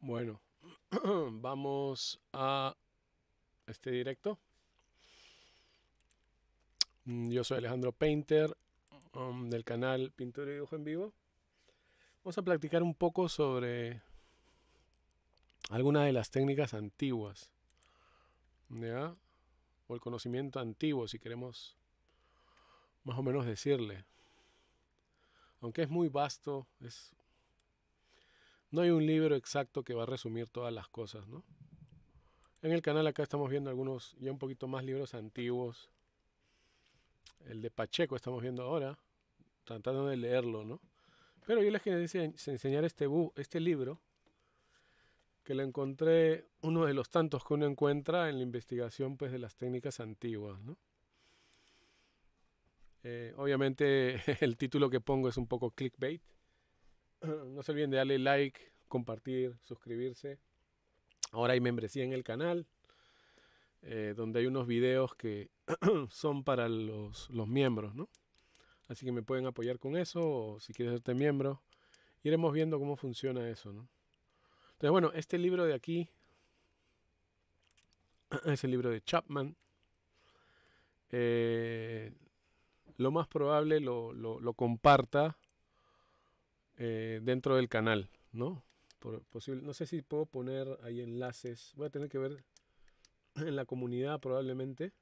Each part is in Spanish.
Bueno, vamos a este directo. Mm, yo soy Alejandro Painter um, del canal Pintura y Dibujo en Vivo. Vamos a platicar un poco sobre algunas de las técnicas antiguas, O el conocimiento antiguo, si queremos más o menos decirle. Aunque es muy vasto, es no hay un libro exacto que va a resumir todas las cosas, ¿no? En el canal acá estamos viendo algunos ya un poquito más libros antiguos. El de Pacheco estamos viendo ahora, tratando de leerlo, ¿no? Pero yo les quería enseñar este, este libro, que lo encontré, uno de los tantos que uno encuentra en la investigación pues, de las técnicas antiguas, ¿no? Eh, obviamente el título que pongo es un poco clickbait, No se olviden de darle like, compartir, suscribirse. Ahora hay membresía en el canal, eh, donde hay unos videos que son para los, miembros, ¿no? Así que me pueden apoyar con eso o si quieres serte miembro. Iremos viendo cómo funciona eso, Entonces, bueno, este libro de aquí es el libro de Chapman. Eh, lo más probable lo, lo comparta eh, dentro del canal, ¿no? posible, no sé si puedo poner ahí enlaces. Voy a tener que ver en la comunidad probablemente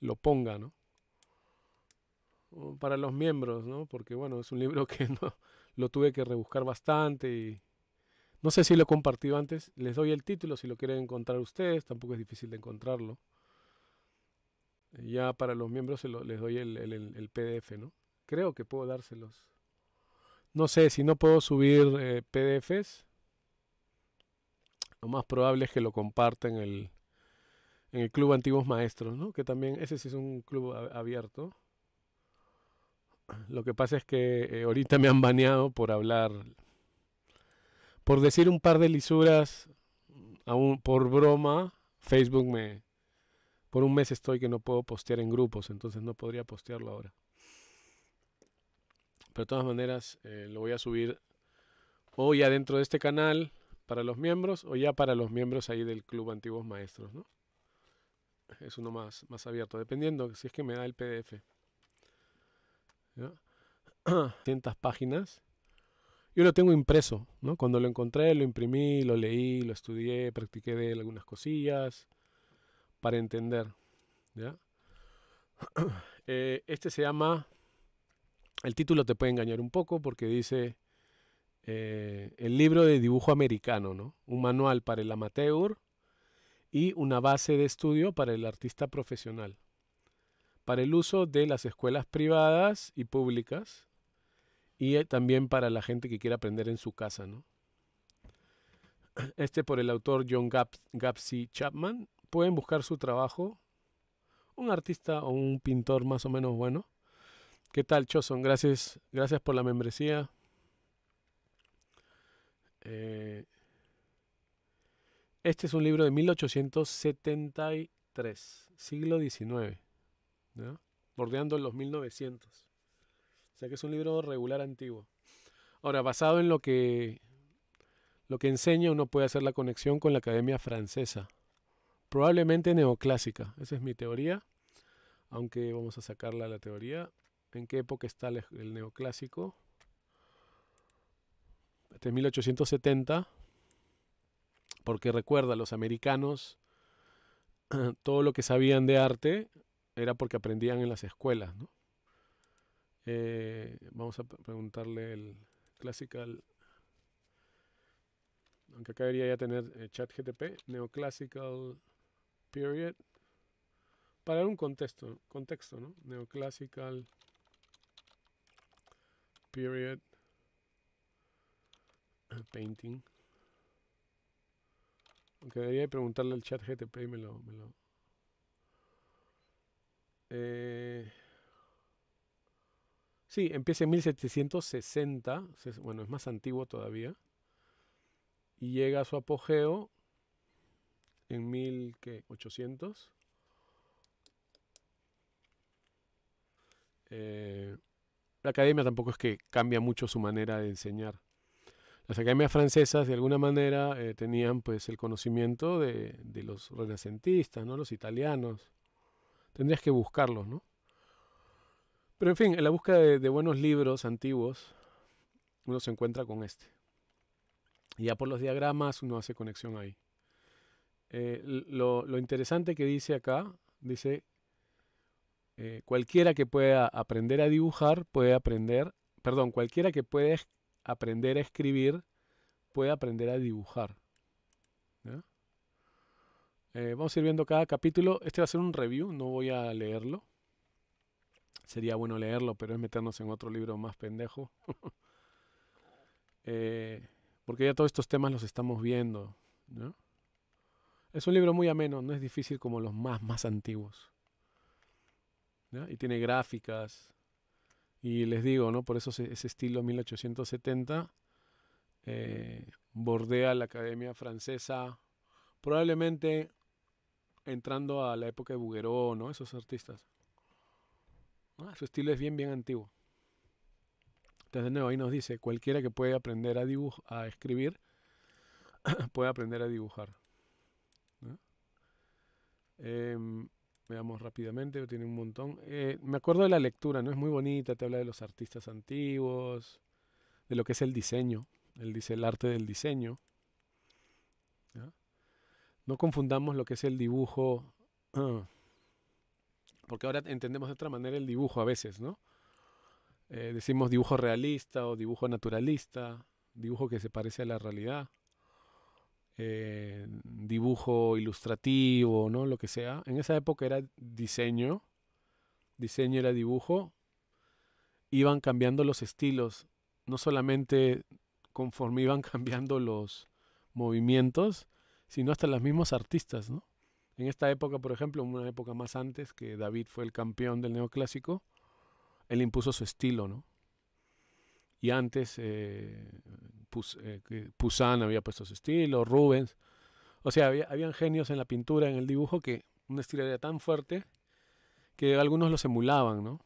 lo ponga, ¿no? Para los miembros, ¿no? Porque bueno, es un libro que no, lo tuve que rebuscar bastante y no sé si lo he compartido antes. Les doy el título si lo quieren encontrar ustedes, tampoco es difícil de encontrarlo. Ya para los miembros les doy el, el PDF, ¿no? Creo que puedo dárselos. No sé, si no puedo subir eh, PDFs, lo más probable es que lo comparta en el, en el Club Antiguos Maestros, ¿no? Que también, ese sí es un club abierto. Lo que pasa es que eh, ahorita me han baneado por hablar, por decir un par de lisuras, por broma, Facebook me, por un mes estoy que no puedo postear en grupos, entonces no podría postearlo ahora. Pero de todas maneras, eh, lo voy a subir o ya dentro de este canal para los miembros o ya para los miembros ahí del Club Antiguos Maestros, Es uno más, más abierto, dependiendo si es que me da el PDF. ¿Ya? páginas. Yo lo tengo impreso, ¿no? Cuando lo encontré, lo imprimí, lo leí, lo estudié, practiqué de algunas cosillas para entender, eh, este se llama el título te puede engañar un poco porque dice eh, el libro de dibujo americano, ¿no? Un manual para el amateur y una base de estudio para el artista profesional, para el uso de las escuelas privadas y públicas y eh, también para la gente que quiera aprender en su casa, ¿no? Este por el autor John Gapsy Chapman. Pueden buscar su trabajo. Un artista o un pintor más o menos bueno ¿Qué tal, Choson? Gracias, gracias por la membresía. Eh, este es un libro de 1873, siglo XIX, bordeando los 1900. O sea que es un libro regular antiguo. Ahora, basado en lo que, lo que enseña, uno puede hacer la conexión con la Academia Francesa, probablemente neoclásica. Esa es mi teoría, aunque vamos a sacarla a la teoría en qué época está el, neoclásico. Este 1870, porque recuerda, los americanos, todo lo que sabían de arte era porque aprendían en las escuelas. Eh, vamos a preguntarle el classical, aunque acá debería ya tener eh, chat GTP, neoclassical period, para dar un contexto, contexto ¿no? neoclassical period painting. Aunque debería preguntarle al chat GTP y me lo... Me lo eh, sí, empieza en 1760, bueno, es más antiguo todavía, y llega a su apogeo en 1800. Eh, la academia tampoco es que cambia mucho su manera de enseñar. Las academias francesas, de alguna manera, eh, tenían pues el conocimiento de, los renacentistas, ¿no? los italianos. Tendrías que buscarlos, ¿no? Pero en fin, en la búsqueda de, buenos libros antiguos, uno se encuentra con este. Y ya por los diagramas uno hace conexión ahí. Eh, lo interesante que dice acá, dice eh, cualquiera que pueda aprender a dibujar puede aprender, perdón, cualquiera que puede aprender a escribir puede aprender a dibujar. Eh, vamos a ir viendo cada capítulo. Este va a ser un review, no voy a leerlo. Sería bueno leerlo, pero es meternos en otro libro más pendejo. Eh, porque ya todos estos temas los estamos viendo. Es un libro muy ameno, no es difícil como los más, más antiguos y tiene gráficas. Y les digo, ¿no? Por eso ese estilo 1870 eh, bordea la Academia Francesa, probablemente entrando a la época de Bouguereau, ¿no? Esos artistas. Ah, su estilo es bien, bien antiguo. Entonces, de nuevo, ahí nos dice, cualquiera que puede aprender a, a escribir, puede aprender a dibujar. Em, Veamos rápidamente, tiene un montón. Eh, me acuerdo de la lectura, ¿no? Es muy bonita, te habla de los artistas antiguos, de lo que es el diseño. Él dice el arte del diseño. No confundamos lo que es el dibujo, porque ahora entendemos de otra manera el dibujo a veces, ¿no? Eh, decimos dibujo realista o dibujo naturalista, dibujo que se parece a la realidad. Eh, dibujo ilustrativo, ¿no? Lo que sea. En esa época era diseño, diseño era dibujo. Iban cambiando los estilos, no solamente conforme iban cambiando los movimientos, sino hasta los mismos artistas, ¿no? En esta época, por ejemplo, una época más antes que David fue el campeón del neoclásico, él impuso su estilo, ¿no? Y antes eh, Poussin eh, había puesto su estilo, Rubens. O sea, había, habían genios en la pintura, en el dibujo, que un estilo era tan fuerte que algunos los emulaban, ¿no?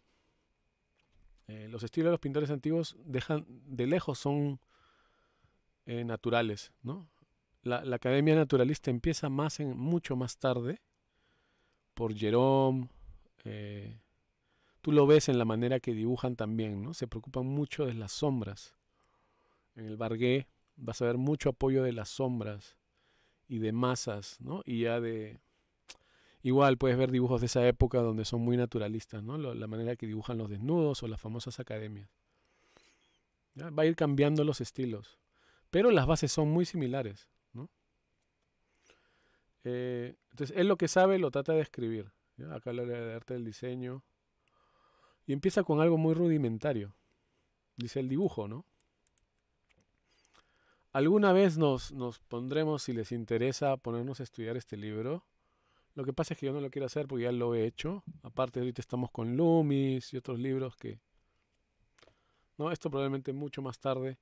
Eh, los estilos de los pintores antiguos dejan, de lejos son eh, naturales, ¿no? La, academia naturalista empieza más en, mucho más tarde por Jerome. tú lo ves en la manera que dibujan también, ¿no? Se preocupan mucho de las sombras en el Bargué, vas a ver mucho apoyo de las sombras y de masas, ¿no? Y ya de... Igual puedes ver dibujos de esa época donde son muy naturalistas, ¿no? La manera que dibujan los desnudos o las famosas academias. Va a ir cambiando los estilos. Pero las bases son muy similares, ¿no? Eh, entonces, él lo que sabe lo trata de escribir. Acá Acá habla de arte del diseño. Y empieza con algo muy rudimentario. Dice el dibujo, ¿no? Alguna vez nos, nos pondremos, si les interesa, ponernos a estudiar este libro. Lo que pasa es que yo no lo quiero hacer porque ya lo he hecho. Aparte, ahorita estamos con Loomis y otros libros que... No, esto probablemente mucho más tarde.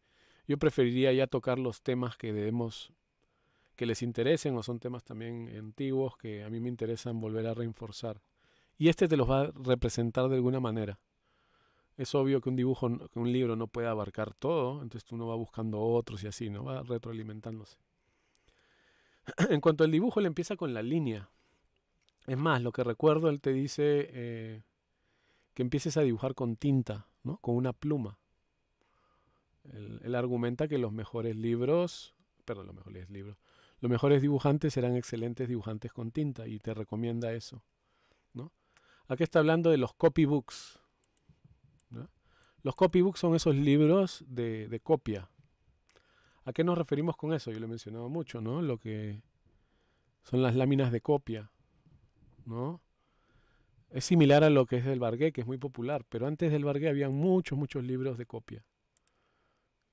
Yo preferiría ya tocar los temas que debemos que les interesen o son temas también antiguos que a mí me interesan volver a reforzar. Y este te los va a representar de alguna manera es obvio que un dibujo, que un libro no puede abarcar todo, entonces uno va buscando otros y así, ¿no? Va retroalimentándose. En cuanto al dibujo, él empieza con la línea. Es más, lo que recuerdo, él te dice eh, que empieces a dibujar con tinta, ¿no? Con una pluma. Él, argumenta que los mejores libros, perdón, los mejores libros, los mejores dibujantes serán excelentes dibujantes con tinta y te recomienda eso, ¿no? Aquí está hablando de los copybooks, los copybooks son esos libros de, copia. ¿A qué nos referimos con eso? Yo lo he mencionado mucho, ¿no? Lo que son las láminas de copia, ¿no? Es similar a lo que es el Bargué, que es muy popular, pero antes del Bargué había muchos, muchos libros de copia.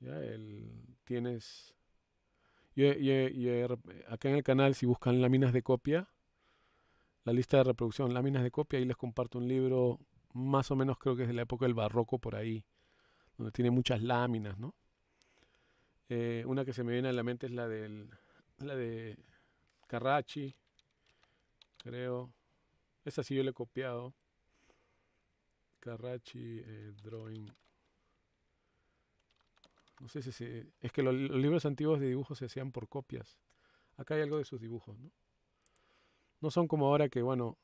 Ya, el, tienes... Yo, acá en el canal, si buscan láminas de copia, la lista de reproducción, láminas de copia, ahí les comparto un libro más o menos creo que es de la época del barroco por ahí, donde tiene muchas láminas, ¿no? Eh, una que se me viene a la mente es la del la de Carracci, creo. Esa sí yo la he copiado. Carracci eh, Drawing. No sé si se, es que los, los, libros antiguos de dibujos se hacían por copias. Acá hay algo de sus dibujos, ¿no? No son como ahora que, bueno,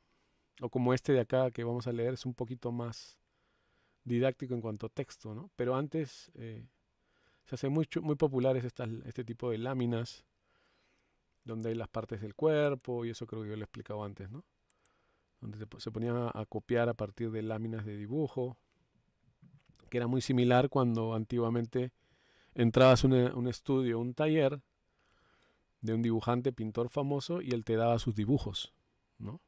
o como este de acá que vamos a leer, es un poquito más didáctico en cuanto a texto, ¿no? Pero antes eh, se hacen muy, muy populares este tipo de láminas donde hay las partes del cuerpo y eso creo que yo lo he explicado antes, ¿no? Donde se ponía a, copiar a partir de láminas de dibujo, que era muy similar cuando antiguamente entrabas a un estudio, un taller de un dibujante, pintor famoso, y él te daba sus dibujos, ¿no?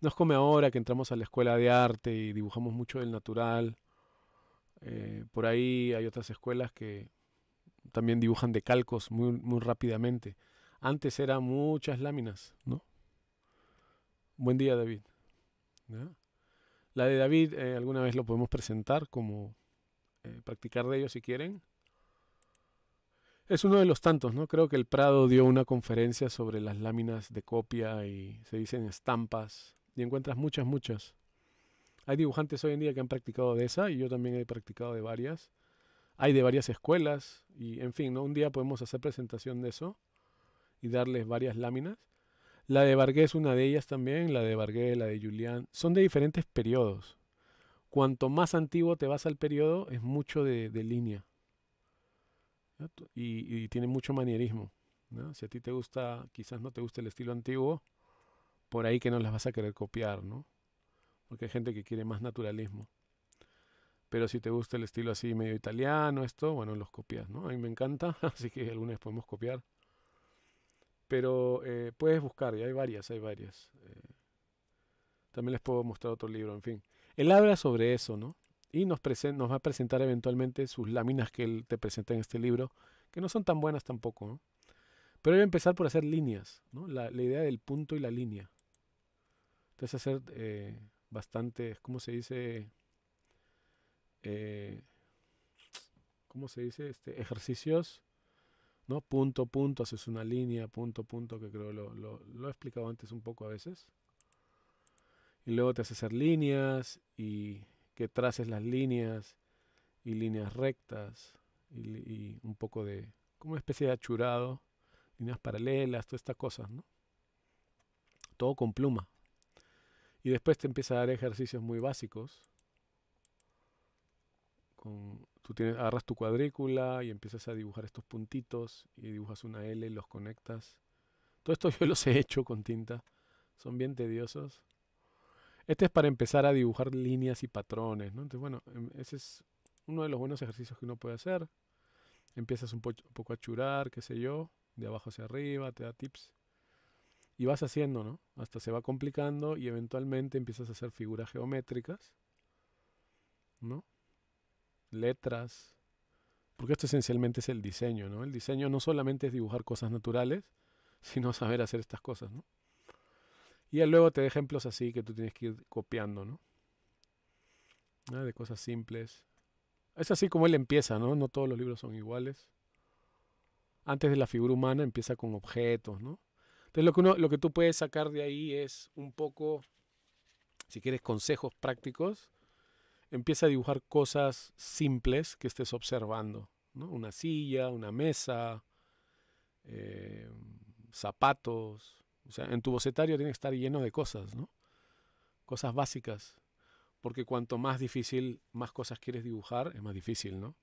Nos come ahora que entramos a la escuela de arte y dibujamos mucho del natural. Eh, por ahí hay otras escuelas que también dibujan de calcos muy, rápidamente. Antes eran muchas láminas, ¿no? Buen día, David. La de David eh, alguna vez lo podemos presentar como eh, practicar de ello si quieren. Es uno de los tantos, ¿no? Creo que el Prado dio una conferencia sobre las láminas de copia y se dicen estampas y encuentras muchas, muchas. Hay dibujantes hoy en día que han practicado de esa y yo también he practicado de varias. Hay de varias escuelas y, en fin, ¿no? un día podemos hacer presentación de eso y darles varias láminas. La de Vargués es una de ellas también, la de Vargués, la de Julián. Son de diferentes periodos. Cuanto más antiguo te vas al periodo, es mucho de, línea. Y, tiene mucho manierismo. Si a ti te gusta, quizás no te guste el estilo antiguo, por ahí que no las vas a querer copiar, ¿no? Porque hay gente que quiere más naturalismo. Pero si te gusta el estilo así medio italiano, esto, bueno, los copias, ¿no? A mí me encanta, así que algunas podemos copiar. Pero eh, puedes buscar, y hay varias, hay varias. Eh. también les puedo mostrar otro libro, en fin. Él habla sobre eso, ¿no? Y nos, va a presentar eventualmente sus láminas que él te presenta en este libro, que no son tan buenas tampoco, ¿no? Pero voy a empezar por hacer líneas, ¿no? la idea del punto y la línea te hace hacer eh, bastante, ¿cómo se dice? Eh, ¿Cómo se dice? Este, ejercicios, ¿no? Punto, punto, haces una línea, punto, punto, que creo lo, lo, he explicado antes un poco a veces. Y luego te hace hacer líneas y que traces las líneas y líneas rectas y, y un poco de, como una especie de achurado, líneas paralelas, todas estas cosas, ¿no? Todo con pluma. Y después te empieza a dar ejercicios muy básicos. tú tienes, agarras tu cuadrícula y empiezas a dibujar estos puntitos y dibujas una L y los conectas. Todo esto yo los he hecho con tinta. Son bien tediosos. Este es para empezar a dibujar líneas y patrones. Entonces, bueno, em, ese es uno de los buenos ejercicios que uno puede hacer. Empiezas un, un poco a churar, qué sé yo, de abajo hacia arriba, te da tips. Y vas haciendo, ¿no? Hasta se va complicando y eventualmente empiezas a hacer figuras geométricas, ¿no? Letras. Porque esto esencialmente es el diseño, ¿no? El diseño no solamente es dibujar cosas naturales, sino saber hacer estas cosas, ¿no? Y luego te da ejemplos así que tú tienes que ir copiando, ¿no? Ah, de cosas simples. Es así como él empieza, ¿no? No todos los libros son iguales. Antes de la figura humana empieza con objetos, ¿no? Entonces lo que, lo que tú puedes sacar de ahí es un poco, si quieres, consejos prácticos. Empieza a dibujar cosas simples que estés observando. ¿no? Una silla, una mesa, eh, zapatos. O sea, en tu bocetario tiene que estar lleno de cosas, ¿no? Cosas básicas. Porque cuanto más difícil, más cosas quieres dibujar, es más difícil, ¿no?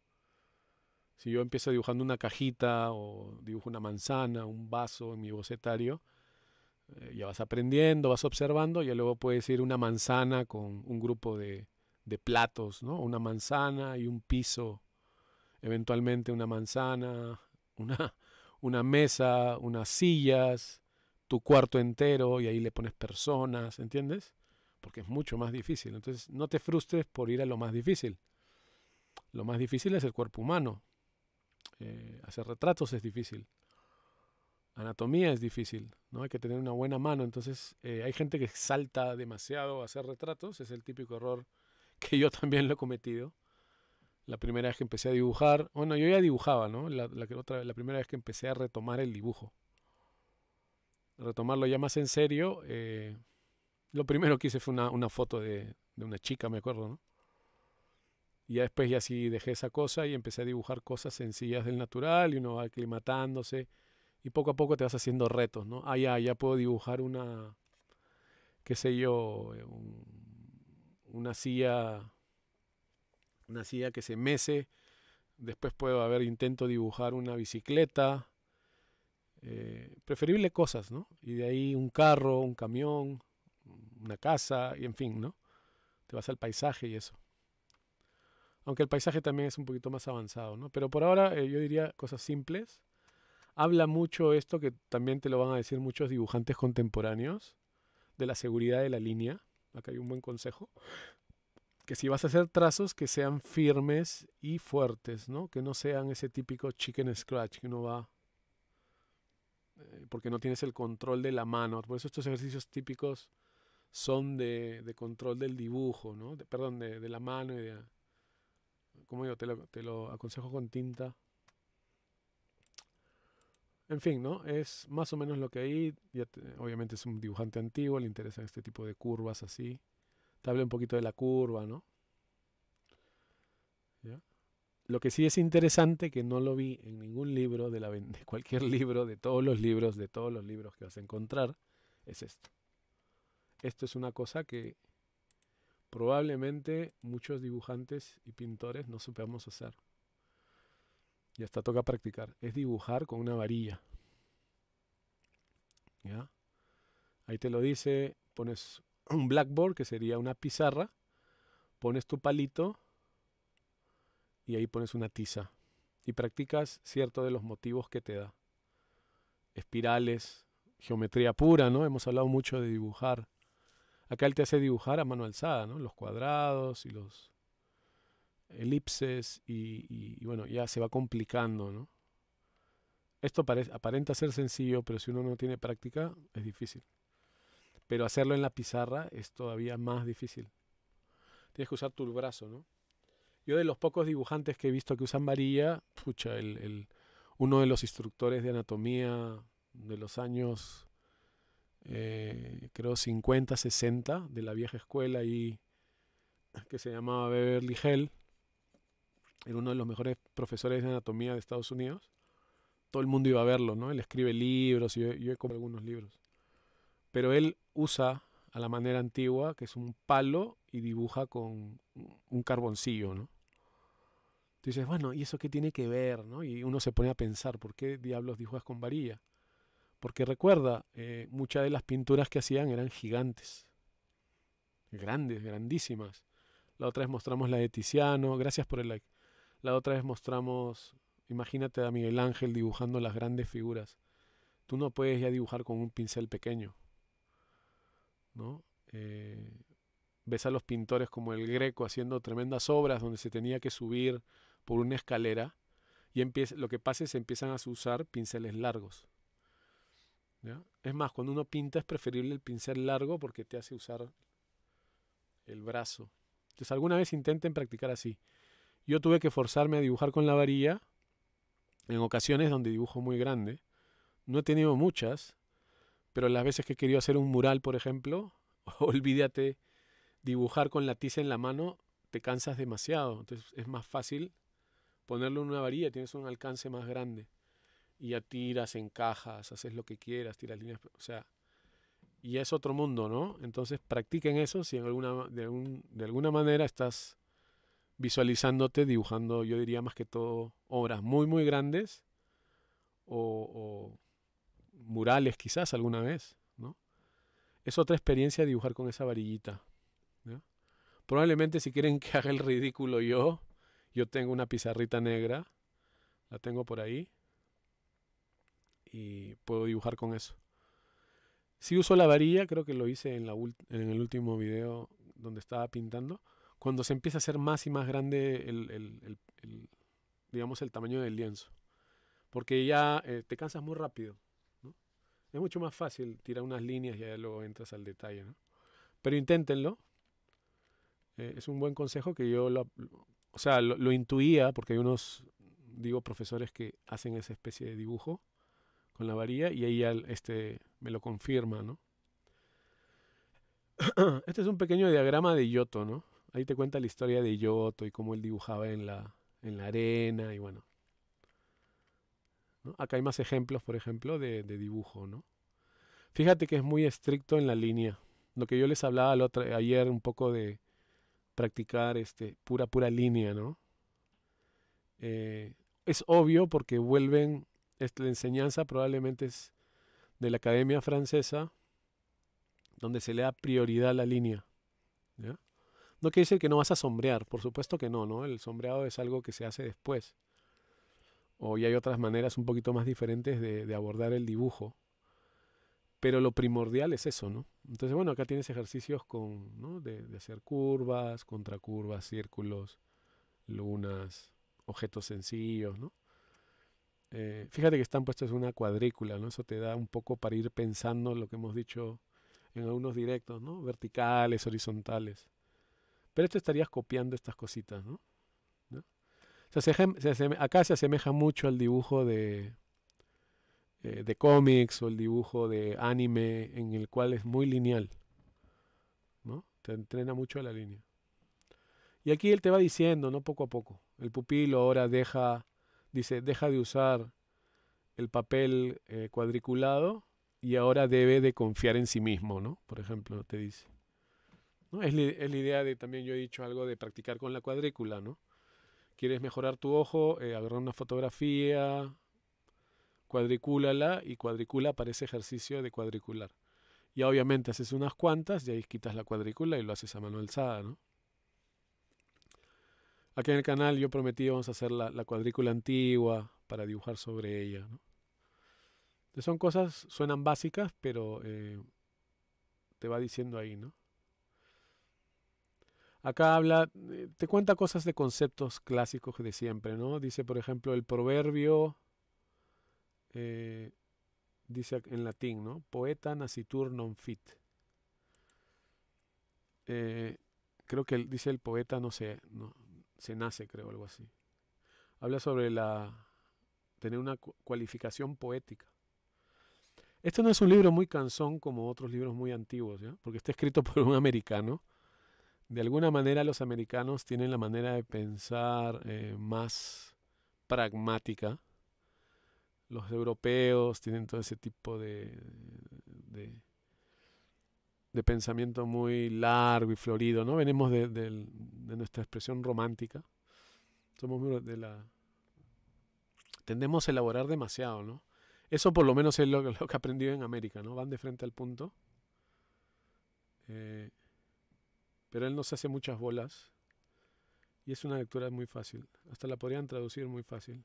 Si yo empiezo dibujando una cajita o dibujo una manzana, un vaso en mi bocetario, eh, ya vas aprendiendo, vas observando, y luego puedes ir una manzana con un grupo de, platos, Una manzana y un piso, eventualmente una manzana, una, una mesa, unas sillas, tu cuarto entero y ahí le pones personas, ¿entiendes? Porque es mucho más difícil. Entonces, no te frustres por ir a lo más difícil. Lo más difícil es el cuerpo humano, eh, hacer retratos es difícil. Anatomía es difícil, ¿no? Hay que tener una buena mano. Entonces, eh, hay gente que salta demasiado a hacer retratos. Es el típico error que yo también lo he cometido. La primera vez que empecé a dibujar, bueno, yo ya dibujaba, ¿no? La, otra, la primera vez que empecé a retomar el dibujo. Retomarlo ya más en serio. Eh, lo primero que hice fue una, foto de, de una chica, me acuerdo, ¿no? Y después ya sí dejé esa cosa y empecé a dibujar cosas sencillas del natural y uno va aclimatándose y poco a poco te vas haciendo retos, ¿no? Ah, ya, ya puedo dibujar una, qué sé yo, eh, una silla, una silla que se mece. Después puedo haber intento dibujar una bicicleta, eh, preferible cosas, ¿no? Y de ahí un carro, un camión, una casa, y en fin, ¿no? Te vas al paisaje y eso. Aunque el paisaje también es un poquito más avanzado, ¿no? Pero por ahora eh, yo diría cosas simples. Habla mucho esto que también te lo van a decir muchos dibujantes contemporáneos, de la seguridad de la línea. Acá hay un buen consejo. Que si vas a hacer trazos, que sean firmes y fuertes, ¿no? Que no sean ese típico chicken scratch que uno va eh, porque no tienes el control de la mano. Por eso estos ejercicios típicos son de, control del dibujo, ¿no? perdón, de, de, la mano y de, como digo, te lo, aconsejo con tinta. En fin, ¿no? Es más o menos lo que hay. obviamente es un dibujante antiguo, le interesan este tipo de curvas así. Te habla un poquito de la curva, ¿no? Lo que sí es interesante, que no lo vi en ningún libro, de, la, de cualquier libro, de todos los libros, de todos los libros que vas a encontrar, es esto. Esto es una cosa que probablemente muchos dibujantes y pintores no supamos hacer. Y hasta toca practicar. Es dibujar con una varilla. ¿Ya? Ahí te lo dice, pones un blackboard, que sería una pizarra, pones tu palito y ahí pones una tiza. Y practicas cierto de los motivos que te da. Espirales, geometría pura, ¿no? Hemos hablado mucho de dibujar Acá él te hace dibujar a mano alzada, ¿no? Los cuadrados y los elipses y, bueno, ya se va complicando, ¿no? Esto aparenta ser sencillo, pero si uno no tiene práctica es difícil. Pero hacerlo en la pizarra es todavía más difícil. Tienes que usar tu brazo, ¿no? Yo de los pocos dibujantes que he visto que usan varilla, pucha, uno de los instructores de anatomía de los años eh, creo 50, 60 de la vieja escuela y que se llamaba Beverly Hill Era uno de los mejores profesores de anatomía de Estados Unidos. Todo el mundo iba a verlo, ¿no? Él escribe libros, y yo, he comprado algunos libros. Pero él usa a la manera antigua, que es un palo y dibuja con un carboncillo, ¿no? Entonces, bueno, ¿y eso qué tiene que ver, no? Y uno se pone a pensar, ¿por qué diablos dibujas con varilla? Porque recuerda, eh, muchas de las pinturas que hacían eran gigantes, grandes, grandísimas. La otra vez mostramos la de Tiziano, gracias por el like. La otra vez mostramos, imagínate a Miguel Ángel dibujando las grandes figuras. Tú no puedes ya dibujar con un pincel pequeño. ¿no? Eh, ves a los pintores como el Greco haciendo tremendas obras donde se tenía que subir por una escalera y lo que pasa es que empiezan a usar pinceles largos. Es más, cuando uno pinta es preferible el pincel largo porque te hace usar el brazo. Entonces alguna vez intenten practicar así. Yo tuve que forzarme a dibujar con la varilla en ocasiones donde dibujo muy grande. No he tenido muchas, pero las veces que he querido hacer un mural, por ejemplo, olvídate, dibujar con la tiza en la mano te cansas demasiado. Entonces es más fácil ponerlo en una varilla, tienes un alcance más grande y ya tiras, encajas, haces lo que quieras, tiras líneas, o sea, y es otro mundo, ¿no? Entonces practiquen eso si en alguna, de, alguna manera estás visualizándote, dibujando, yo diría más que todo, obras muy, muy grandes o, murales quizás alguna vez, ¿no? Es otra experiencia dibujar con esa varillita. Probablemente si quieren que haga el ridículo yo, yo tengo una pizarrita negra, la tengo por ahí, y puedo dibujar con eso. Si uso la varilla, creo que lo hice en, la en el último video donde estaba pintando. Cuando se empieza a hacer más y más grande el, el, digamos, el tamaño del lienzo. Porque ya eh, te cansas muy rápido. Es mucho más fácil tirar unas líneas y ya luego entras al detalle. Pero inténtenlo. Eh, es un buen consejo que yo lo, o sea, lo intuía porque hay unos, digo, profesores que hacen esa especie de dibujo con la varilla y ahí ya este, me lo confirma, ¿no? Este es un pequeño diagrama de Yoto. ¿no? Ahí te cuenta la historia de Yoto y cómo él dibujaba en la, en la arena y bueno. Acá hay más ejemplos, por ejemplo, de, dibujo, ¿no? Fíjate que es muy estricto en la línea. Lo que yo les hablaba el otro, ayer un poco de practicar este, pura, pura línea, ¿no? Eh, es obvio porque vuelven esta, la enseñanza probablemente es de la Academia Francesa, donde se le da prioridad a la línea. No quiere decir que no vas a sombrear, por supuesto que no, ¿no? El sombreado es algo que se hace después. Hoy hay otras maneras un poquito más diferentes de, abordar el dibujo. Pero lo primordial es eso, ¿no? Entonces, bueno, acá tienes ejercicios con, ¿no? de, de hacer curvas, contracurvas, círculos, lunas, objetos sencillos, ¿no? Eh, fíjate que están puestos en una cuadrícula, ¿no? Eso te da un poco para ir pensando lo que hemos dicho en algunos directos, ¿no? Verticales, horizontales. Pero esto estarías copiando estas cositas, ¿no? acá se asemeja mucho al dibujo de, eh, de cómics o el dibujo de anime, en el cual es muy lineal, ¿no? Te entrena mucho a la línea. Y aquí él te va diciendo, ¿no? Poco a poco. El pupilo ahora deja dice, deja de usar el papel eh, cuadriculado y ahora debe de confiar en sí mismo, ¿no? Por ejemplo, te dice. Es, la idea de, también yo he dicho algo de practicar con la cuadrícula, ¿no? Quieres mejorar tu ojo, eh, agarra una fotografía, cuadricúlala y cuadricula para ese ejercicio de cuadricular. Y obviamente haces unas cuantas y ahí quitas la cuadrícula y lo haces a mano alzada, ¿no? Aquí en el canal yo prometí vamos a hacer la, cuadrícula antigua para dibujar sobre ella. ¿no? Eh, son cosas, suenan básicas, pero eh, te va diciendo ahí, ¿no? Acá habla, eh, te cuenta cosas de conceptos clásicos de siempre, ¿no? Dice, por ejemplo, el proverbio, dice en latín, ¿no? Poeta nasitur non fit. creo que dice el poeta, no sé, no, se nace, creo, algo así. Habla sobre la tener una cualificación poética. Este no es un libro muy cansón como otros libros muy antiguos, porque está escrito por un americano. De alguna manera los americanos tienen la manera de pensar eh, más pragmática. Los europeos tienen todo ese tipo de de pensamiento muy largo y florido, ¿no? Venimos de, nuestra expresión romántica. Somos de la... Tendemos a elaborar demasiado, ¿no? Eso por lo menos es lo, que aprendido en América, ¿no? Van de frente al punto. Eh, pero él nos hace muchas bolas. Y es una lectura muy fácil. Hasta la podrían traducir muy fácil.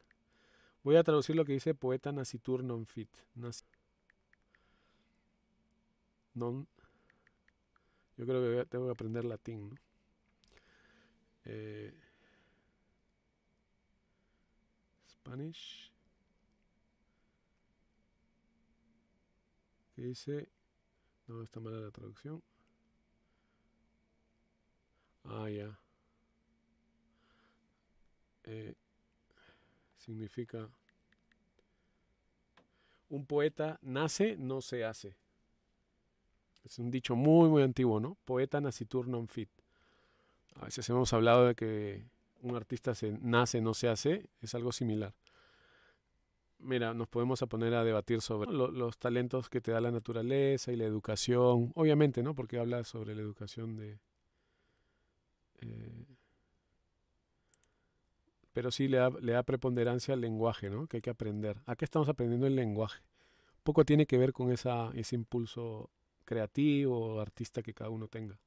Voy a traducir lo que dice poeta nacitur non fit. non yo creo que tengo que aprender latín. ¿no? Eh, Spanish. ¿Qué dice. No, está mala la traducción. Ah, ya. Eh, significa. Un poeta nace, no se hace. Es un dicho muy, muy antiguo, ¿no? Poeta nacitur non fit. A veces hemos hablado de que un artista se nace, no se hace, es algo similar. Mira, nos podemos a poner a debatir sobre los talentos que te da la naturaleza y la educación, obviamente, ¿no? Porque habla sobre la educación de... Eh, pero sí le da, preponderancia al lenguaje, ¿no? Que hay que aprender. ¿A qué estamos aprendiendo el lenguaje. Poco tiene que ver con esa, ese impulso creativo, o artista que cada uno tenga.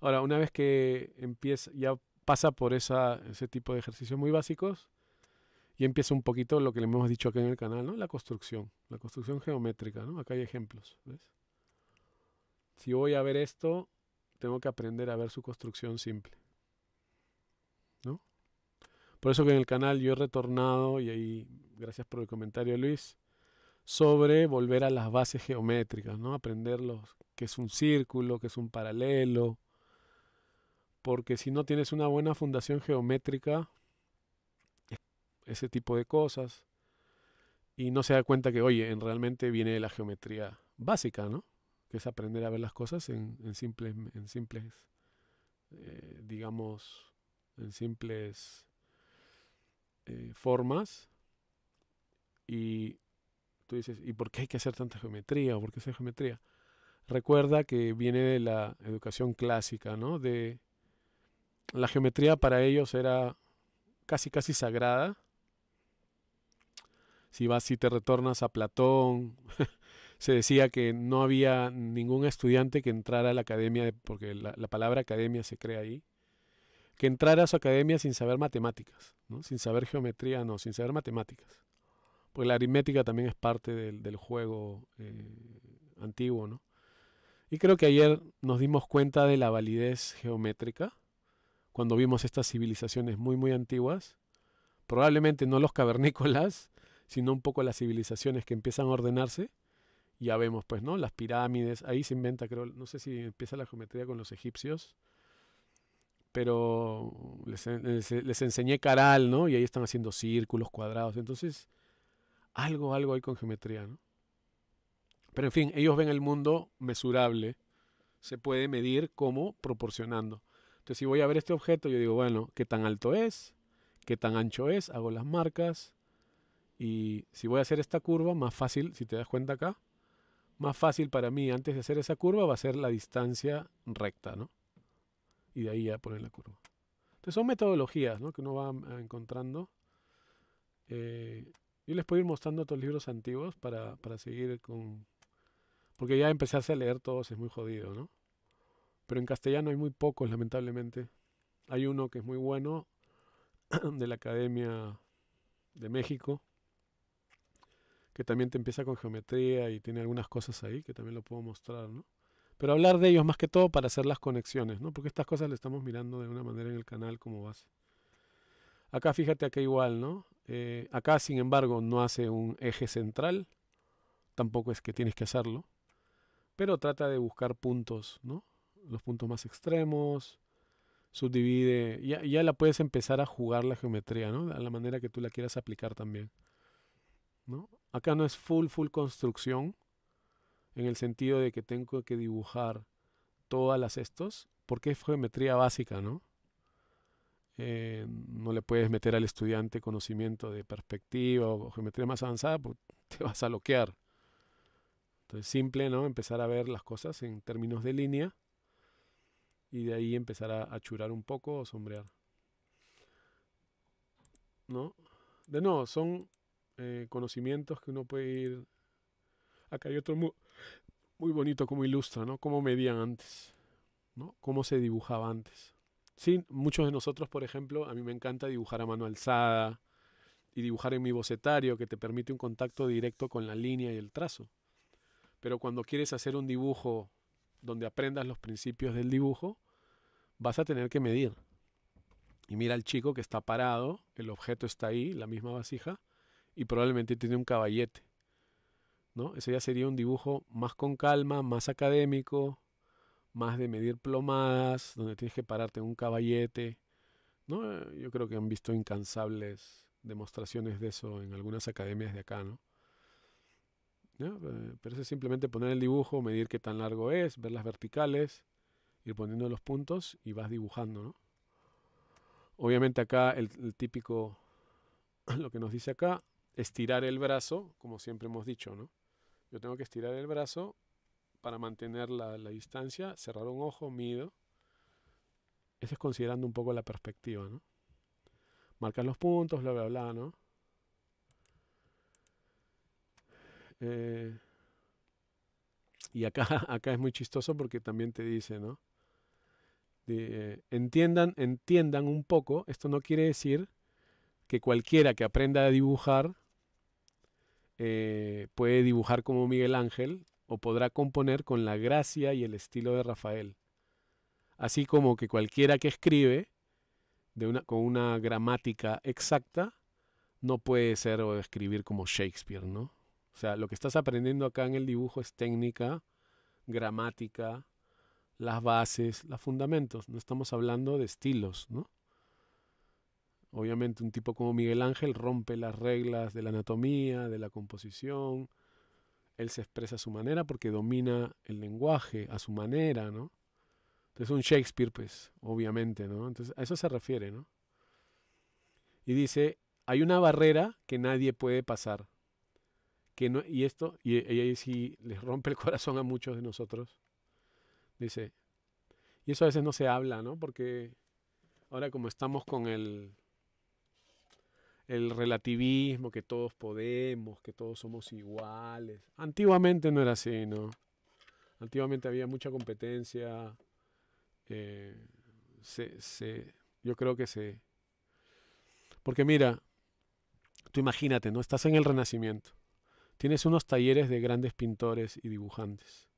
Ahora, una vez que empieza, ya pasa por ese tipo de ejercicios muy básicos, y empieza un poquito lo que le hemos dicho acá en el canal, ¿no? La construcción, la construcción geométrica, ¿no? Acá hay ejemplos, Si voy a ver esto, tengo que aprender a ver su construcción simple, ¿no? Por eso que en el canal yo he retornado, y ahí, gracias por el comentario, Luis, sobre volver a las bases geométricas, ¿no? Aprender los, que es un círculo, que es un paralelo, porque si no tienes una buena fundación geométrica, ese tipo de cosas, y no se da cuenta que, oye, en realmente viene la geometría básica, ¿no? Que es aprender a ver las cosas en, simples, en simples eh, digamos, en simples eh, formas. Y Tú dices, ¿y por qué hay que hacer tanta geometría? ¿O por qué hacer geometría? Recuerda que viene de la educación clásica, ¿no? De la geometría para ellos era casi casi sagrada. Si vas y te retornas a Platón, se decía que no había ningún estudiante que entrara a la academia, porque la, palabra academia se crea ahí, que entrara a su academia sin saber matemáticas, ¿no? sin saber geometría, no, sin saber matemáticas. Porque la aritmética también es parte del, juego eh, antiguo, ¿no? Y creo que ayer nos dimos cuenta de la validez geométrica cuando vimos estas civilizaciones muy, muy antiguas. Probablemente no los cavernícolas, sino un poco las civilizaciones que empiezan a ordenarse. Ya vemos, pues, ¿no? Las pirámides, ahí se inventa, creo, no sé si empieza la geometría con los egipcios, pero les enseñé caral, ¿no? Y ahí están haciendo círculos, cuadrados. Entonces, algo, algo hay con geometría, ¿no? Pero en fin, ellos ven el mundo mesurable, se puede medir como proporcionando. Entonces, si voy a ver este objeto, yo digo, bueno, ¿qué tan alto es? ¿Qué tan ancho es? Hago las marcas. Y si voy a hacer esta curva, más fácil, si te das cuenta acá, más fácil para mí antes de hacer esa curva va a ser la distancia recta, ¿no? Y de ahí ya poner la curva. Entonces son metodologías, ¿no? Que uno va encontrando. Eh, yo les puedo ir mostrando otros libros antiguos para, seguir con... Porque ya empezarse a leer todos es muy jodido, ¿no? Pero en castellano hay muy pocos, lamentablemente. Hay uno que es muy bueno, de la Academia de México, que también te empieza con geometría y tiene algunas cosas ahí que también lo puedo mostrar, ¿no? Pero hablar de ellos más que todo para hacer las conexiones, ¿no? Porque estas cosas le estamos mirando de una manera en el canal como base. Acá fíjate acá igual, ¿no? Eh, acá, sin embargo, no hace un eje central, tampoco es que tienes que hacerlo, pero trata de buscar puntos, ¿no? Los puntos más extremos, subdivide, ya, ya la puedes empezar a jugar la geometría, ¿no? A la manera que tú la quieras aplicar también, ¿no? Acá no es full, full construcción, en el sentido de que tengo que dibujar todas las estos, porque es geometría básica, ¿no? Eh, no le puedes meter al estudiante conocimiento de perspectiva o geometría más avanzada porque te vas a bloquear. Entonces, simple, ¿no? Empezar a ver las cosas en términos de línea y de ahí empezar a, achurar un poco o sombrear. ¿No? De nuevo, son eh, conocimientos que uno puede ir. Acá hay otro muy, bonito como ilustra, ¿no? Cómo medían antes, ¿no? Cómo se dibujaba antes. Sí, muchos de nosotros, por ejemplo, a mí me encanta dibujar a mano alzada y dibujar en mi bocetario que te permite un contacto directo con la línea y el trazo. Pero cuando quieres hacer un dibujo donde aprendas los principios del dibujo, vas a tener que medir. Y mira al chico que está parado, el objeto está ahí, la misma vasija, y probablemente tiene un caballete. ¿no? Ese ya sería un dibujo más con calma, más académico, más de medir plomadas, donde tienes que pararte en un caballete. ¿no? Yo creo que han visto incansables demostraciones de eso en algunas academias de acá, ¿no? Eh, pero eso es simplemente poner el dibujo, medir qué tan largo es, ver las verticales, ir poniendo los puntos y vas dibujando, Obviamente acá el, el típico, lo que nos dice acá, estirar el brazo, como siempre hemos dicho, ¿no? Yo tengo que estirar el brazo para mantener la, distancia, cerrar un ojo, mido. Eso es considerando un poco la perspectiva, ¿no? Marcas los puntos, bla, bla, bla, ¿no? Eh, y acá, acá es muy chistoso porque también te dice, ¿no? Eh, entiendan, entiendan un poco, esto no quiere decir que cualquiera que aprenda a dibujar eh, puede dibujar como Miguel Ángel o podrá componer con la gracia y el estilo de Rafael, así como que cualquiera que escribe de una, con una gramática exacta no puede ser o escribir como Shakespeare, ¿no? O sea, lo que estás aprendiendo acá en el dibujo es técnica, gramática, las bases, los fundamentos. No estamos hablando de estilos, ¿no? Obviamente un tipo como Miguel Ángel rompe las reglas de la anatomía, de la composición, él se expresa a su manera porque domina el lenguaje a su manera, ¿no? Entonces un Shakespeare, pues, obviamente, ¿no? Entonces a eso se refiere, ¿no? Y dice, hay una barrera que nadie puede pasar. Que no, y esto, y, y ahí sí les rompe el corazón a muchos de nosotros. Dice, y eso a veces no se habla, ¿no? Porque ahora como estamos con el el relativismo, que todos podemos, que todos somos iguales. Antiguamente no era así, ¿no? Antiguamente había mucha competencia. Eh, yo creo que se... Porque mira, tú imagínate, ¿no? Estás en el Renacimiento. Tienes unos talleres de grandes pintores y dibujantes.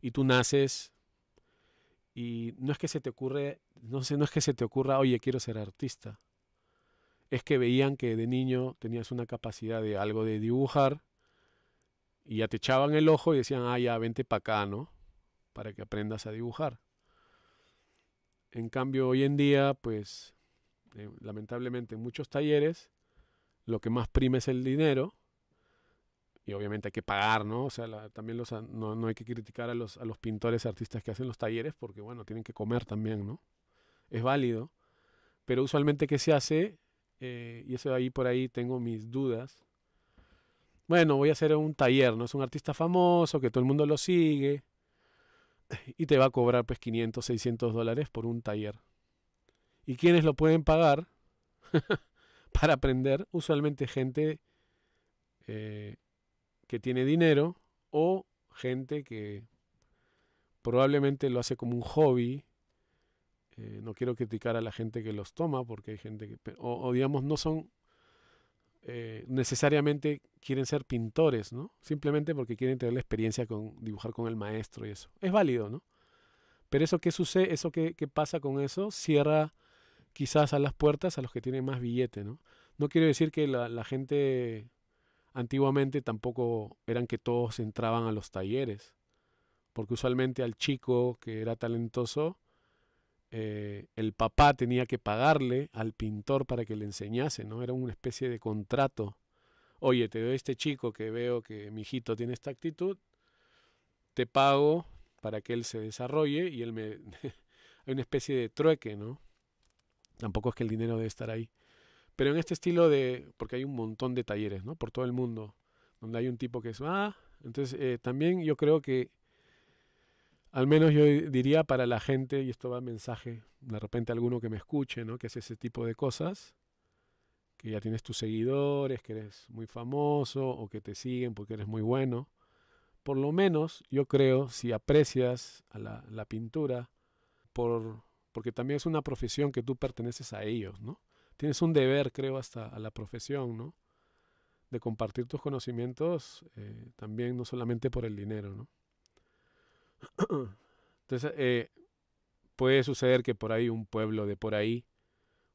Y tú naces y no es que se te ocurre, no sé, no es que se te ocurra, oye, quiero ser artista es que veían que de niño tenías una capacidad de algo de dibujar y ya te echaban el ojo y decían, ah, ya, vente para acá, ¿no? Para que aprendas a dibujar. En cambio, hoy en día, pues, eh, lamentablemente en muchos talleres, lo que más prima es el dinero y obviamente hay que pagar, ¿no? O sea, también los, no, hay que criticar a los, a los pintores, artistas que hacen los talleres, porque, bueno, tienen que comer también, ¿no? Es válido. Pero usualmente, ¿qué se hace? Eh, y eso ahí por ahí tengo mis dudas. Bueno, voy a hacer un taller, ¿no? Es un artista famoso que todo el mundo lo sigue. Y te va a cobrar pues 500, 600 dólares por un taller. ¿Y quiénes lo pueden pagar para aprender? Usualmente gente eh, que tiene dinero o gente que probablemente lo hace como un hobby eh, no quiero criticar a la gente que los toma, porque hay gente que, o, digamos, no son eh, necesariamente quieren ser pintores, ¿no? Simplemente porque quieren tener la experiencia con dibujar con el maestro y eso. Es válido, ¿no? Pero eso que sucede, eso que, pasa con eso, cierra quizás a las puertas a los que tienen más billete, ¿no? No quiero decir que la gente antiguamente tampoco eran que todos entraban a los talleres, porque usualmente al chico que era talentoso, eh, el papá tenía que pagarle al pintor para que le enseñase, ¿no? Era una especie de contrato. Oye, te doy este chico que veo que mi hijito tiene esta actitud, te pago para que él se desarrolle y él me... Hay una especie de trueque, ¿no? Tampoco es que el dinero debe estar ahí. Pero en este estilo de... porque hay un montón de talleres, ¿no? Por todo el mundo, donde hay un tipo que es... Ah, entonces eh, también yo creo que al menos yo diría para la gente, y esto va al mensaje, de repente alguno que me escuche, ¿no? que hace ese tipo de cosas, que ya tienes tus seguidores, que eres muy famoso o que te siguen porque eres muy bueno. Por lo menos yo creo, si aprecias a la, pintura, por, porque también es una profesión que tú perteneces a ellos, ¿no? Tienes un deber, creo, hasta a la profesión, ¿no? De compartir tus conocimientos eh, también, no solamente por el dinero, ¿no? Entonces, eh, puede suceder que por ahí un pueblo de por ahí,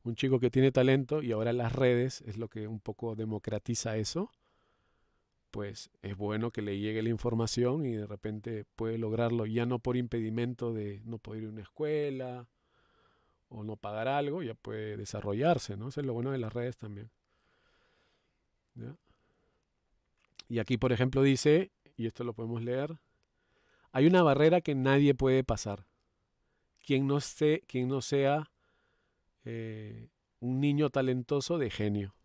un chico que tiene talento y ahora las redes es lo que un poco democratiza eso, pues es bueno que le llegue la información y de repente puede lograrlo ya no por impedimento de no poder ir a una escuela o no pagar algo, ya puede desarrollarse, ¿no? Eso es lo bueno de las redes también. Y aquí, por ejemplo, dice, y esto lo podemos leer, hay una barrera que nadie puede pasar. Quien no, quien no sea eh, un niño talentoso de genio.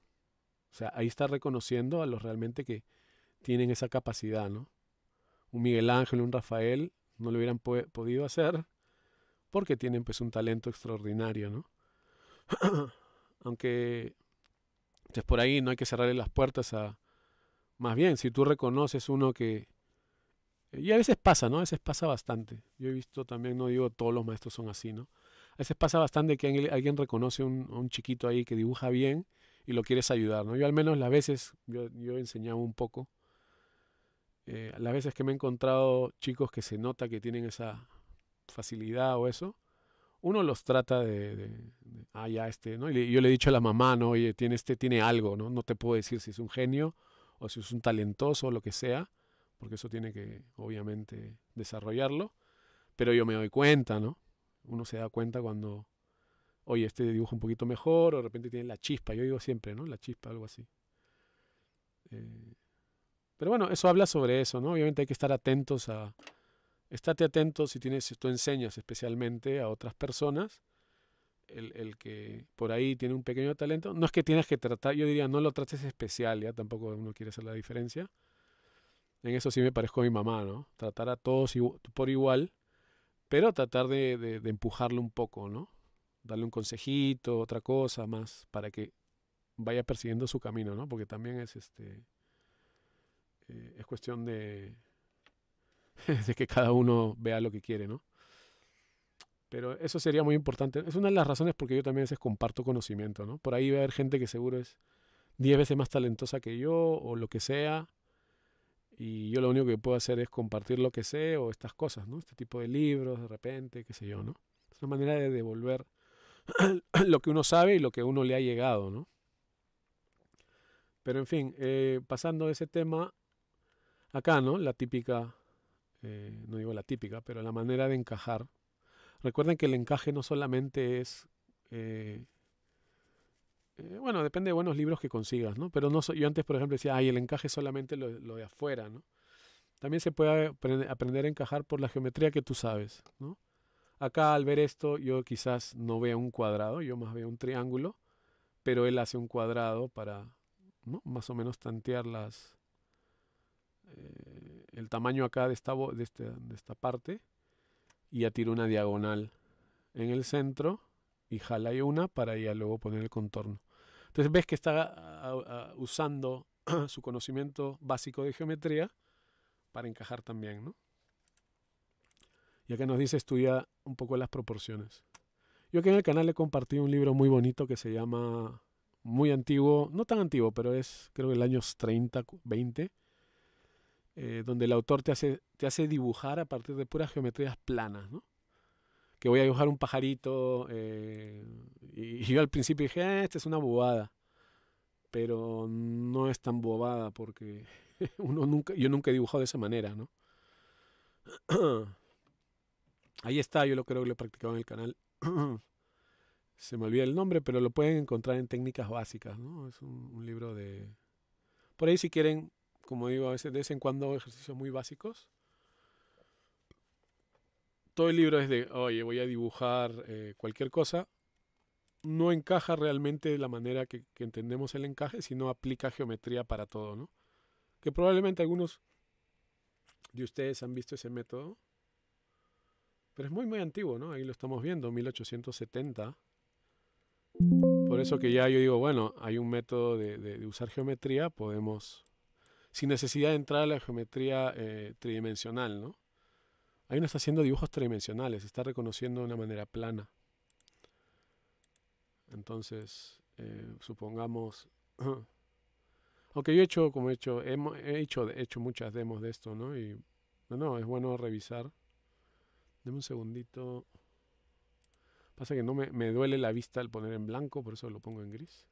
O sea, ahí está reconociendo a los realmente que tienen esa capacidad, ¿no? Un Miguel Ángel, un Rafael, no lo hubieran podido hacer porque tienen pues un talento extraordinario, ¿no? Aunque Entonces pues, por ahí no hay que cerrarle las puertas a... Más bien, si tú reconoces uno que, y a veces pasa, ¿no? A veces pasa bastante. Yo he visto también, no digo todos los maestros son así, ¿no? A veces pasa bastante que alguien reconoce a un, un, chiquito ahí que dibuja bien y lo quieres ayudar, ¿no? Yo al menos las veces, yo, he enseñado un poco, eh, las veces que me he encontrado chicos que se nota que tienen esa facilidad o eso, uno los trata de, ah, ya este, ¿no? Y yo le he dicho a la mamá, no, oye, tiene, este tiene algo, ¿no? No te puedo decir si es un genio o si es un talentoso o lo que sea, porque eso tiene que, obviamente, desarrollarlo. Pero yo me doy cuenta, ¿no? Uno se da cuenta cuando, oye, este dibujo un poquito mejor, o de repente tiene la chispa, yo digo siempre, ¿no? La chispa, algo así. Eh, pero bueno, eso habla sobre eso, ¿no? Obviamente hay que estar atentos a... Estate atento si, tienes, tú enseñas especialmente a otras personas, el, el, que por ahí tiene un pequeño talento, no es que tienes que tratar, yo diría, no lo trates especial, ya tampoco uno quiere hacer la diferencia, en eso sí me parezco a mi mamá, ¿no? Tratar a todos por igual, pero tratar de, empujarle empujarlo un poco, ¿no? Darle un consejito, otra cosa más, para que vaya persiguiendo su camino, ¿no? Porque también es este. Eh, es cuestión de, que cada uno vea lo que quiere, ¿no? Pero eso sería muy importante. Es una de las razones porque yo también a veces comparto conocimiento, ¿no? Por ahí va a haber gente que seguro es 10 veces más talentosa que yo o lo que sea, y yo lo único que puedo hacer es compartir lo que sé o estas cosas, ¿no? Este tipo de libros, de repente, qué sé yo, ¿no? Es una manera de devolver lo que uno sabe y lo que uno le ha llegado, ¿no? Pero en fin, eh, pasando ese tema, acá, ¿no? La típica, eh, no digo la típica, pero la manera de encajar. Recuerden que el encaje no solamente es eh, eh, bueno, depende de buenos libros que consigas, ¿no? Pero no yo antes, por ejemplo, decía, ay, el encaje es solamente lo, de afuera, ¿no? También se puede aprender a encajar por la geometría que tú sabes, ¿no? Acá al ver esto, yo quizás no veo un cuadrado, yo más veo un triángulo, pero él hace un cuadrado para ¿no? más o menos tantear las, eh, el tamaño acá de esta, de, este, de esta parte y atira una diagonal en el centro y jala y una para ya luego poner el contorno. Entonces ves que está ah, ah, usando su conocimiento básico de geometría para encajar también, ¿no? Y acá nos dice estudia un poco las proporciones. Yo aquí en el canal he compartido un libro muy bonito que se llama, muy antiguo, no tan antiguo, pero es creo que el año 30, 20, eh, donde el autor te hace, te hace dibujar a partir de puras geometrías planas, ¿no? que voy a dibujar un pajarito. Eh, y, yo al principio dije, ah, esta es una bobada. Pero no es tan bobada porque uno nunca, yo nunca he dibujado de esa manera, ¿no? Ahí está, yo lo creo que lo he practicado en el canal. Se me olvida el nombre, pero lo pueden encontrar en técnicas básicas, ¿no? Es un, un libro de... Por ahí si quieren, como digo, a veces de vez en cuando ejercicios muy básicos todo el libro es de, oye, voy a dibujar eh, cualquier cosa, no encaja realmente de la manera que, entendemos el encaje, sino aplica geometría para todo, ¿no? Que probablemente algunos de ustedes han visto ese método, pero es muy, muy antiguo, ¿no? Ahí lo estamos viendo, 1870. Por eso que ya yo digo, bueno, hay un método de, usar geometría, podemos, sin necesidad de entrar a la geometría eh, tridimensional, ¿no? Ahí no está haciendo dibujos tridimensionales, está reconociendo de una manera plana. Entonces, eh, supongamos... Aunque yo he hecho, como he hecho, he, hecho, hecho muchas demos de esto, ¿no? Y no, no, es bueno revisar. Deme un segundito. Pasa que no me, me duele la vista al poner en blanco, por eso lo pongo en gris.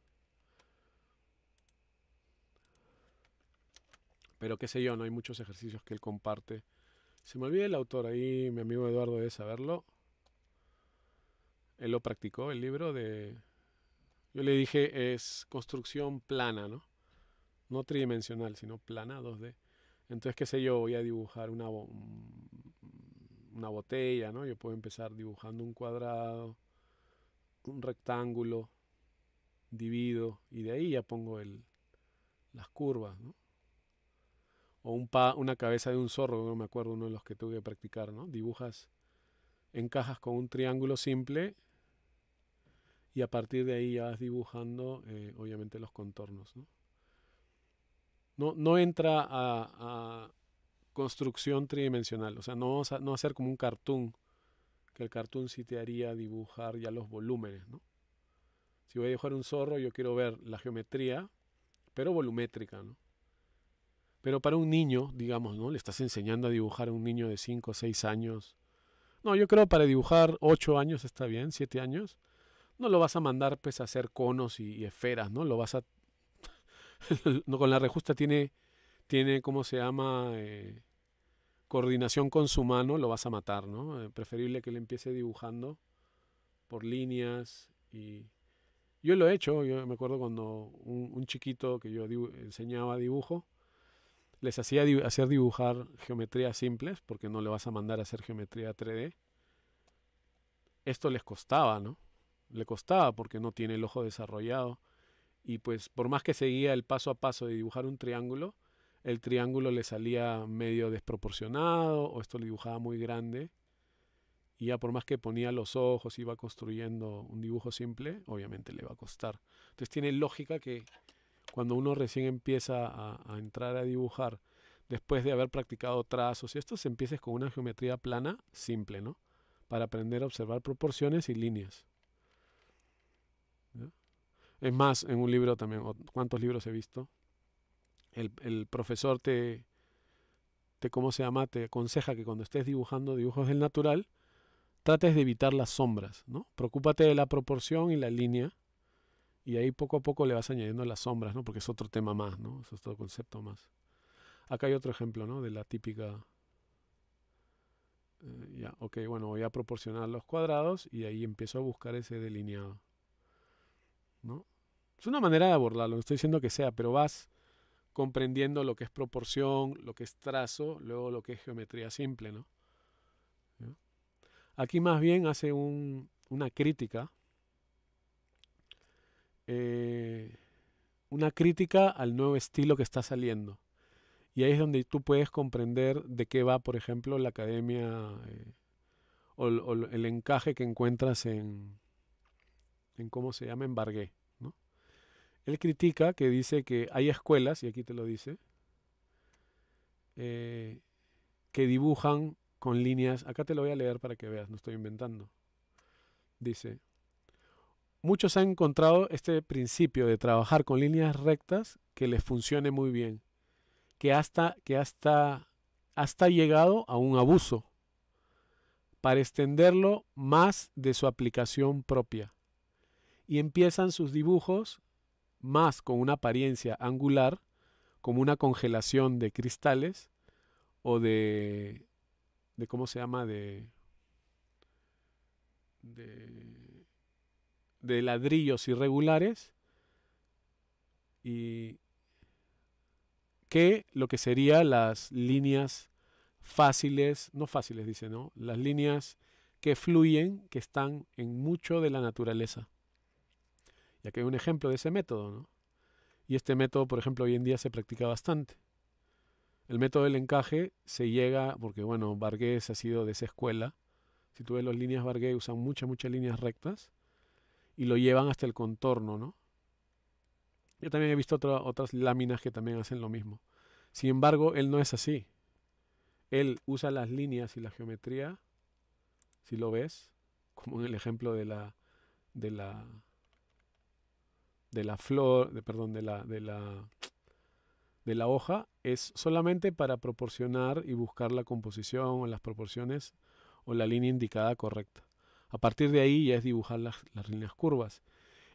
Pero qué sé yo, no hay muchos ejercicios que él comparte se me olvida el autor, ahí mi amigo Eduardo de saberlo. Él lo practicó, el libro de... Yo le dije, es construcción plana, ¿no? No tridimensional, sino plana, 2D. Entonces, qué sé yo, voy a dibujar una, mm, una botella, ¿no? Yo puedo empezar dibujando un cuadrado, un rectángulo, divido, y de ahí ya pongo el, las curvas, ¿no? o una cabeza de un zorro, no me acuerdo uno de los que tuve que practicar, ¿no? Dibujas, encajas con un triángulo simple y a partir de ahí ya vas dibujando, eh, obviamente, los contornos, ¿no? No, entra a, construcción tridimensional, o sea, no a, no hacer como un cartoon, que el cartoon sí te haría dibujar ya los volúmenes, ¿no? Si voy a dibujar un zorro, yo quiero ver la geometría, pero volumétrica, ¿no? Pero para un niño, digamos, ¿no? Le estás enseñando a dibujar a un niño de 5 o 6 años. No, yo creo para dibujar 8 años está bien, 7 años. No lo vas a mandar pues a hacer conos y, esferas, ¿no? Lo vas a... no, con la rejusta tiene, tiene ¿cómo se llama? Eh, coordinación con su mano, lo vas a matar, ¿no? Eh, preferible que le empiece dibujando por líneas y yo lo he hecho, yo me acuerdo cuando un, chiquito que yo enseñaba dibujo, les hacía hacer dibujar geometría simples, porque no le vas a mandar a hacer geometría 3D. Esto les costaba, ¿no? Le costaba porque no tiene el ojo desarrollado. Y pues por más que seguía el paso a paso de dibujar un triángulo, el triángulo le salía medio desproporcionado o esto lo dibujaba muy grande. Y ya por más que ponía los ojos, iba construyendo un dibujo simple, obviamente le va a costar. Entonces tiene lógica que cuando uno recién empieza a, entrar a dibujar, después de haber practicado trazos y esto, se empieces con una geometría plana simple, ¿no? Para aprender a observar proporciones y líneas. Es más, en un libro también, ¿cuántos libros he visto? El, profesor te, te, ¿cómo se llama? Te aconseja que cuando estés dibujando dibujos del natural, trates de evitar las sombras, ¿no? Preocúpate de la proporción y la línea y ahí poco a poco le vas añadiendo las sombras, ¿no? Porque es otro tema más, ¿no? Es otro concepto más. Acá hay otro ejemplo, ¿no? De la típica... Eh, ya, ok, bueno, voy a proporcionar los cuadrados y ahí empiezo a buscar ese delineado. ¿No? Es una manera de abordarlo, no estoy diciendo que sea, pero vas comprendiendo lo que es proporción, lo que es trazo, luego lo que es geometría simple, ¿no? Aquí más bien hace un, una crítica eh, una crítica al nuevo estilo que está saliendo. Y ahí es donde tú puedes comprender de qué va, por ejemplo, la academia eh, o, el encaje que encuentras en, en cómo se llama, en ¿no? Él critica que dice que hay escuelas, y aquí te lo dice, eh, que dibujan con líneas. Acá te lo voy a leer para que veas, no estoy inventando. Dice, muchos han encontrado este principio de trabajar con líneas rectas que les funcione muy bien, que hasta, que hasta, hasta llegado a un abuso para extenderlo más de su aplicación propia. Y empiezan sus dibujos más con una apariencia angular, como una congelación de cristales o de, de ¿cómo se llama? De, de de ladrillos irregulares y que lo que serían las líneas fáciles, no fáciles dice, ¿no? Las líneas que fluyen, que están en mucho de la naturaleza. Y aquí hay un ejemplo de ese método, ¿no? Y este método, por ejemplo, hoy en día se practica bastante. El método del encaje se llega, porque bueno, vargas ha sido de esa escuela. Si tú ves las líneas vargas usan muchas, muchas líneas rectas y lo llevan hasta el contorno, ¿no? Yo también he visto otras láminas que también hacen lo mismo. Sin embargo, él no es así. Él usa las líneas y la geometría, si lo ves, como en el ejemplo de la de la de la flor, de, perdón, de la de la de la hoja es solamente para proporcionar y buscar la composición o las proporciones o la línea indicada correcta. A partir de ahí ya es dibujar las, líneas curvas.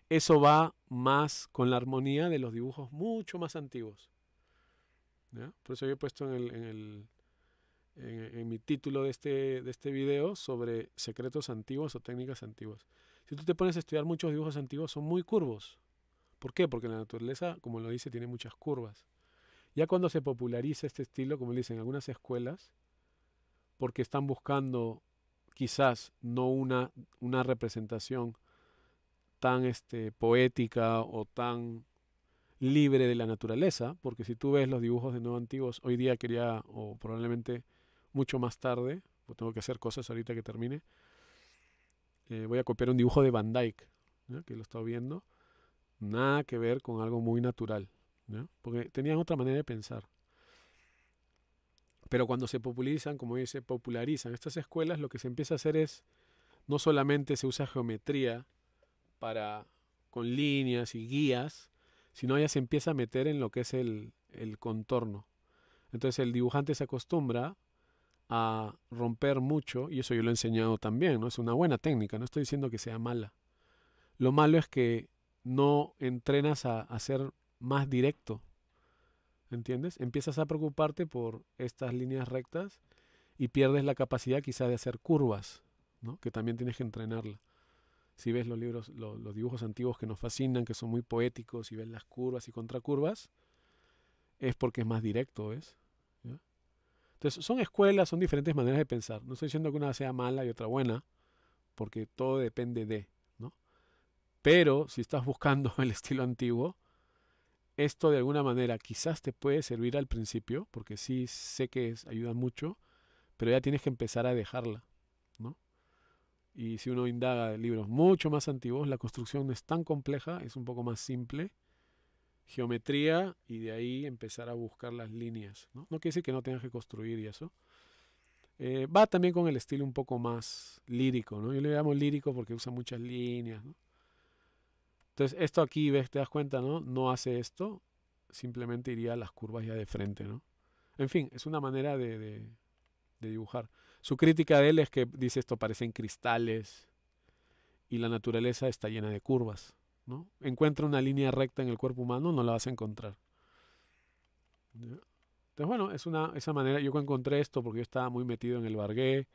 Eso va más con la armonía de los dibujos mucho más antiguos. Por eso yo he puesto en, en, mi título de este, de este video sobre secretos antiguos o técnicas antiguas. Si tú te pones a estudiar muchos dibujos antiguos, son muy curvos. ¿Por qué? Porque la naturaleza, como lo dice, tiene muchas curvas. Ya cuando se populariza este estilo, como dicen algunas escuelas, porque están buscando quizás no una, una representación tan este, poética o tan libre de la naturaleza, porque si tú ves los dibujos de nuevo antiguos, hoy día quería, o probablemente mucho más tarde, porque tengo que hacer cosas ahorita que termine, eh, voy a copiar un dibujo de Van Dyck, que lo he estado viendo, nada que ver con algo muy natural, porque tenían otra manera de pensar. Pero cuando se popularizan, como dice, popularizan estas escuelas, lo que se empieza a hacer es, no solamente se usa geometría para, con líneas y guías, sino ya se empieza a meter en lo que es el, el contorno. Entonces el dibujante se acostumbra a romper mucho, y eso yo lo he enseñado también, ¿no? Es una buena técnica, no estoy diciendo que sea mala. Lo malo es que no entrenas a, a ser más directo, ¿entiendes? Empiezas a preocuparte por estas líneas rectas y pierdes la capacidad quizá de hacer curvas, que también tienes que entrenarla. Si ves los libros, los, dibujos antiguos que nos fascinan, que son muy poéticos, y ves las curvas y contracurvas, es porque es más directo, ¿ves? Entonces, son escuelas, son diferentes maneras de pensar. No estoy diciendo que una sea mala y otra buena, porque todo depende de, ¿no? Pero si estás buscando el estilo antiguo, esto de alguna manera quizás te puede servir al principio, porque sí sé que ayuda mucho, pero ya tienes que empezar a dejarla, ¿no? Y si uno indaga de libros mucho más antiguos, la construcción no es tan compleja, es un poco más simple, geometría, y de ahí empezar a buscar las líneas, ¿no? No quiere decir que no tengas que construir y eso. Eh, va también con el estilo un poco más lírico, ¿no? Yo le llamo lírico porque usa muchas líneas, ¿no? Entonces, esto aquí, ves, te das cuenta, ¿no? No hace esto, simplemente iría a las curvas ya de frente, ¿no? En fin, es una manera de, dibujar. Su crítica de él es que dice esto parecen cristales y la naturaleza está llena de curvas, ¿no? Encuentra una línea recta en el cuerpo humano, no la vas a encontrar. Entonces, bueno, es una, esa manera. Yo encontré esto porque yo estaba muy metido en el bargué.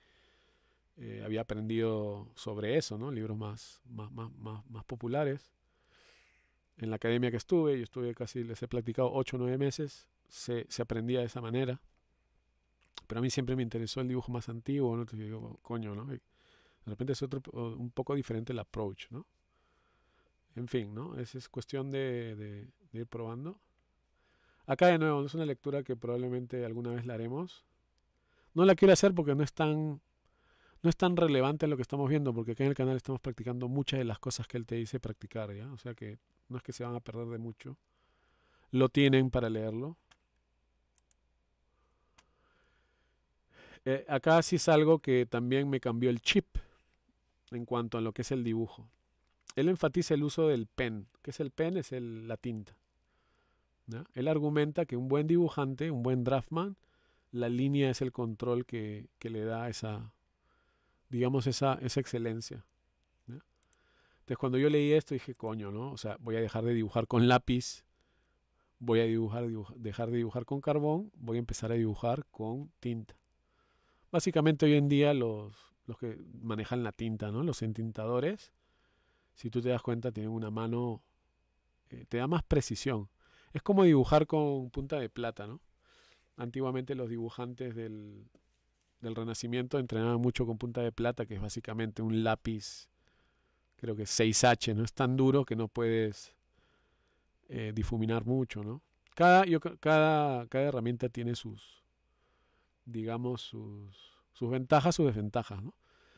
Eh, había aprendido sobre eso, ¿no? Libros más, más, más, más populares en la academia que estuve, yo estuve casi, les he platicado, 8 o 9 meses, se, se, aprendía de esa manera. Pero a mí siempre me interesó el dibujo más antiguo, ¿no? Entonces digo, coño, ¿no? de repente es otro, un poco diferente el approach, ¿no? En fin, ¿no? Esa es cuestión de, ir probando. Acá de nuevo, es una lectura que probablemente alguna vez la haremos. No la quiero hacer porque no es tan no es tan relevante lo que estamos viendo, porque acá en el canal estamos practicando muchas de las cosas que él te dice practicar, ¿ya? O sea que no es que se van a perder de mucho. Lo tienen para leerlo. Eh, acá sí es algo que también me cambió el chip en cuanto a lo que es el dibujo. Él enfatiza el uso del pen. que es el pen? Es la tinta. Él argumenta que un buen dibujante, un buen draftman, la línea es el control que, le da esa, digamos, esa, esa excelencia. Entonces cuando yo leí esto dije, coño, ¿no? O sea, voy a dejar de dibujar con lápiz, voy a dibujar, dejar de dibujar con carbón, voy a empezar a dibujar con tinta. Básicamente hoy en día los, que manejan la tinta, ¿no? Los entintadores, si tú te das cuenta, tienen una mano, eh, te da más precisión. Es como dibujar con punta de plata, ¿no? Antiguamente los dibujantes del, del Renacimiento entrenaban mucho con punta de plata, que es básicamente un lápiz creo que 6H, ¿no? Es tan duro que no puedes eh, difuminar mucho, ¿no? Cada, cada, cada herramienta tiene sus, digamos, sus, ventajas, sus desventajas, ¿no?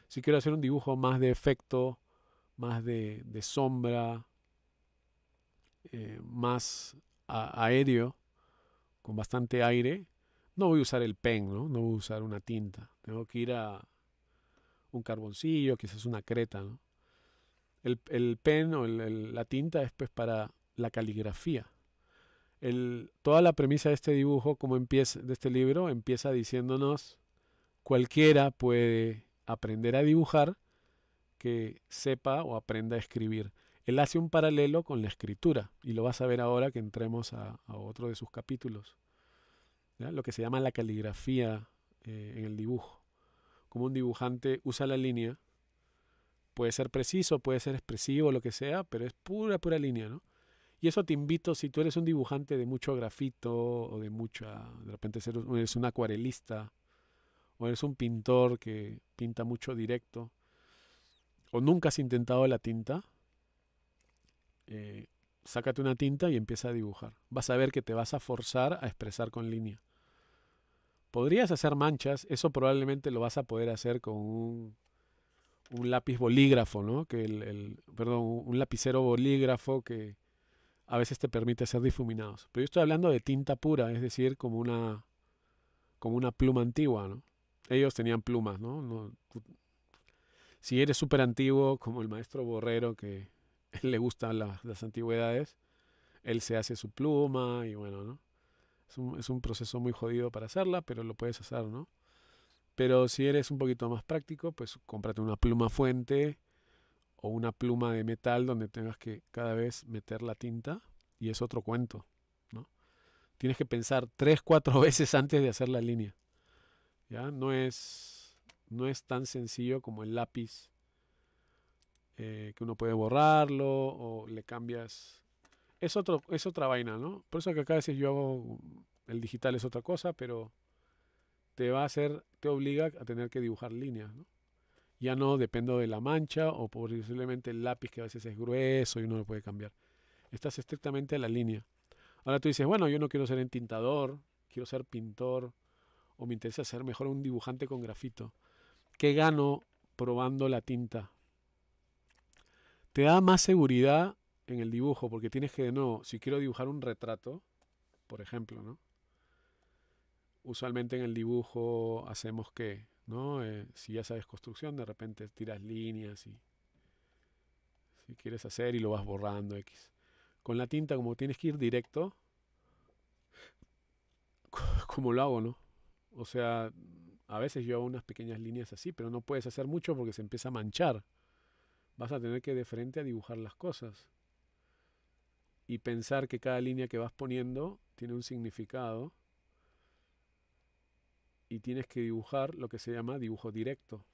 Si quiero hacer un dibujo más de efecto, más de, sombra, eh, más aéreo, con bastante aire, no voy a usar el pen, ¿no? No voy a usar una tinta. Tengo que ir a un carboncillo, quizás una creta, ¿no? El, pen o la tinta es pues, para la caligrafía. toda la premisa de este dibujo, como empieza, de este libro, empieza diciéndonos, cualquiera puede aprender a dibujar que sepa o aprenda a escribir. Él hace un paralelo con la escritura y lo vas a ver ahora que entremos a, otro de sus capítulos. Lo que se llama la caligrafía eh, en el dibujo. Como un dibujante usa la línea Puede ser preciso, puede ser expresivo, lo que sea, pero es pura, pura línea, ¿no? Y eso te invito, si tú eres un dibujante de mucho grafito o de mucha, de repente eres un acuarelista o eres un pintor que pinta mucho directo o nunca has intentado la tinta, eh, sácate una tinta y empieza a dibujar. Vas a ver que te vas a forzar a expresar con línea. Podrías hacer manchas, eso probablemente lo vas a poder hacer con un un lápiz bolígrafo, ¿no? Que el, perdón, un lapicero bolígrafo que a veces te permite ser difuminados. Pero yo estoy hablando de tinta pura, es decir, como una, como una pluma antigua, ¿no? Ellos tenían plumas, ¿no? no si eres súper antiguo, como el maestro Borrero, que le gustan las antigüedades, él se hace su pluma y bueno, ¿no? Es un, es un proceso muy jodido para hacerla, pero lo puedes hacer, ¿no? Pero si eres un poquito más práctico, pues cómprate una pluma fuente o una pluma de metal donde tengas que cada vez meter la tinta y es otro cuento. Tienes que pensar tres, cuatro veces antes de hacer la línea. ¿ya? No, es, no es tan sencillo como el lápiz eh, que uno puede borrarlo o le cambias. Es, otro, es otra vaina, ¿no? Por eso que acá a veces yo hago. El digital es otra cosa, pero te va a hacer, te obliga a tener que dibujar líneas, ¿no? Ya no dependo de la mancha o posiblemente el lápiz que a veces es grueso y uno lo puede cambiar. Estás estrictamente a la línea. Ahora tú dices, bueno, yo no quiero ser entintador, quiero ser pintor o me interesa ser mejor un dibujante con grafito. ¿Qué gano probando la tinta? Te da más seguridad en el dibujo porque tienes que, de si quiero dibujar un retrato, por ejemplo, ¿no? usualmente en el dibujo hacemos que, ¿no? Eh, si ya sabes construcción, de repente tiras líneas y si quieres hacer y lo vas borrando X. Con la tinta, como tienes que ir directo, como lo hago, ¿no? O sea, a veces yo hago unas pequeñas líneas así, pero no puedes hacer mucho porque se empieza a manchar. Vas a tener que de frente a dibujar las cosas. Y pensar que cada línea que vas poniendo tiene un significado y tienes que dibujar lo que se llama dibujo directo.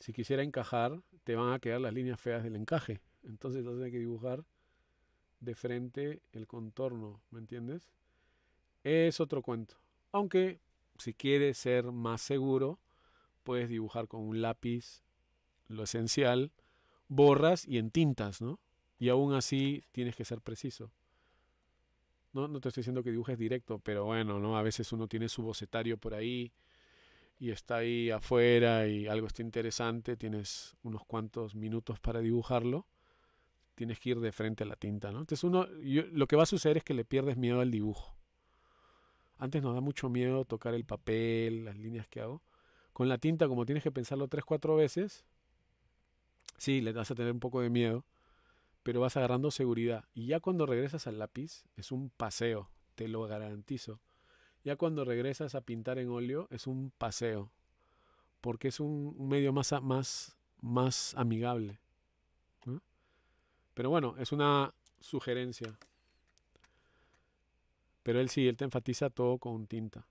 Si quisiera encajar, te van a quedar las líneas feas del encaje. Entonces vas a que dibujar de frente el contorno, ¿me entiendes? Es otro cuento. Aunque si quieres ser más seguro, puedes dibujar con un lápiz lo esencial, borras y entintas, ¿no? Y aún así tienes que ser preciso. No, no te estoy diciendo que dibujes directo, pero bueno, ¿no? A veces uno tiene su bocetario por ahí y está ahí afuera y algo está interesante, tienes unos cuantos minutos para dibujarlo, tienes que ir de frente a la tinta, ¿no? Entonces uno, lo que va a suceder es que le pierdes miedo al dibujo. Antes nos da mucho miedo tocar el papel, las líneas que hago. Con la tinta, como tienes que pensarlo tres, cuatro veces, sí, le vas a tener un poco de miedo, pero vas agarrando seguridad. Y ya cuando regresas al lápiz, es un paseo, te lo garantizo. Ya cuando regresas a pintar en óleo, es un paseo, porque es un medio más, más, más amigable. Pero bueno, es una sugerencia. Pero él sí, él te enfatiza todo con tinta.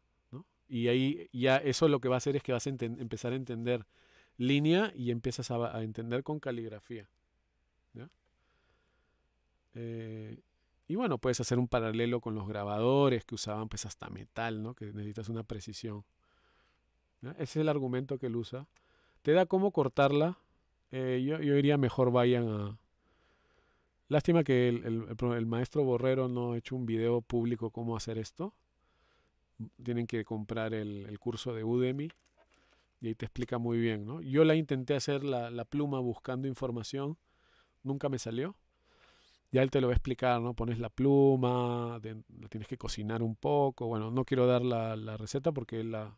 Y ahí ya eso lo que va a hacer es que vas a empezar a entender línea y empiezas a, a entender con caligrafía. ¿ya? Eh, y bueno, puedes hacer un paralelo con los grabadores que usaban pues hasta metal, ¿no? Que necesitas una precisión. Ese es el argumento que él usa. Te da cómo cortarla. Eh, yo, diría mejor vayan a... Lástima que el, maestro Borrero no ha hecho un video público cómo hacer esto. Tienen que comprar el, curso de Udemy y ahí te explica muy bien, Yo la intenté hacer la pluma buscando información, nunca me salió ya él te lo va a explicar, ¿no? Pones la pluma, la tienes que cocinar un poco. Bueno, no quiero dar la, receta porque él la,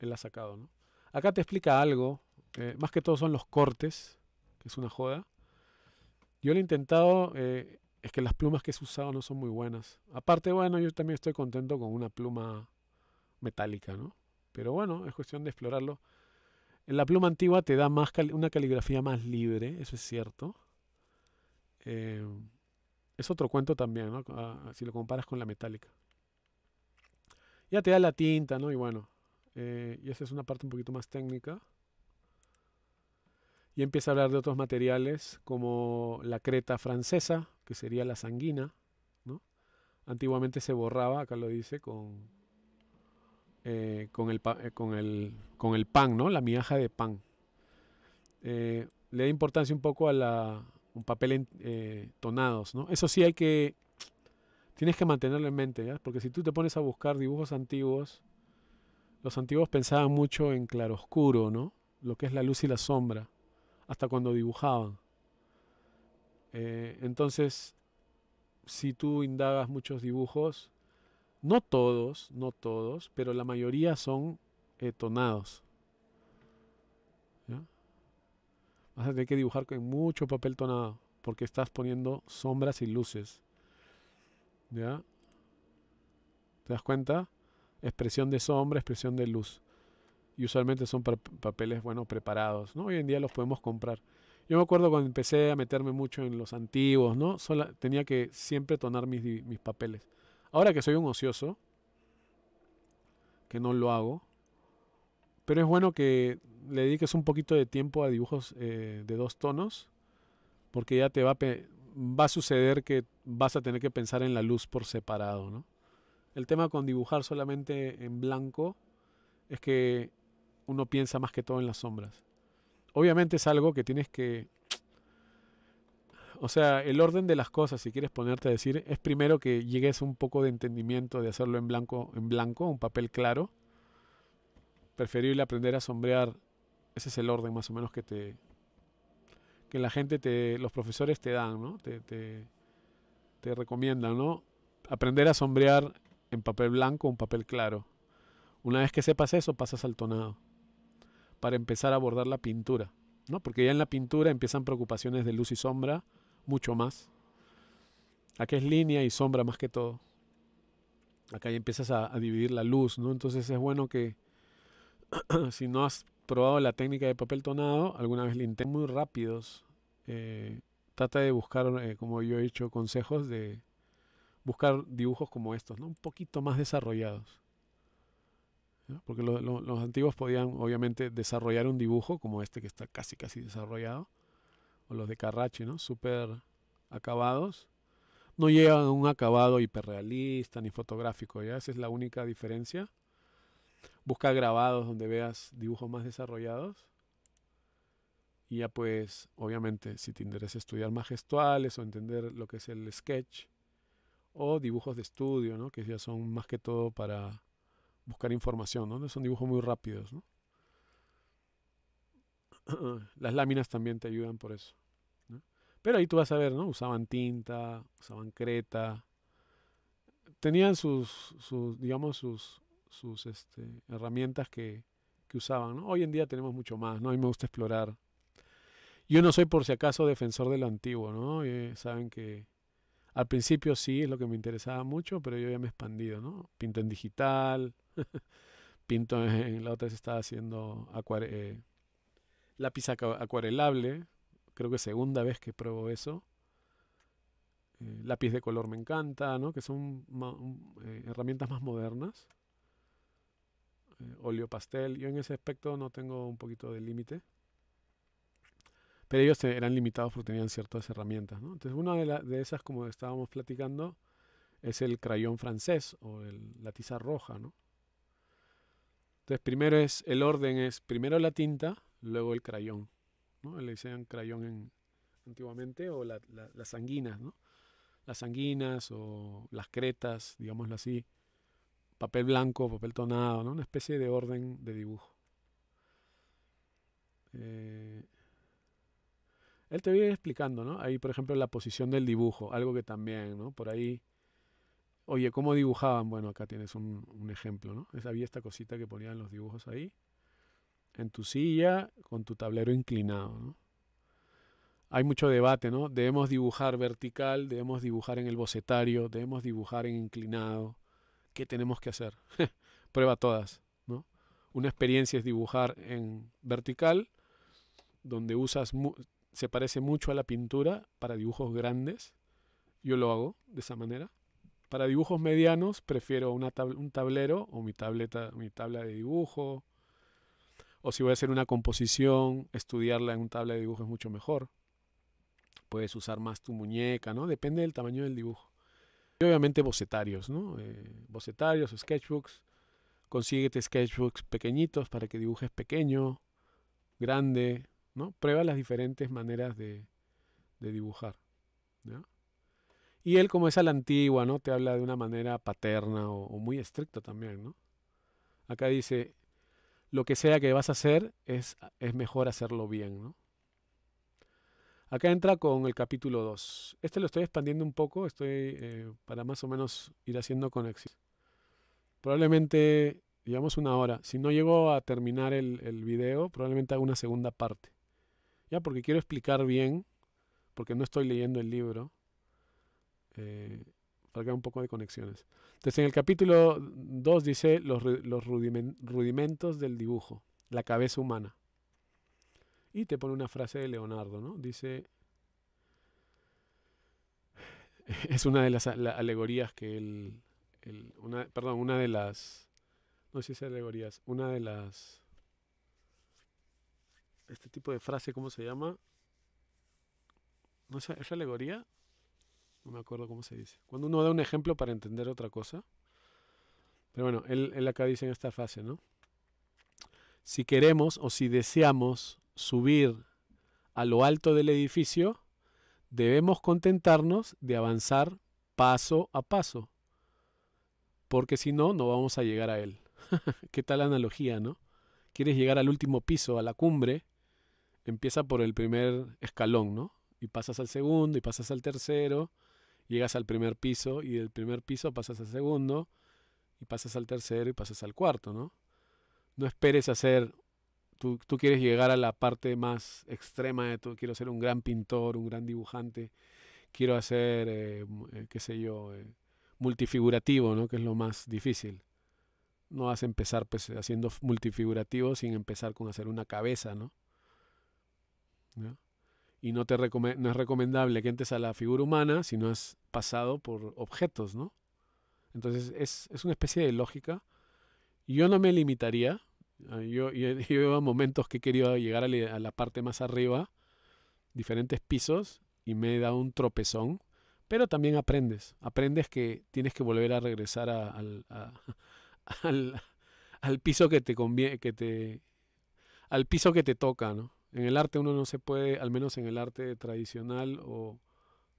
la ha sacado, ¿no? Acá te explica algo, eh, más que todo son los cortes, que es una joda. Yo lo he intentado, eh, es que las plumas que he usado no son muy buenas. Aparte, bueno, yo también estoy contento con una pluma metálica, ¿no? Pero bueno, es cuestión de explorarlo. La pluma antigua te da más una caligrafía más libre, eso es cierto. Eh, es otro cuento también, ah, si lo comparas con la metálica. Ya te da la tinta, ¿no? Y bueno, eh, y esa es una parte un poquito más técnica. Y empieza a hablar de otros materiales como la creta francesa, que sería la sanguina, Antiguamente se borraba, acá lo dice, con, eh, con, el, con, el, con el pan, ¿no? La miaja de pan. le da importancia un poco a la, un papel eh, tonados, ¿no? Eso sí hay que, tienes que mantenerlo en mente, ¿ya? Porque si tú te pones a buscar dibujos antiguos, los antiguos pensaban mucho en claroscuro, ¿no? Lo que es la luz y la sombra, hasta cuando dibujaban. Eh, entonces, si tú indagas muchos dibujos, no todos, no todos, pero la mayoría son eh, tonados. Vas a tener que dibujar con mucho papel tonado porque estás poniendo sombras y luces. ¿Ya? ¿Te das cuenta? Expresión de sombra, expresión de luz. Y usualmente son papeles, bueno, preparados, ¿no? Hoy en día los podemos comprar. Yo me acuerdo cuando empecé a meterme mucho en los antiguos, ¿no? tenía que siempre tonar mis, mis papeles. Ahora que soy un ocioso, que no lo hago, pero es bueno que le dediques un poquito de tiempo a dibujos eh, de dos tonos, porque ya te va a, va a suceder que vas a tener que pensar en la luz por separado, ¿no? El tema con dibujar solamente en blanco es que uno piensa más que todo en las sombras. Obviamente es algo que tienes que... O sea, el orden de las cosas, si quieres ponerte a decir, es primero que llegues un poco de entendimiento de hacerlo en blanco, en blanco, un papel claro. Preferible aprender a sombrear ese es el orden más o menos que te que la gente te los profesores te dan, Te, recomiendan, ¿no? Aprender a sombrear en papel blanco, un papel claro. Una vez que sepas eso, pasas al tonado para empezar a abordar la pintura, ¿no? Porque ya en la pintura empiezan preocupaciones de luz y sombra mucho más. Acá es línea y sombra más que todo. Acá ya empiezas a, dividir la luz, ¿no? Entonces es bueno que si no has probado la técnica de papel tonado, alguna vez intenté muy rápidos. Eh, trata de buscar, eh, como yo he hecho, consejos de buscar dibujos como estos, ¿no? un poquito más desarrollados. Porque los antiguos podían, obviamente, desarrollar un dibujo como este que está casi, casi desarrollado. O los de carrache ¿no? Súper acabados. No llevan un acabado hiperrealista ni fotográfico, ¿ya? Esa es la única diferencia Busca grabados donde veas dibujos más desarrollados. Y ya pues, obviamente, si te interesa estudiar más gestuales o entender lo que es el sketch o dibujos de estudio, ¿no? Que ya son más que todo para buscar información, Son dibujos muy rápidos, Las láminas también te ayudan por eso. Pero ahí tú vas a ver, ¿no? Usaban tinta, usaban creta. Tenían sus, sus digamos, sus, sus este, herramientas que, usaban. Hoy en día tenemos mucho más, ¿no? A mí me gusta explorar. Yo no soy por si acaso defensor de lo antiguo, ¿no? Eh, saben que al principio sí es lo que me interesaba mucho, pero yo ya me he expandido, ¿no? Pinto en digital, pinto en, la otra vez estaba haciendo eh, lápiz acuarelable, creo que segunda vez que pruebo eso. Eh, lápiz de color me encanta, ¿no? Que son herramientas más modernas. Eh, óleo pastel. Yo en ese aspecto no tengo un poquito de límite. Pero ellos eran limitados porque tenían ciertas herramientas. Entonces, una de, esas, como estábamos platicando, es el crayón francés o la tiza roja. Entonces, primero es el orden: es primero la tinta, luego el crayón. Le decían crayón en, antiguamente o las sanguinas. Las sanguinas o las cretas, digámoslo así papel blanco, papel tonado, ¿no? una especie de orden de dibujo. Eh, él te viene explicando, ¿no? Ahí, por ejemplo, la posición del dibujo, algo que también, ¿no? Por ahí, oye, ¿cómo dibujaban? Bueno, acá tienes un, ejemplo, ¿no? había esta cosita que ponían los dibujos ahí, en tu silla, con tu tablero inclinado, ¿no? Hay mucho debate, ¿no? Debemos dibujar vertical, debemos dibujar en el bocetario, debemos dibujar en inclinado ¿qué tenemos que hacer? Prueba todas, ¿no? Una experiencia es dibujar en vertical, donde usas, se parece mucho a la pintura para dibujos grandes. Yo lo hago de esa manera. Para dibujos medianos prefiero una un tablero o mi, tableta, mi tabla de dibujo. O si voy a hacer una composición, estudiarla en un tabla de dibujo es mucho mejor. Puedes usar más tu muñeca, ¿no? Depende del tamaño del dibujo. Y obviamente bocetarios, ¿no? Eh, bocetarios, sketchbooks. Consíguete sketchbooks pequeñitos para que dibujes pequeño, grande, ¿no? Prueba las diferentes maneras de, dibujar. Y él, como es a la antigua, ¿no? Te habla de una manera paterna o, muy estricta también, ¿no? Acá dice, lo que sea que vas a hacer, es, es mejor hacerlo bien, ¿no? Acá entra con el capítulo 2. Este lo estoy expandiendo un poco, estoy eh, para más o menos ir haciendo conexiones. Probablemente, digamos una hora. Si no llego a terminar el, video, probablemente haga una segunda parte. Ya, porque quiero explicar bien, porque no estoy leyendo el libro. Eh, un poco de conexiones. Entonces, en el capítulo 2 dice los rudimentos del dibujo, la cabeza humana. Y te pone una frase de Leonardo, ¿no? Dice, es una de las alegorías que él, una, perdón, una de las, no sé si es alegorías, una de las, este tipo de frase, ¿cómo se llama? No ¿es alegoría? No me acuerdo cómo se dice. Cuando uno da un ejemplo para entender otra cosa. Pero bueno, él, él acá dice en esta frase, ¿no? Si queremos o si deseamos subir a lo alto del edificio, debemos contentarnos de avanzar paso a paso, porque si no, no vamos a llegar a él. ¿Qué tal analogía, no? Quieres llegar al último piso, a la cumbre, empieza por el primer escalón, ¿no? Y pasas al segundo, y pasas al tercero, llegas al primer piso, y del primer piso pasas al segundo, y pasas al tercero, y pasas al cuarto, ¿no? No esperes hacer tú, tú, quieres llegar a la parte más extrema de tú, quiero ser un gran pintor, un gran dibujante, quiero hacer, eh, eh, qué sé yo, eh, multifigurativo, ¿no? Que es lo más difícil. No vas a empezar pues, haciendo multifigurativo sin empezar con hacer una cabeza, ¿no? Y no, te no es recomendable que entres a la figura humana si no has pasado por objetos, ¿no? Entonces es, es una especie de lógica. Yo no me limitaría, Ah, yo, yo, momentos que he querido llegar a la, parte más arriba, diferentes pisos, y me he dado un tropezón, pero también aprendes, aprendes que tienes que volver a regresar al, al, piso que te que te, al piso que te toca, ¿no? En el arte uno no se puede, al menos en el arte tradicional o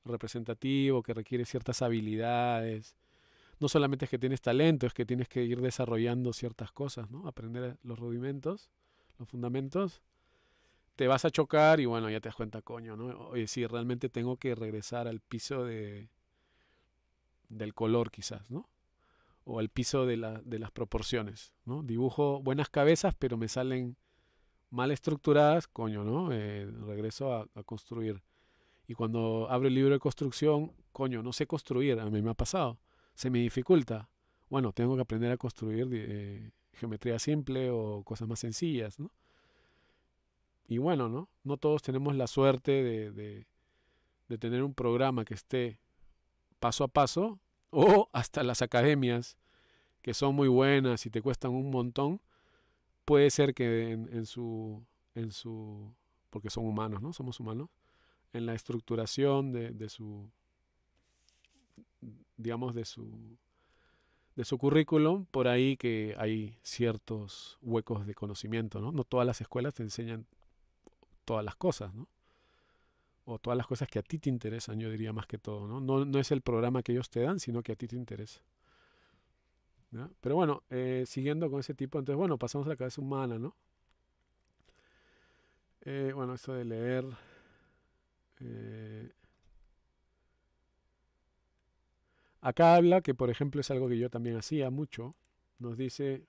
representativo, que requiere ciertas habilidades, no solamente es que tienes talento, es que tienes que ir desarrollando ciertas cosas, ¿no? Aprender eh, los rudimentos, los fundamentos. Te vas a chocar y bueno, ya te das cuenta, coño, ¿no? Oye, sí, realmente tengo que regresar al piso de del color quizás, ¿no? O al piso de, las proporciones, ¿no? Dibujo buenas cabezas, pero me salen mal estructuradas, coño, ¿no? Eh, regreso a, a construir. Y cuando abro el libro de construcción, coño, no sé construir, a mí me ha pasado se me dificulta. Bueno, tengo que aprender a construir eh, geometría simple o cosas más sencillas, ¿no? Y bueno, ¿no? No todos tenemos la suerte de, de, tener un programa que esté paso a paso o hasta las academias que son muy buenas y te cuestan un montón, puede ser que en, en, su, en su, porque son humanos, ¿no? Somos humanos, en la estructuración de, de, su, digamos, de su, de su currículum, por ahí que hay ciertos huecos de conocimiento, ¿no? No todas las escuelas te enseñan todas las cosas, ¿no? O todas las cosas que a ti te interesan, yo diría más que todo, ¿no? No, es el programa que ellos te dan, sino que a ti te interesa. Pero bueno, eh, siguiendo con ese tipo, entonces, bueno, pasamos a la cabeza humana, ¿no? Eh, bueno, eso de leer... Eh, Acá habla, que por ejemplo es algo que yo también hacía mucho, nos dice,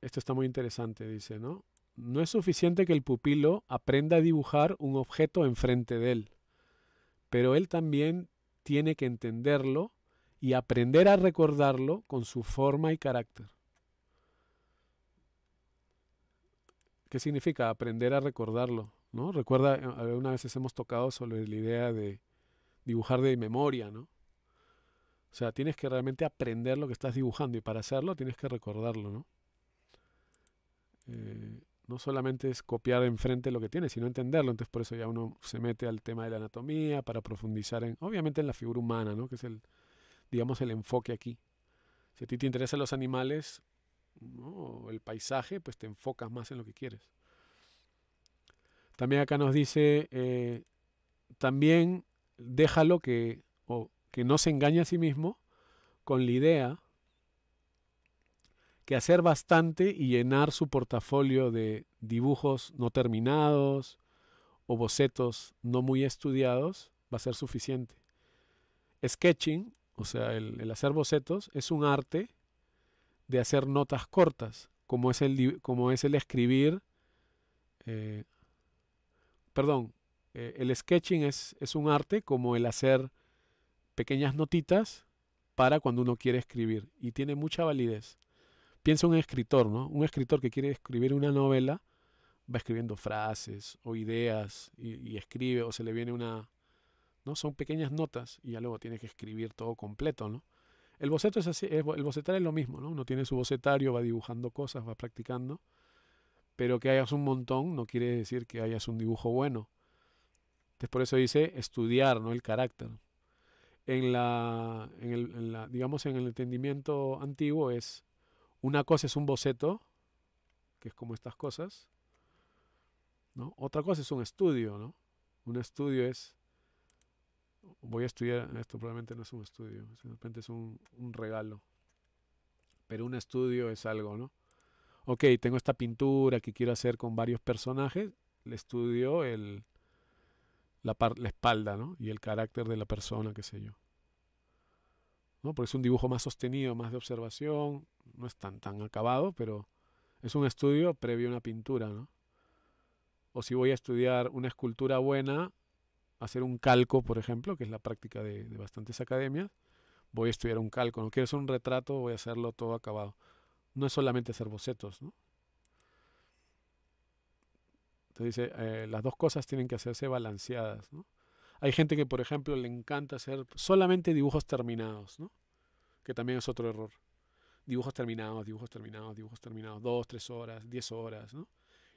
esto está muy interesante, dice, ¿no? No es suficiente que el pupilo aprenda a dibujar un objeto enfrente de él, pero él también tiene que entenderlo y aprender a recordarlo con su forma y carácter. ¿Qué significa aprender a recordarlo? ¿no? Recuerda, eh, alguna vez hemos tocado sobre la idea de dibujar de memoria, ¿no? O sea, tienes que realmente aprender lo que estás dibujando y para hacerlo tienes que recordarlo, ¿no? Eh, no solamente es copiar enfrente lo que tienes, sino entenderlo. Entonces por eso ya uno se mete al tema de la anatomía para profundizar en, obviamente en la figura humana, ¿no? Que es el, digamos, el enfoque aquí. Si a ti te interesan los animales ¿no? o el paisaje, pues te enfocas más en lo que quieres. También acá nos dice, eh, también déjalo que, no se engañe a sí mismo con la idea que hacer bastante y llenar su portafolio de dibujos no terminados o bocetos no muy estudiados va a ser suficiente. Sketching, o sea, el, hacer bocetos, es un arte de hacer notas cortas, como es el, como es el escribir, eh, perdón, eh, el sketching es, un arte como el hacer pequeñas notitas para cuando uno quiere escribir y tiene mucha validez. Piensa un escritor, ¿no? Un escritor que quiere escribir una novela va escribiendo frases o ideas y, escribe o se le viene una, ¿no? Son pequeñas notas y ya luego tiene que escribir todo completo, ¿no? El boceto es así, el bocetar es lo mismo, ¿no? Uno tiene su bocetario, va dibujando cosas, va practicando, pero que hayas un montón no quiere decir que hayas un dibujo bueno. Entonces por eso dice estudiar, ¿no? El carácter. En la, en el, la, digamos, en el entendimiento antiguo es, una cosa es un boceto, que es como estas cosas, ¿no? Otra cosa es un estudio, ¿no? Un estudio es, voy a estudiar, esto probablemente no es un estudio, de repente es un, un regalo, pero un estudio es algo, ¿no? Ok, tengo esta pintura que quiero hacer con varios personajes, le estudio el, la, espalda ¿no? y el carácter de la persona, qué sé yo. ¿no? Porque es un dibujo más sostenido, más de observación, no es tan, acabado, pero es un estudio previo a una pintura, ¿no? O si voy a estudiar una escultura buena, hacer un calco, por ejemplo, que es la práctica de, de bastantes academias, voy a estudiar un calco. No quiero hacer un retrato, voy a hacerlo todo acabado. No es solamente hacer bocetos, ¿no? Entonces dice, eh, las dos cosas tienen que hacerse balanceadas. ¿no? Hay gente que, por ejemplo, le encanta hacer solamente dibujos terminados, ¿no? que también es otro error. Dibujos terminados, dibujos terminados, dibujos terminados, dos, tres horas, diez horas, ¿no?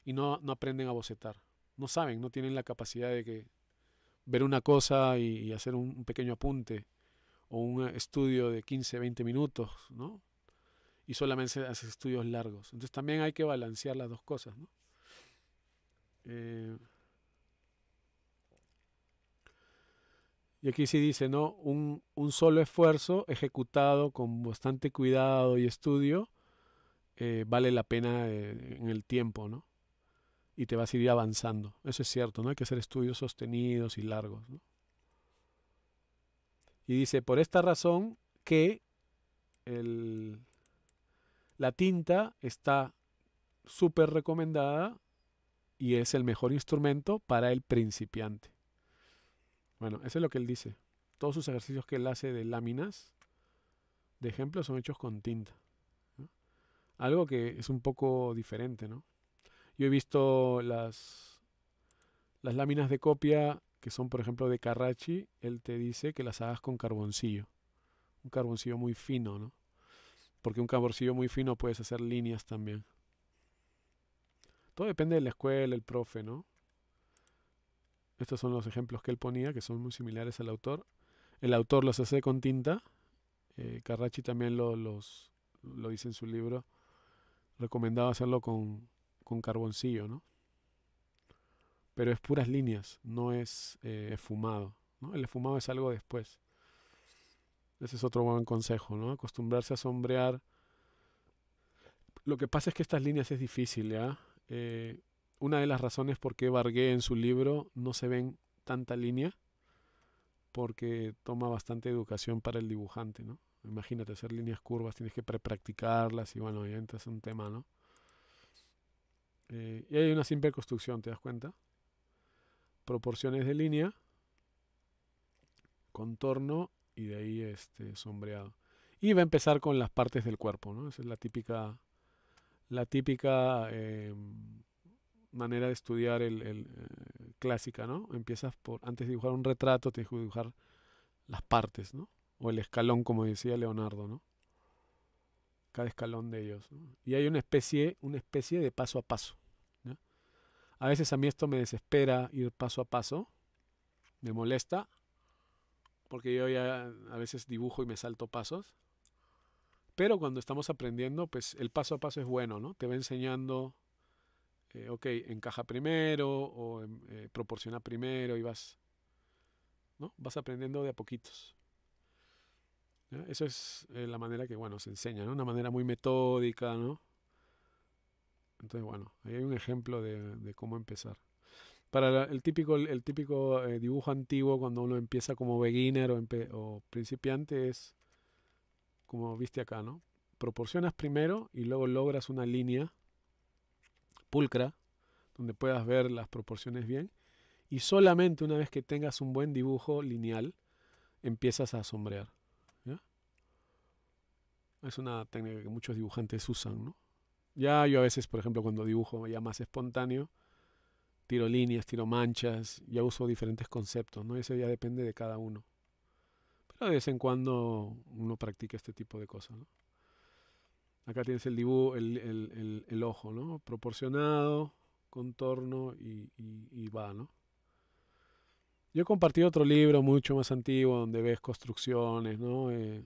y no, no aprenden a bocetar. No saben, no tienen la capacidad de ver una cosa y, hacer un, pequeño apunte o un eh, estudio de 15, 20 minutos, ¿no? Y solamente hacen estudios largos. Entonces también hay que balancear las dos cosas, ¿no? Eh, y aquí sí dice, ¿no? Un, solo esfuerzo ejecutado con bastante cuidado y estudio eh, vale la pena eh, en el tiempo, ¿no? Y te vas a ir avanzando. Eso es cierto, ¿no? Hay que hacer estudios sostenidos y largos, Y dice, por esta razón que la tinta está súper recomendada y es el mejor instrumento para el principiante. Bueno, eso es lo que él dice. Todos sus ejercicios que él hace de láminas, de ejemplo, son hechos con tinta. Algo que es un poco diferente, ¿no? Yo he visto las, las láminas de copia que son, por ejemplo, de Carrachi. Él te dice que las hagas con carboncillo. Un carboncillo muy fino, ¿no? Porque un carboncillo muy fino puedes hacer líneas también. Todo depende de la escuela, el profe, ¿no? Estos son los ejemplos que él ponía, que son muy similares al autor. El autor los hace con tinta. Eh, Carracci también lo, los, dice en su libro. Recomendaba hacerlo con, carboncillo, ¿no? Pero es puras líneas, no es eh, esfumado. El esfumado es algo después. Ese es otro buen consejo, ¿no? Acostumbrarse a sombrear. Lo que pasa es que estas líneas es difícil, ¿ya? Eh, una de las razones por qué Bargué en su libro no se ven tanta línea, porque toma bastante educación para el dibujante, ¿no? Imagínate hacer líneas curvas, tienes que pre-practicarlas y bueno, ya entras en un tema, ¿no? Eh, y hay una simple construcción, ¿te das cuenta? Proporciones de línea, contorno y de ahí este sombreado. Y va a empezar con las partes del cuerpo, ¿no? Esa es la típica la típica eh, manera de estudiar el, eh, clásica, ¿no? Empiezas por, antes de dibujar un retrato, tienes que dibujar las partes, ¿no? O el escalón, como decía Leonardo, ¿no? Cada escalón de ellos. Y hay una especie, una especie de paso a paso. A veces a mí esto me desespera ir paso a paso, me molesta, porque yo ya a veces dibujo y me salto pasos. Pero cuando estamos aprendiendo, pues el paso a paso es bueno, ¿no? Te va enseñando, eh, ok, encaja primero o em, eh, proporciona primero y vas, ¿no? Vas aprendiendo de a poquitos. Esa Eso es eh, la manera que, bueno, se enseña, ¿no? Una manera muy metódica, ¿no? Entonces, bueno, ahí hay un ejemplo de, cómo empezar. Para el típico, el típico dibujo antiguo, cuando uno empieza como beginner o principiante, es como viste acá, ¿no? Proporcionas primero y luego logras una línea pulcra donde puedas ver las proporciones bien y solamente una vez que tengas un buen dibujo lineal empiezas a sombrear. ¿ya? Es una técnica que muchos dibujantes usan, ¿no? Ya yo a veces, por ejemplo, cuando dibujo ya más espontáneo, tiro líneas, tiro manchas, ya uso diferentes conceptos, ¿no? Eso ya depende de cada uno de vez en cuando uno practica este tipo de cosas. Acá tienes el dibujo, el, ojo, ¿no? Proporcionado, contorno y, va, ¿no? Yo he compartido otro libro mucho más antiguo donde ves construcciones, ¿no? Eh,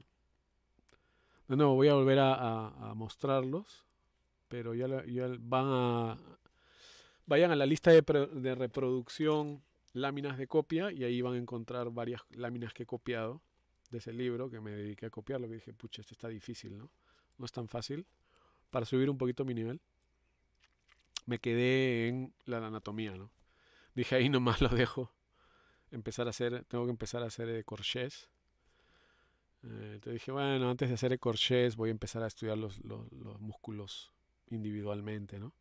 no, voy a volver a, mostrarlos, pero ya, van a... Vayan a la lista de reproducción láminas de copia y ahí van a encontrar varias láminas que he copiado ese libro que me dediqué a copiarlo, que dije, pucha, esto está difícil, ¿no? No es tan fácil. Para subir un poquito mi nivel, me quedé en la anatomía, ¿no? Dije, ahí nomás lo dejo. Empezar a hacer, tengo que empezar a hacer eh, corchés. Eh, te entonces dije, bueno, antes de hacer corchés voy a empezar a estudiar los, músculos individualmente, ¿no?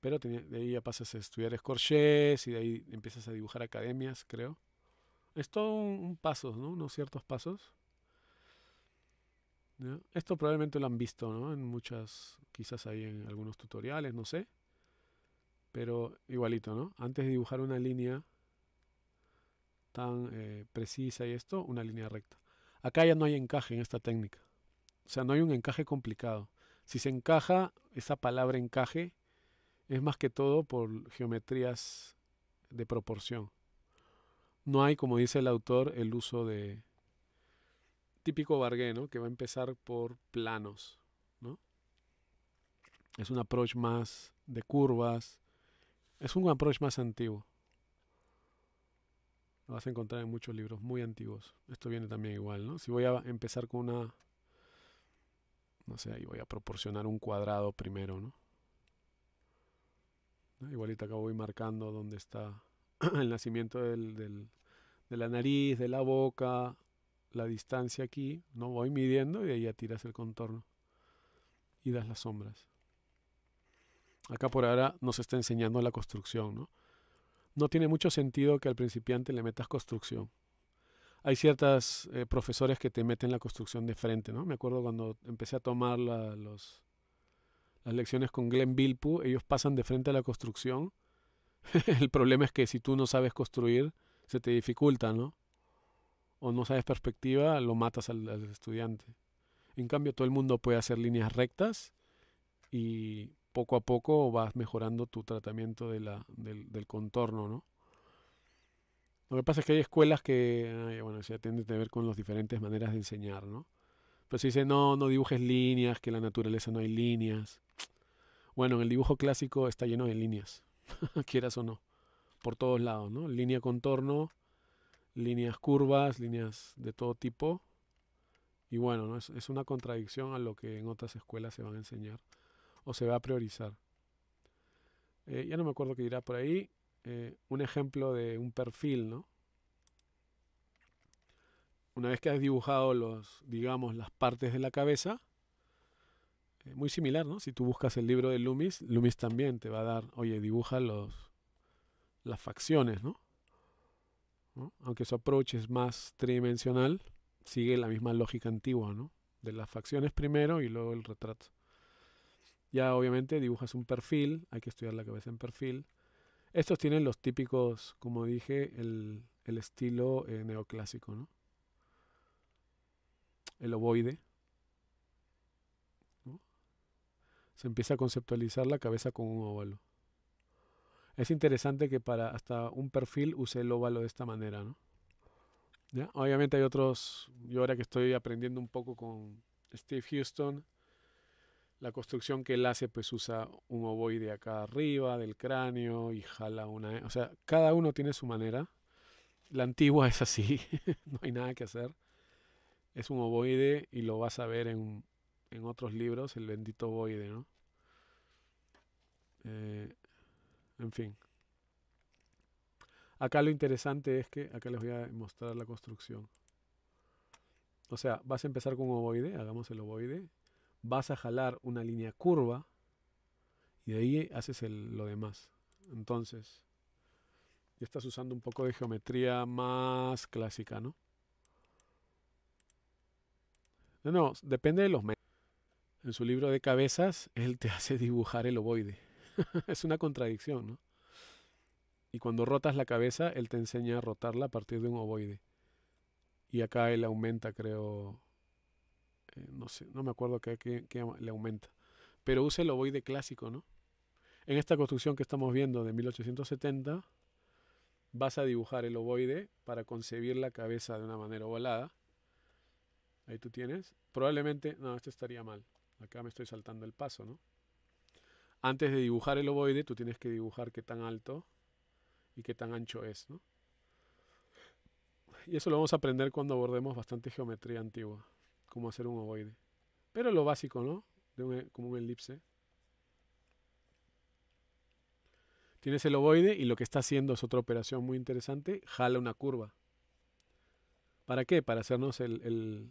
Pero de ahí ya pasas a estudiar escorchés y de ahí empiezas a dibujar academias, creo. Es todo un, paso, ¿no? Unos ciertos pasos. Esto probablemente lo han visto, ¿no? En muchas, quizás ahí en algunos tutoriales, no sé. Pero igualito, ¿no? Antes de dibujar una línea tan eh, precisa y esto, una línea recta. Acá ya no hay encaje en esta técnica. O sea, no hay un encaje complicado. Si se encaja, esa palabra encaje es más que todo por geometrías de proporción. No hay, como dice el autor, el uso de típico Bargué, ¿no? Que va a empezar por planos, ¿no? Es un approach más de curvas. Es un approach más antiguo. Lo vas a encontrar en muchos libros muy antiguos. Esto viene también igual, ¿no? Si voy a empezar con una... No sé, ahí voy a proporcionar un cuadrado primero, ¿no? Ah, igualito acá voy marcando dónde está el nacimiento de la nariz, de la boca, la distancia aquí, no voy midiendo y de ahí ya tiras el contorno y das las sombras. Acá por ahora nos está enseñando la construcción, ¿no? No tiene mucho sentido que al principiante le metas construcción. Hay ciertas eh, profesores que te meten la construcción de frente, ¿no? Me acuerdo cuando empecé a tomar las lecciones con Glenn Bilpu, ellos pasan de frente a la construcción El problema es que si tú no sabes construir, se te dificulta, ¿no? O no sabes perspectiva, lo matas al, estudiante. En cambio, todo el mundo puede hacer líneas rectas y poco a poco vas mejorando tu tratamiento del, contorno, ¿no? Lo que pasa es que hay escuelas que, bueno, se tienen que ver con las diferentes maneras de enseñar, ¿no? Pero pues si dice, no, no dibujes líneas, que en la naturaleza no hay líneas. Bueno, en el dibujo clásico está lleno de líneas. quieras o no, por todos lados, ¿no? Línea contorno, líneas curvas, líneas de todo tipo. Y bueno, es, una contradicción a lo que en otras escuelas se van a enseñar o se va a priorizar. Eh, ya no me acuerdo qué dirá por ahí. Eh, un ejemplo de un perfil, ¿no? Una vez que has dibujado los, digamos, las partes de la cabeza, eh, muy similar, ¿no? Si tú buscas el libro de Loomis, Loomis también te va a dar, oye, dibuja los, las facciones, ¿no? Aunque su approach es más tridimensional, sigue la misma lógica antigua, ¿no? De las facciones primero y luego el retrato. Ya obviamente dibujas un perfil, hay que estudiar la cabeza en perfil. Estos tienen los típicos, como dije, el, el estilo eh, neoclásico, ¿no? El ovoide. se empieza a conceptualizar la cabeza con un óvalo. Es interesante que para hasta un perfil use el óvalo de esta manera, ¿no? Obviamente hay otros, yo ahora que estoy aprendiendo un poco con Steve Houston, la construcción que él hace pues usa un ovoide acá arriba del cráneo y jala una... O sea, cada uno tiene su manera. La antigua es así, no hay nada que hacer. Es un ovoide y lo vas a ver en en otros libros, el bendito ovoide, ¿no? Eh, en fin. Acá lo interesante es que, acá les voy a mostrar la construcción. O sea, vas a empezar con un ovoide, hagamos el ovoide, vas a jalar una línea curva y de ahí haces lo demás. Entonces, ya estás usando un poco de geometría más clásica, ¿no? No, no, depende de los métodos en su libro de cabezas, él te hace dibujar el ovoide. es una contradicción, ¿no? Y cuando rotas la cabeza, él te enseña a rotarla a partir de un ovoide. Y acá él aumenta, creo, eh, no sé, no me acuerdo qué, le aumenta. Pero usa el ovoide clásico, ¿no? En esta construcción que estamos viendo de 1870, vas a dibujar el ovoide para concebir la cabeza de una manera ovalada. Ahí tú tienes. Probablemente, no, esto estaría mal. Acá me estoy saltando el paso, ¿no? Antes de dibujar el ovoide, tú tienes que dibujar qué tan alto y qué tan ancho es, ¿no? Y eso lo vamos a aprender cuando abordemos bastante geometría antigua, cómo hacer un ovoide. Pero lo básico, ¿no? De un, como un elipse. Tienes el ovoide y lo que está haciendo es otra operación muy interesante, jala una curva. ¿Para qué? Para hacernos el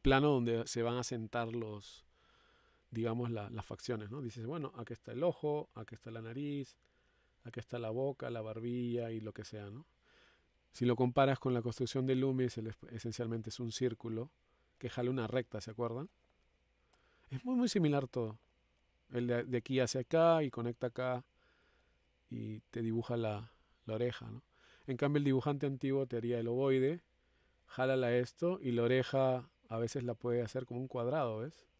plano donde se van a sentar los, digamos, las facciones, ¿no? Dices, bueno, aquí está el ojo, aquí está la nariz, aquí está la boca, la barbilla y lo que sea, ¿no? Si lo comparas con la construcción de Loomis, esencialmente es un círculo que jala una recta, ¿se acuerdan? Es muy, muy similar todo. El de, aquí hacia acá y conecta acá y te dibuja la, la oreja, ¿no? En cambio, el dibujante antiguo te haría el ovoide, jálala esto y la oreja a veces la puede hacer como un cuadrado, ¿ves?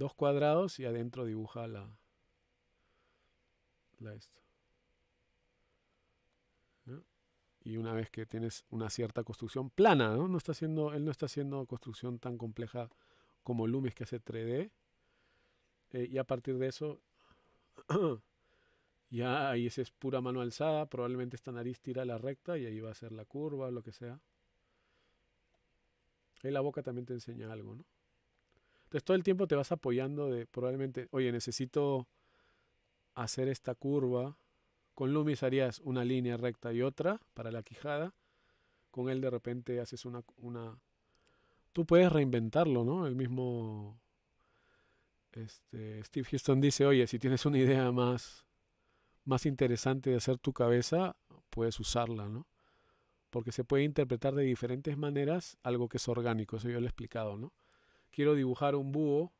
dos cuadrados y adentro dibuja la, la esto. Y una vez que tienes una cierta construcción plana, ¿no? está haciendo, él no está haciendo construcción tan compleja como Lumis que hace 3D. Eh, y a partir de eso, ya ahí es pura mano alzada, probablemente esta nariz tira la recta y ahí va a ser la curva o lo que sea. Ahí la boca también te enseña algo, ¿no? Entonces todo el tiempo te vas apoyando de probablemente, oye, necesito hacer esta curva. Con Lumis harías una línea recta y otra para la quijada. Con él de repente haces una... una... Tú puedes reinventarlo, ¿no? El mismo este, Steve Houston dice, oye, si tienes una idea más, más interesante de hacer tu cabeza, puedes usarla, ¿no? Porque se puede interpretar de diferentes maneras algo que es orgánico, eso yo lo he explicado, ¿no? quiero dibujar un búho,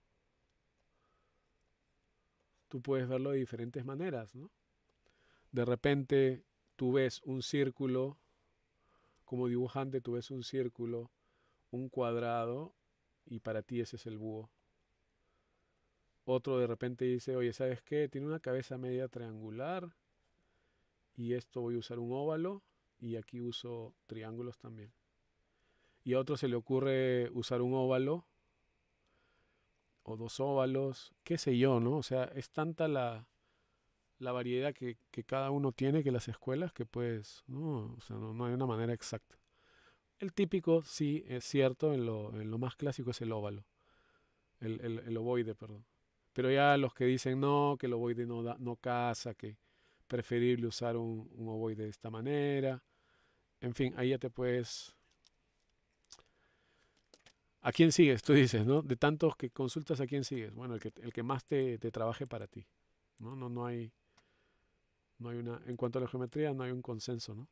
tú puedes verlo de diferentes maneras, ¿no? De repente tú ves un círculo, como dibujante tú ves un círculo, un cuadrado, y para ti ese es el búho. Otro de repente dice, oye, ¿sabes qué? Tiene una cabeza media triangular y esto voy a usar un óvalo y aquí uso triángulos también. Y a otro se le ocurre usar un óvalo dos óvalos, qué sé yo, ¿no? O sea, es tanta la, variedad que, cada uno tiene que las escuelas que pues, no, o sea, no, hay una manera exacta. El típico, sí, es cierto, en lo, más clásico es el óvalo, el, ovoide, perdón. Pero ya los que dicen no, que el ovoide no, no casa, que preferible usar un, un ovoide de esta manera, en fin, ahí ya te puedes ¿A quién sigues? Tú dices, ¿no? De tantos que consultas, ¿a quién sigues? Bueno, el que, el que más te, trabaje para ti. ¿no? No, no, hay, no hay una, en cuanto a la geometría, no hay un consenso, ¿no?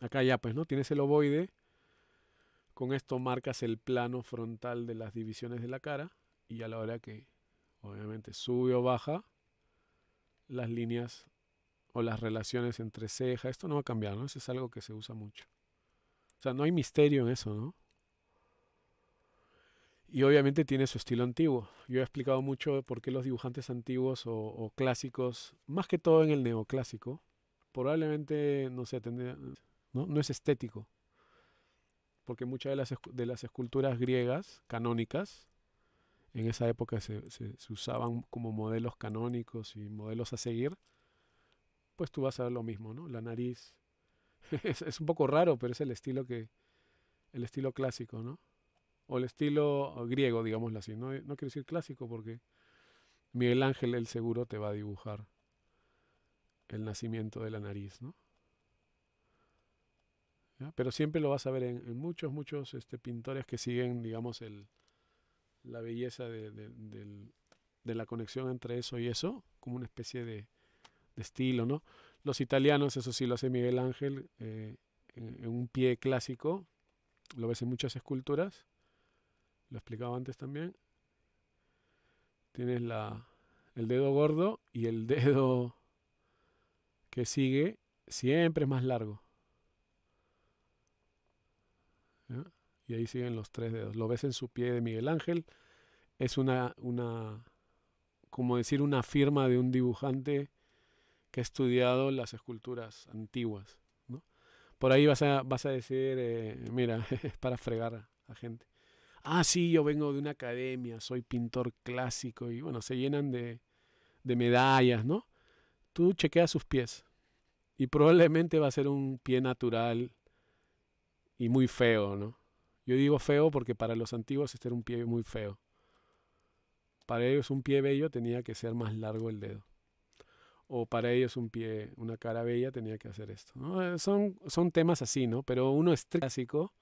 Acá ya, pues, ¿no? Tienes el ovoide. Con esto marcas el plano frontal de las divisiones de la cara. Y a la hora que, obviamente, sube o baja, las líneas o las relaciones entre ceja, esto no va a cambiar, ¿no? Eso es algo que se usa mucho. O sea, no hay misterio en eso, ¿no? Y obviamente tiene su estilo antiguo. Yo he explicado mucho por qué los dibujantes antiguos o, clásicos, más que todo en el neoclásico, probablemente no, sé, ¿no? no es estético. Porque muchas de las, de las esculturas griegas canónicas en esa época se, usaban como modelos canónicos y modelos a seguir, pues tú vas a ver lo mismo, ¿no? La nariz. es, es un poco raro, pero es el estilo que. el estilo clásico, ¿no? o el estilo griego, digámoslo así. No, no quiero decir clásico porque Miguel Ángel el seguro te va a dibujar el nacimiento de la nariz, ¿no? Pero siempre lo vas a ver en, muchos, muchos este, pintores que siguen, digamos, el, la belleza de, la conexión entre eso y eso, como una especie de, estilo, ¿no? Los italianos, eso sí lo hace Miguel Ángel, eh, en, un pie clásico, lo ves en muchas esculturas, lo explicaba antes también. Tienes la, el dedo gordo y el dedo que sigue siempre es más largo. Y ahí siguen los tres dedos. Lo ves en su pie de Miguel Ángel. Es una, una, como decir, una firma de un dibujante que ha estudiado las esculturas antiguas. Por ahí vas a, vas a decir, eh, mira, es para fregar a gente ah, sí, yo vengo de una academia, soy pintor clásico y bueno, se llenan de, medallas, ¿no? Tú chequeas sus pies y probablemente va a ser un pie natural y muy feo, ¿no? Yo digo feo porque para los antiguos este era un pie muy feo. Para ellos un pie bello tenía que ser más largo el dedo. O para ellos un pie, una cara bella tenía que hacer esto. Eh, son, son temas así, ¿no? Pero uno es clásico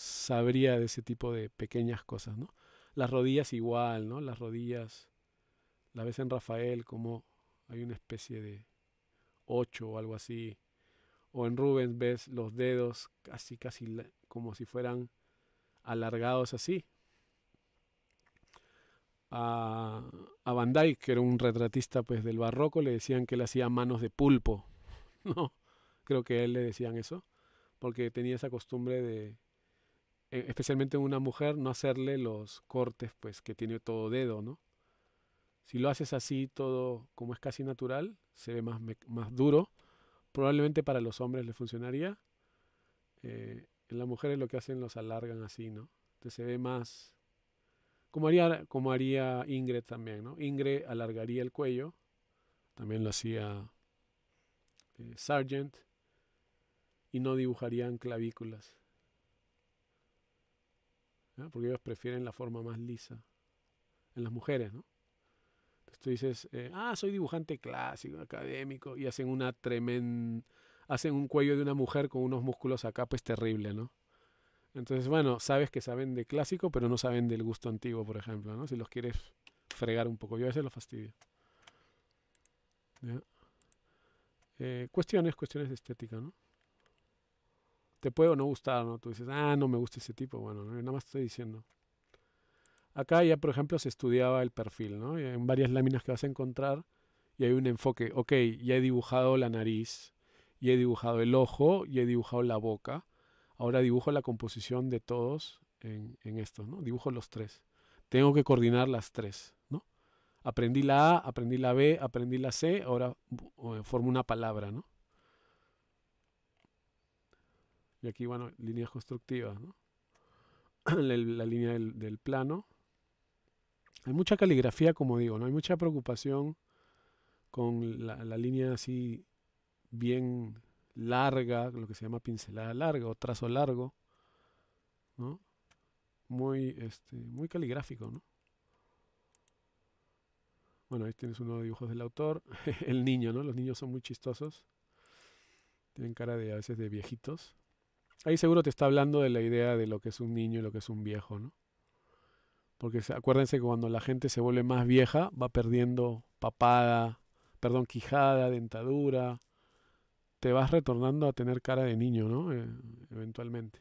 sabría de ese tipo de pequeñas cosas, ¿no? Las rodillas igual, ¿no? Las rodillas, la ves en Rafael como hay una especie de ocho o algo así, o en Rubens ves los dedos casi, casi como si fueran alargados así. A, a Van Dyck, que era un retratista pues del barroco, le decían que él hacía manos de pulpo, ¿no? Creo que él le decían eso, porque tenía esa costumbre de e, especialmente en una mujer, no hacerle los cortes pues que tiene todo dedo, ¿no? Si lo haces así todo como es casi natural, se ve más, más duro. Probablemente para los hombres le funcionaría. en eh, las mujeres lo que hacen los alargan así, ¿no? Entonces se ve más... Como haría, como haría Ingrid también, ¿no? Ingrid alargaría el cuello. También lo hacía eh, Sargent. Y no dibujarían clavículas porque ellos prefieren la forma más lisa en las mujeres, ¿no? Entonces tú dices, eh, ah, soy dibujante clásico, académico, y hacen una tremenda, hacen un cuello de una mujer con unos músculos acá, pues terrible, ¿no? Entonces, bueno, sabes que saben de clásico, pero no saben del gusto antiguo, por ejemplo, ¿no? Si los quieres fregar un poco, yo a veces los fastidio. Eh, cuestiones, cuestiones de estética, ¿no? te puede o no gustar, ¿no? Tú dices, ah, no me gusta ese tipo, bueno, eh, nada más estoy diciendo. Acá ya, por ejemplo, se estudiaba el perfil, ¿no? en varias láminas que vas a encontrar y hay un enfoque, ok, ya he dibujado la nariz, ya he dibujado el ojo, ya he dibujado la boca, ahora dibujo la composición de todos en, esto, estos, ¿no? Dibujo los tres. Tengo que coordinar las tres, ¿no? Aprendí la A, aprendí la B, aprendí la C, ahora eh, formo una palabra, ¿no? Y aquí, bueno, líneas constructivas, ¿no? la, línea del, plano. Hay mucha caligrafía, como digo, ¿no? Hay mucha preocupación con la, línea así bien larga, lo que se llama pincelada larga o trazo largo, ¿no? Muy, este, muy caligráfico, ¿no? Bueno, ahí tienes uno de dibujos del autor. El niño, ¿no? Los niños son muy chistosos. Tienen cara de a veces de viejitos. Ahí seguro te está hablando de la idea de lo que es un niño y lo que es un viejo, ¿no? Porque acuérdense que cuando la gente se vuelve más vieja, va perdiendo papada, perdón, quijada, dentadura. Te vas retornando a tener cara de niño, ¿no? Eh, eventualmente.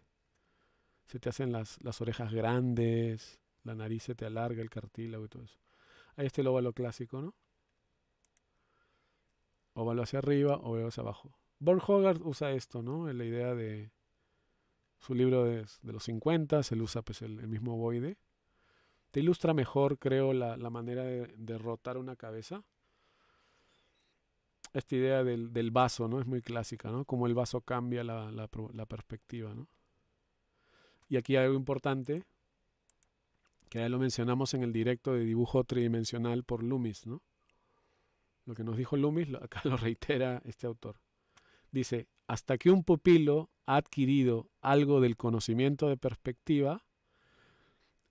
Se te hacen las, orejas grandes, la nariz se te alarga, el cartílago y todo eso. Ahí está el óvalo clásico, ¿no? Óvalo hacia arriba, o óvalo hacia abajo. Born Hogarth usa esto, ¿no? La idea de su libro de, de los 50, se usa pues, el, mismo boide. Te ilustra mejor, creo, la, manera de, rotar una cabeza. Esta idea del, vaso, ¿no? Es muy clásica, ¿no? Como el vaso cambia la, perspectiva, ¿no? Y aquí hay algo importante, que ya lo mencionamos en el directo de dibujo tridimensional por Loomis, ¿no? Lo que nos dijo Loomis, acá lo reitera este autor. Dice, hasta que un pupilo ha adquirido algo del conocimiento de perspectiva,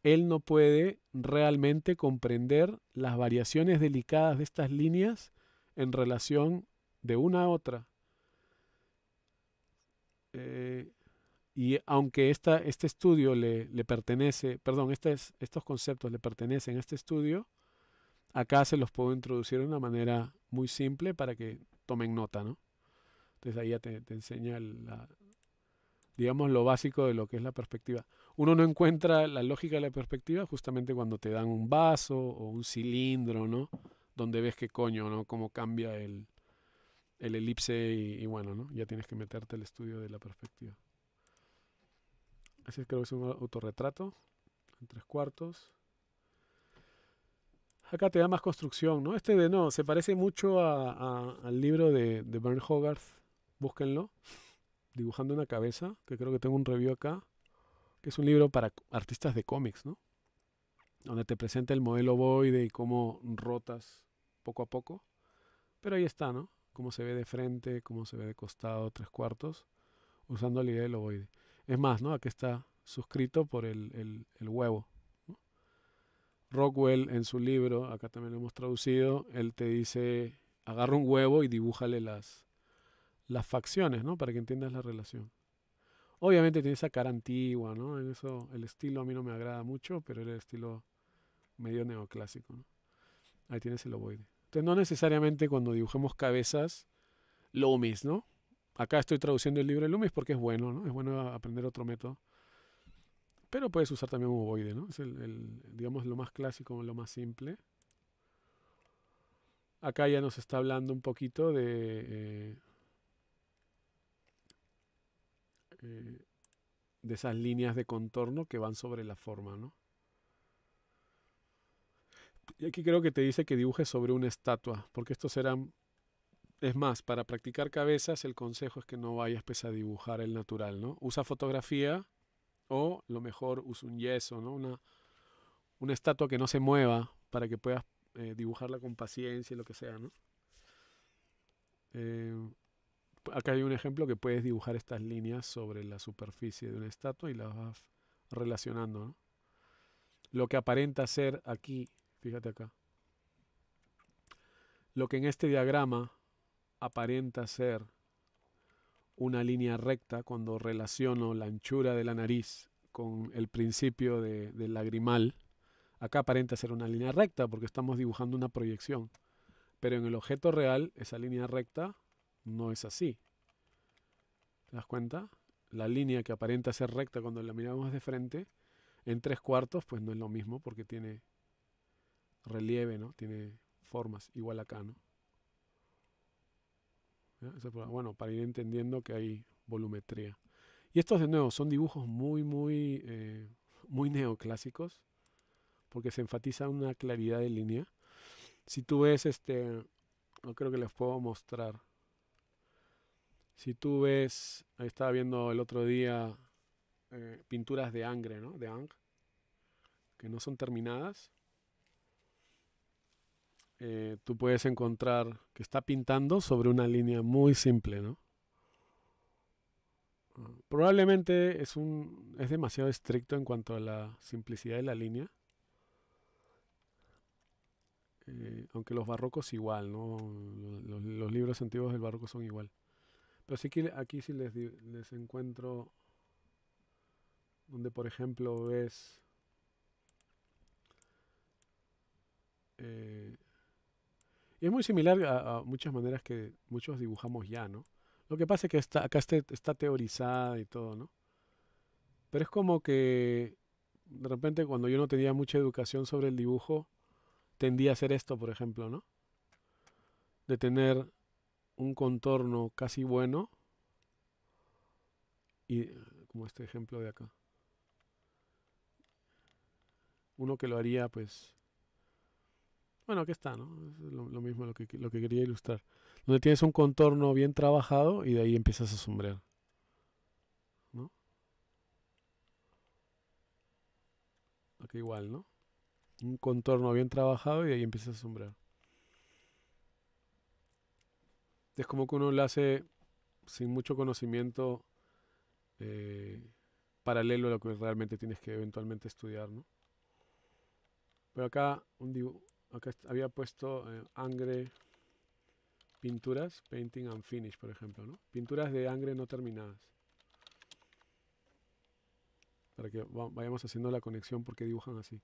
él no puede realmente comprender las variaciones delicadas de estas líneas en relación de una a otra. Eh, y aunque este estudio le, le pertenece, perdón, este estos conceptos le pertenecen a este estudio, acá se los puedo introducir de una manera muy simple para que tomen nota, ¿no? Entonces ahí ya te, enseña digamos, lo básico de lo que es la perspectiva. Uno no encuentra la lógica de la perspectiva justamente cuando te dan un vaso o un cilindro, ¿no? Donde ves que coño, ¿no? Cómo cambia el, elipse y, bueno, ¿no? Ya tienes que meterte el estudio de la perspectiva. Así es, creo que es un autorretrato en tres cuartos. Acá te da más construcción, ¿no? Este de no, se parece mucho al libro de, de Bernd Hogarth, búsquenlo, Dibujando una cabeza, que creo que tengo un review acá, que es un libro para artistas de cómics, ¿no? Donde te presenta el modelo ovoide y cómo rotas poco a poco. Pero ahí está, ¿no? Cómo se ve de frente, cómo se ve de costado, tres cuartos, usando la idea del ovoide. Es más, ¿no? Aquí está suscrito por el, el, huevo. Rockwell en su libro, acá también lo hemos traducido, él te dice, agarra un huevo y dibújale las, las facciones, ¿no? Para que entiendas la relación. Obviamente tiene esa cara antigua, ¿no? En eso el estilo a mí no me agrada mucho, pero era el estilo medio neoclásico, ¿no? Ahí tienes el ovoide. Entonces no necesariamente cuando dibujemos cabezas, Loomis, ¿no? Acá estoy traduciendo el libro de Loomis porque es bueno, ¿no? Es bueno aprender otro método. Pero puedes usar también un ovoide, ¿no? Es el, digamos, lo más clásico, lo más simple. Acá ya nos está hablando un poquito de... Eh, Eh, de esas líneas de contorno que van sobre la forma, ¿no? Y aquí creo que te dice que dibujes sobre una estatua, porque esto serán... Es más, para practicar cabezas el consejo es que no vayas pues, a dibujar el natural, ¿no? Usa fotografía o lo mejor usa un yeso, ¿no? Una, una estatua que no se mueva para que puedas eh, dibujarla con paciencia y lo que sea, ¿no? Eh, acá hay un ejemplo que puedes dibujar estas líneas sobre la superficie de una estatua y las vas relacionando. Lo que aparenta ser aquí, fíjate acá, lo que en este diagrama aparenta ser una línea recta cuando relaciono la anchura de la nariz con el principio del lagrimal, acá aparenta ser una línea recta porque estamos dibujando una proyección, pero en el objeto real esa línea recta no es así. ¿Te das cuenta? La línea que aparenta ser recta cuando la miramos de frente, en tres cuartos, pues no es lo mismo porque tiene relieve, ¿no? Tiene formas, igual acá, ¿no? Bueno, para ir entendiendo que hay volumetría. Y estos de nuevo son dibujos muy, muy, eh, muy neoclásicos, porque se enfatiza una claridad de línea. Si tú ves este, no creo que les puedo mostrar. Si tú ves, estaba viendo el otro día eh, pinturas de Angre, ¿no? De Ang, que no son terminadas. Eh, tú puedes encontrar que está pintando sobre una línea muy simple, ¿no? Ah, probablemente es, un, es demasiado estricto en cuanto a la simplicidad de la línea. Eh, aunque los barrocos igual, ¿no? Los, los, libros antiguos del barroco son igual. Pero pues sí que aquí sí les, encuentro donde, por ejemplo, ves eh, es muy similar a, muchas maneras que muchos dibujamos ya, ¿no? Lo que pasa es que está, acá está, está teorizada y todo, ¿no? Pero es como que de repente cuando yo no tenía mucha educación sobre el dibujo, tendía a hacer esto, por ejemplo, ¿no? De tener un contorno casi bueno y como este ejemplo de acá. Uno que lo haría pues bueno, aquí está, ¿no? Es lo, mismo lo que, lo que quería ilustrar. Donde tienes un contorno bien trabajado y de ahí empiezas a sombrear. ¿No? Aquí igual, ¿no? Un contorno bien trabajado y de ahí empiezas a sombrear. es como que uno lo hace sin mucho conocimiento eh, paralelo a lo que realmente tienes que eventualmente estudiar, ¿no? Pero acá, había puesto eh, angre pinturas, painting and finish, por ejemplo, ¿no? Pinturas de angre no terminadas. Para que vayamos haciendo la conexión porque dibujan así.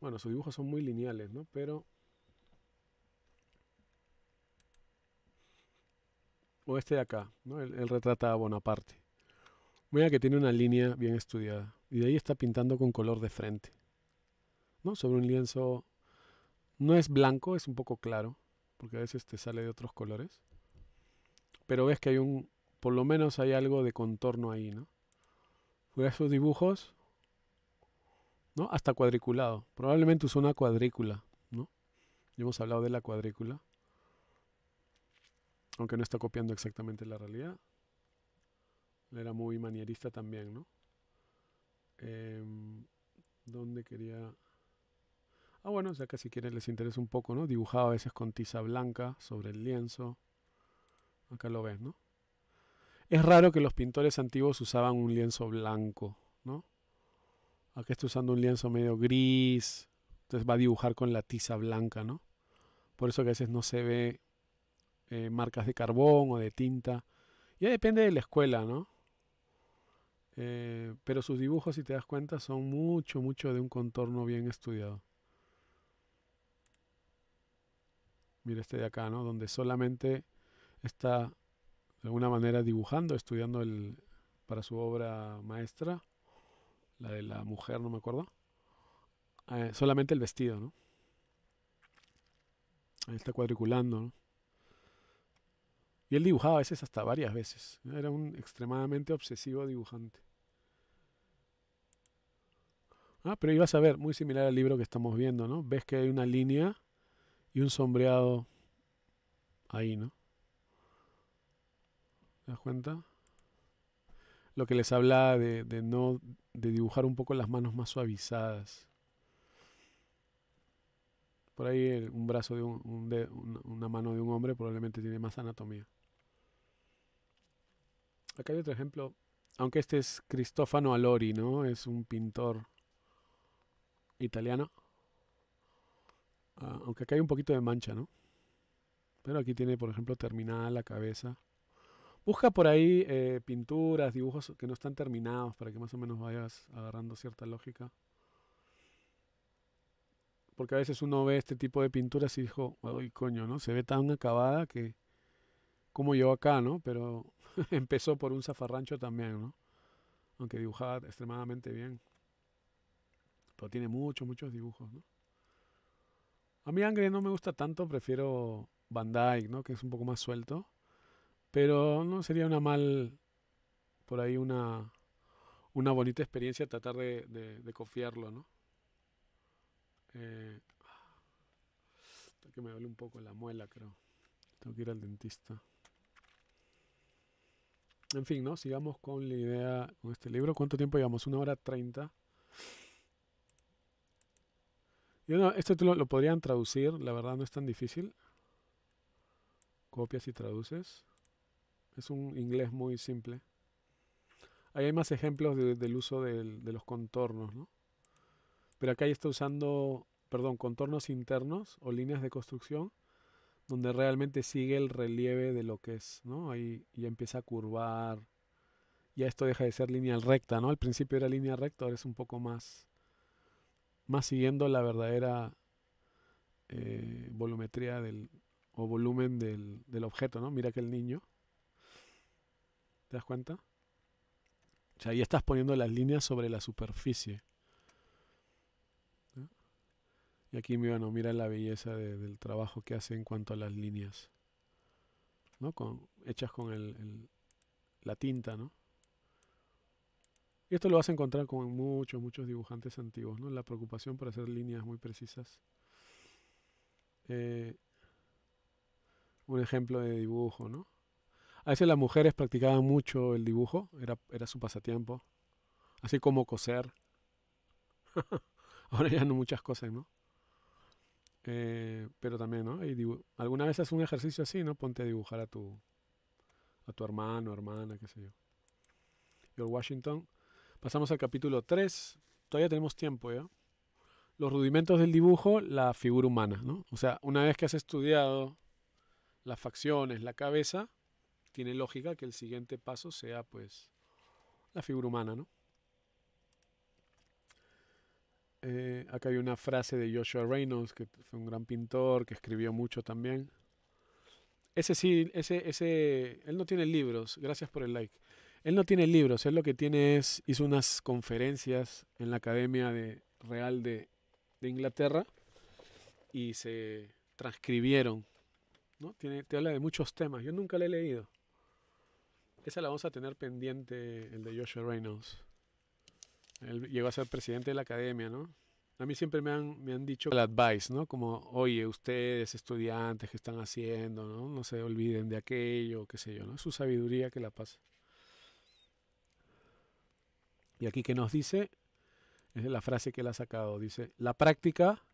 Bueno, sus dibujos son muy lineales, ¿no? Pero... O este de acá, ¿no? Él, retrata a Bonaparte. Mira que tiene una línea bien estudiada. Y de ahí está pintando con color de frente. ¿No? Sobre un lienzo... No es blanco, es un poco claro. Porque a veces te sale de otros colores. Pero ves que hay un... Por lo menos hay algo de contorno ahí, ¿no? Fue sus dibujos ¿no? Hasta cuadriculado. Probablemente usó una cuadrícula, ¿no? Ya hemos hablado de la cuadrícula. Aunque no está copiando exactamente la realidad. Era muy manierista también, ¿no? Em, ¿Dónde quería...? Ah, bueno, ya que si quieren les interesa un poco, ¿no? Dibujado a veces con tiza blanca sobre el lienzo. Acá lo ves, ¿no? Es raro que los pintores antiguos usaban un lienzo blanco, ¿no? Aquí está usando un lienzo medio gris. Entonces va a dibujar con la tiza blanca, ¿no? Por eso que a veces no se ve eh, marcas de carbón o de tinta. Ya depende de la escuela, ¿no? Eh, pero sus dibujos, si te das cuenta, son mucho, mucho de un contorno bien estudiado. Mira este de acá, ¿no? Donde solamente está, de alguna manera, dibujando, estudiando el, para su obra maestra la de la mujer, no me acuerdo. Eh, solamente el vestido, ¿no? Ahí está cuadriculando, ¿no? Y él dibujaba a veces hasta varias veces. Era un extremadamente obsesivo dibujante. Ah, pero ibas a ver, muy similar al libro que estamos viendo, ¿no? Ves que hay una línea y un sombreado ahí, ¿no? ¿Te das cuenta? Lo que les hablaba de no de dibujar un poco las manos más suavizadas. Por ahí eh, un brazo de, un, de una mano de un hombre probablemente tiene más anatomía. Acá hay otro ejemplo, aunque este es Cristofano Alori, ¿no? Es un pintor italiano. Ah, aunque acá hay un poquito de mancha, ¿no? Pero aquí tiene, por ejemplo, terminada la cabeza. Busca por ahí eh, pinturas, dibujos que no están terminados para que más o menos vayas agarrando cierta lógica. Porque a veces uno ve este tipo de pinturas y dijo, ay coño, ¿no? Se ve tan acabada que... Como yo acá, ¿no? Pero empezó por un zafarrancho también, ¿no? Aunque dibujaba extremadamente bien. Pero tiene muchos, muchos dibujos, ¿no? A mí Angry no me gusta tanto, prefiero Van Dyke, ¿no? Que es un poco más suelto. Pero no sería una mal, por ahí una, bonita experiencia tratar de, de, confiarlo, ¿no? Eh, que me duele un poco la muela, creo. Tengo que ir al dentista. En fin, ¿no? Sigamos con la idea, con este libro. ¿Cuánto tiempo llevamos? Una hora treinta. Yo no, esto lo podrían traducir, la verdad no es tan difícil. Copias y traduces. Es un inglés muy simple. Ahí hay más ejemplos del uso de los contornos, ¿no? Pero acá ya está usando, perdón, contornos internos o líneas de construcción donde realmente sigue el relieve de lo que es, ¿no? Ahí ya empieza a curvar, ya esto deja de ser línea recta, ¿no? Al principio era línea recta, ahora es un poco más, más siguiendo la verdadera eh, volumetría del, o volumen del, del objeto, ¿no? Mira que el niño ¿Te das cuenta? O sea, ahí estás poniendo las líneas sobre la superficie. Y aquí, bueno, mira la belleza del trabajo que hace en cuanto a las líneas. hechas con la tinta, ¿no? Y esto lo vas a encontrar con muchos, muchos dibujantes antiguos, ¿no? La preocupación por hacer líneas muy precisas. Eh, un ejemplo de dibujo, ¿no? A veces las mujeres practicaban mucho el dibujo, era, su pasatiempo, así como coser. Ahora ya no muchas cosas, ¿no? Eh, pero también, ¿no? alguna vez haces un ejercicio así, ¿no? Ponte a dibujar a tu, a tu hermano, hermana, qué sé yo. George Washington. Pasamos al capítulo 3. Todavía tenemos tiempo, ¿ya? Los rudimentos del dibujo, la figura humana, ¿no? O sea, una vez que has estudiado las facciones, la cabeza, tiene lógica que el siguiente paso sea pues la figura humana, eh, acá hay una frase de Joshua Reynolds, que fue un gran pintor, que escribió mucho también. Ese sí, ese, ese, él no tiene libros, gracias por el like. Él no tiene libros, él lo que tiene es, hizo unas conferencias en la Academia de, Real de, Inglaterra y se transcribieron. ¿no? Tiene, te habla de muchos temas, yo nunca le he leído. Esa la vamos a tener pendiente, el de Joshua Reynolds. Él llegó a ser presidente de la academia, ¿no? A mí siempre me han, dicho el advice, ¿no? Como, oye, ustedes, estudiantes, ¿qué están haciendo? ¿no? no se olviden de aquello, qué sé yo, ¿no? Su sabiduría que la pasa. Y aquí que nos dice, es la frase que él ha sacado, dice, la práctica,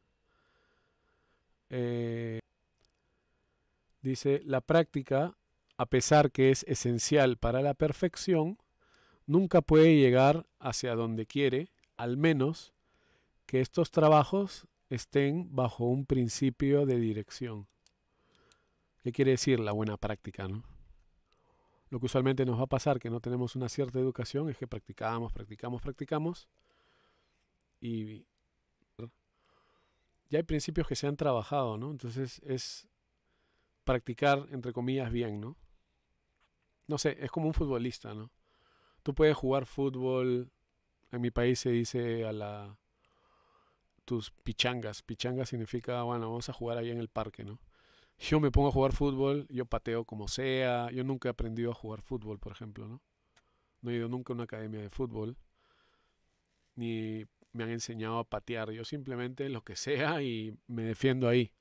eh, dice, la práctica a pesar que es esencial para la perfección, nunca puede llegar hacia donde quiere, al menos que estos trabajos estén bajo un principio de dirección. ¿Qué quiere decir la buena práctica? No? Lo que usualmente nos va a pasar, que no tenemos una cierta educación, es que practicamos, practicamos, practicamos. Y ya hay principios que se han trabajado, ¿no? Entonces es practicar, entre comillas, bien, ¿no? no sé, es como un futbolista, ¿no? Tú puedes jugar fútbol, en mi país se dice a la tus pichangas. Pichangas significa, bueno, vamos a jugar ahí en el parque, ¿no? Yo me pongo a jugar fútbol, yo pateo como sea, yo nunca he aprendido a jugar fútbol, por ejemplo, ¿no? No he ido nunca a una academia de fútbol, ni me han enseñado a patear, yo simplemente lo que sea y me defiendo ahí.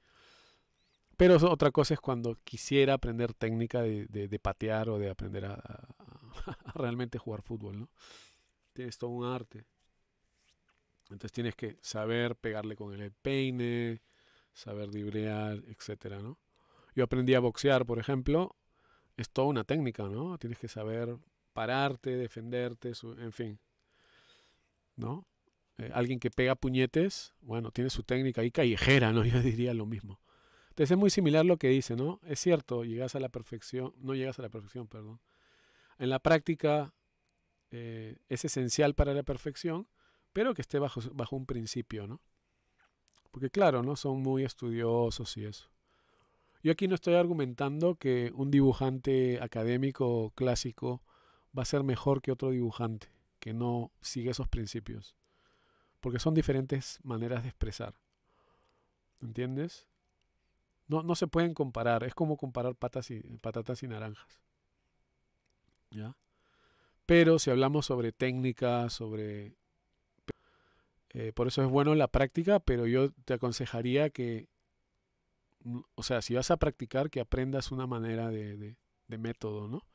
Pero otra cosa es cuando quisiera aprender técnica de, patear o de aprender a, realmente jugar fútbol, ¿no? Tienes todo un arte. Entonces tienes que saber pegarle con el peine, saber librear, etcétera, ¿no? Yo aprendí a boxear, por ejemplo, es toda una técnica, ¿no? Tienes que saber pararte, defenderte, en fin, ¿no? Eh, alguien que pega puñetes, bueno, tiene su técnica ahí callejera, ¿no? Yo diría lo mismo. Entonces es muy similar lo que dice, ¿no? Es cierto, llegas a la perfección, no llegas a la perfección, perdón. En la práctica eh, es esencial para la perfección, pero que esté bajo, bajo un principio, ¿no? Porque claro, ¿no? Son muy estudiosos y eso. Yo aquí no estoy argumentando que un dibujante académico clásico va a ser mejor que otro dibujante que no sigue esos principios. Porque son diferentes maneras de expresar. ¿Entiendes? No, se pueden comparar. Es como comparar patas y, patatas y naranjas. Pero si hablamos sobre técnicas, sobre... Eh, por eso es bueno la práctica, pero yo te aconsejaría que... Mm, o sea, si vas a practicar, que aprendas una manera de, método, ¿no?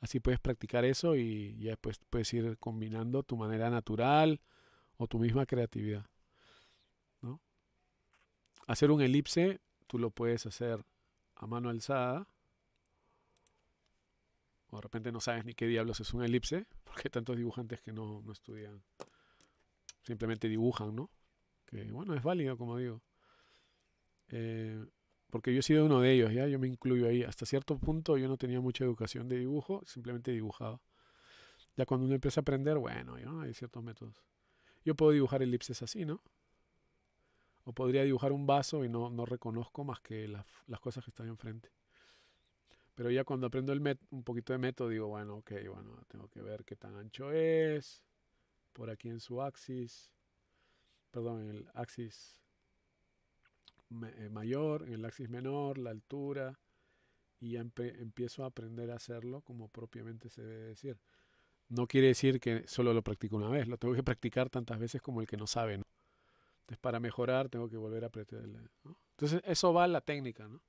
Así puedes practicar eso y ya después puedes ir combinando tu manera natural o tu misma creatividad. ¿no? Hacer un elipse tú lo puedes hacer a mano alzada. O de repente no sabes ni qué diablos es una elipse, porque hay tantos dibujantes que no, estudian. Simplemente dibujan, ¿no? Que bueno, es válido, como digo. Eh, porque yo he sido uno de ellos, ¿ya? Yo me incluyo ahí. Hasta cierto punto yo no tenía mucha educación de dibujo, simplemente dibujaba. Ya cuando uno empieza a aprender, bueno, hay ciertos métodos. Yo puedo dibujar elipses así, ¿no? O podría dibujar un vaso y no, reconozco más que las, cosas que están enfrente. Pero ya cuando aprendo el un poquito de método, digo, bueno, ok, bueno, tengo que ver qué tan ancho es, por aquí en su axis, perdón, en el axis eh, mayor, en el axis menor, la altura, y ya empiezo a aprender a hacerlo como propiamente se debe decir. No quiere decir que solo lo practico una vez, lo tengo que practicar tantas veces como el que no sabe. ¿no? Es para mejorar tengo que volver a apretar. Entonces, eso va a la técnica, ¿no?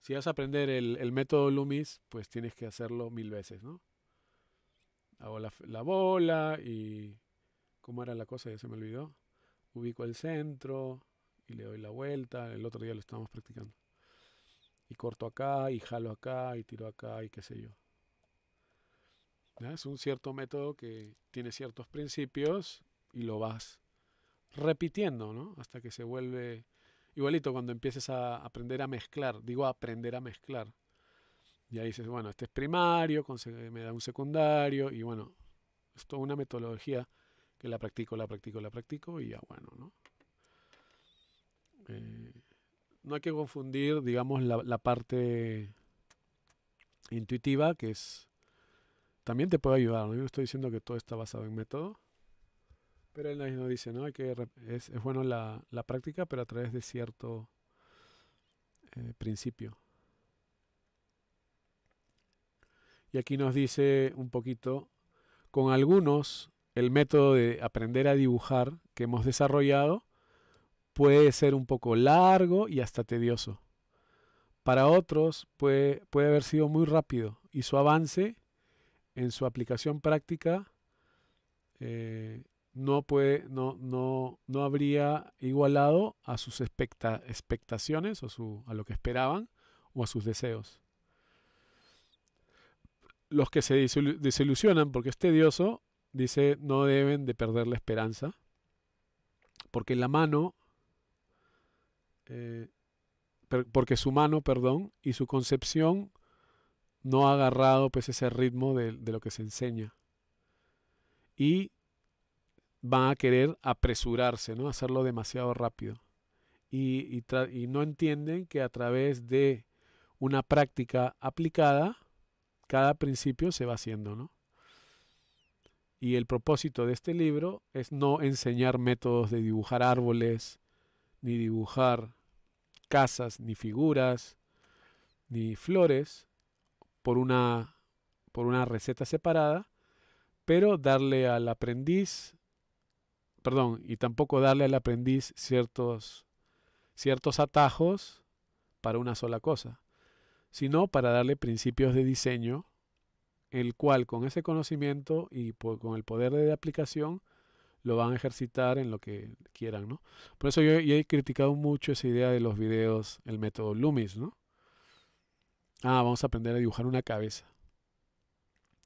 Si vas a aprender el, método Loomis, pues tienes que hacerlo mil veces, ¿no? Hago la, bola y... ¿Cómo era la cosa? Ya se me olvidó. Ubico el centro y le doy la vuelta. El otro día lo estábamos practicando. Y corto acá, y jalo acá, y tiro acá, y qué sé yo. Es un cierto método que tiene ciertos principios y lo vas repitiendo, ¿no? Hasta que se vuelve igualito cuando empieces a aprender a mezclar, digo aprender a mezclar. Y ahí dices, bueno, este es primario, me da un secundario y bueno, es toda una metodología que la practico, la practico, la practico y ya bueno, ¿no? Eh, no hay que confundir, digamos, la, parte intuitiva, que es también te puede ayudar. ¿no? Yo no estoy diciendo que todo está basado en método, pero él nos dice, ¿no? que es, bueno la, práctica, pero a través de cierto eh, principio. Y aquí nos dice un poquito, con algunos, el método de aprender a dibujar que hemos desarrollado puede ser un poco largo y hasta tedioso. Para otros puede, puede haber sido muy rápido y su avance en su aplicación práctica eh, no, puede, no, no, no habría igualado a sus expectaciones o su, a lo que esperaban o a sus deseos. Los que se desilusionan porque este dioso dice, no deben de perder la esperanza, porque la mano, eh, porque su mano, perdón, y su concepción no ha agarrado pues ese ritmo de, de lo que se enseña. Y van a querer apresurarse, ¿no? Hacerlo demasiado rápido. Y, no entienden que a través de una práctica aplicada, cada principio se va haciendo, ¿no? Y el propósito de este libro es no enseñar métodos de dibujar árboles, ni dibujar casas, ni figuras, ni flores por una, por una receta separada, pero darle al aprendiz perdón, y tampoco darle al aprendiz ciertos, ciertos atajos para una sola cosa, sino para darle principios de diseño, el cual con ese conocimiento y con el poder de aplicación lo van a ejercitar en lo que quieran, ¿no? Por eso yo, he criticado mucho esa idea de los videos, el método Loomis, ¿no? Ah, vamos a aprender a dibujar una cabeza.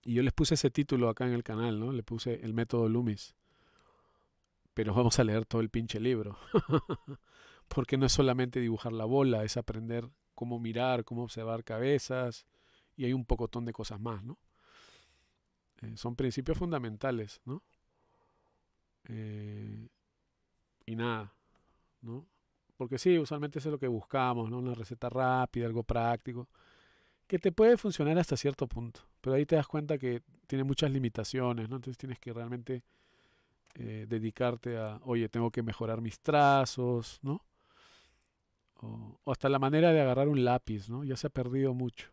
Y yo les puse ese título acá en el canal, ¿no? Le puse el método Loomis pero vamos a leer todo el pinche libro. Porque no es solamente dibujar la bola, es aprender cómo mirar, cómo observar cabezas y hay un pocotón de cosas más, ¿no? Eh, son principios fundamentales, ¿no? Eh, y nada, ¿no? Porque sí, usualmente eso es lo que buscamos, ¿no? Una receta rápida, algo práctico, que te puede funcionar hasta cierto punto, pero ahí te das cuenta que tiene muchas limitaciones, ¿no? Entonces tienes que realmente eh, dedicarte a, oye, tengo que mejorar mis trazos, ¿no? O, hasta la manera de agarrar un lápiz, ¿no? Ya se ha perdido mucho.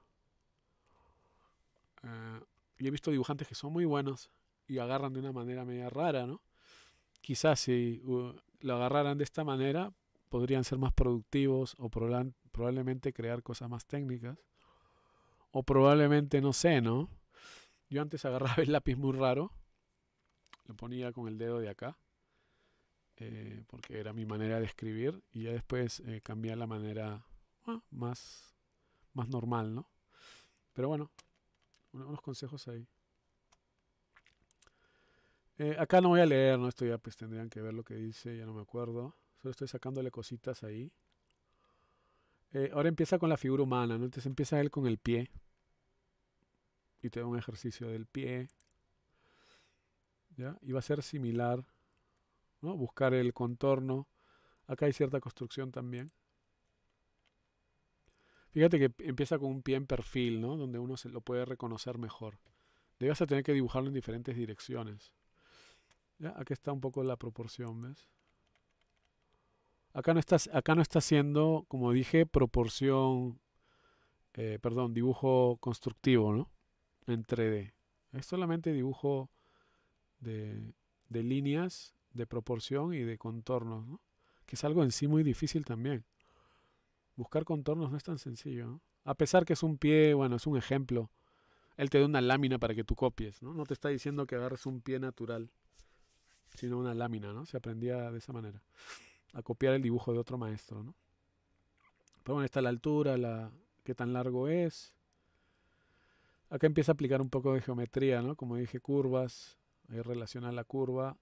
Ah, y yo he visto dibujantes que son muy buenos y agarran de una manera media rara, ¿no? Quizás si uh, lo agarraran de esta manera, podrían ser más productivos o probablemente crear cosas más técnicas. O probablemente, no sé, ¿no? Yo antes agarraba el lápiz muy raro lo ponía con el dedo de acá, eh, porque era mi manera de escribir, y ya después eh, cambié a la manera ah, más, más normal, ¿no? Pero bueno, unos consejos ahí. Eh, acá no voy a leer, ¿no? Esto ya pues tendrían que ver lo que dice, ya no me acuerdo. Solo estoy sacándole cositas ahí. ahora empieza con la figura humana, ¿no? Entonces empieza él con el pie. Y te da un ejercicio del pie, ¿ya? Y va a ser similar, ¿no? Buscar el contorno. Acá hay cierta construcción también. Fíjate que empieza con un pie en perfil, ¿no? Donde uno se lo puede reconocer mejor. Debes tener que dibujarlo en diferentes direcciones. ¿Ya? Aquí está un poco la proporción, ¿ves? Acá no está, acá no está siendo, como dije, proporción, eh, perdón, dibujo constructivo, ¿no? En 3D. Es solamente dibujo de, líneas, de proporción y de contornos, que es algo en sí muy difícil también. Buscar contornos no es tan sencillo. A pesar que es un pie, bueno, es un ejemplo. Él te da una lámina para que tú copies, ¿no? te está diciendo que agarres un pie natural, sino una lámina, ¿no? Se aprendía de esa manera, a copiar el dibujo de otro maestro, Pero bueno, está la altura, la, qué tan largo es. Acá empieza a aplicar un poco de geometría, ¿no? Como dije, curvas, Ahí relaciona la curva.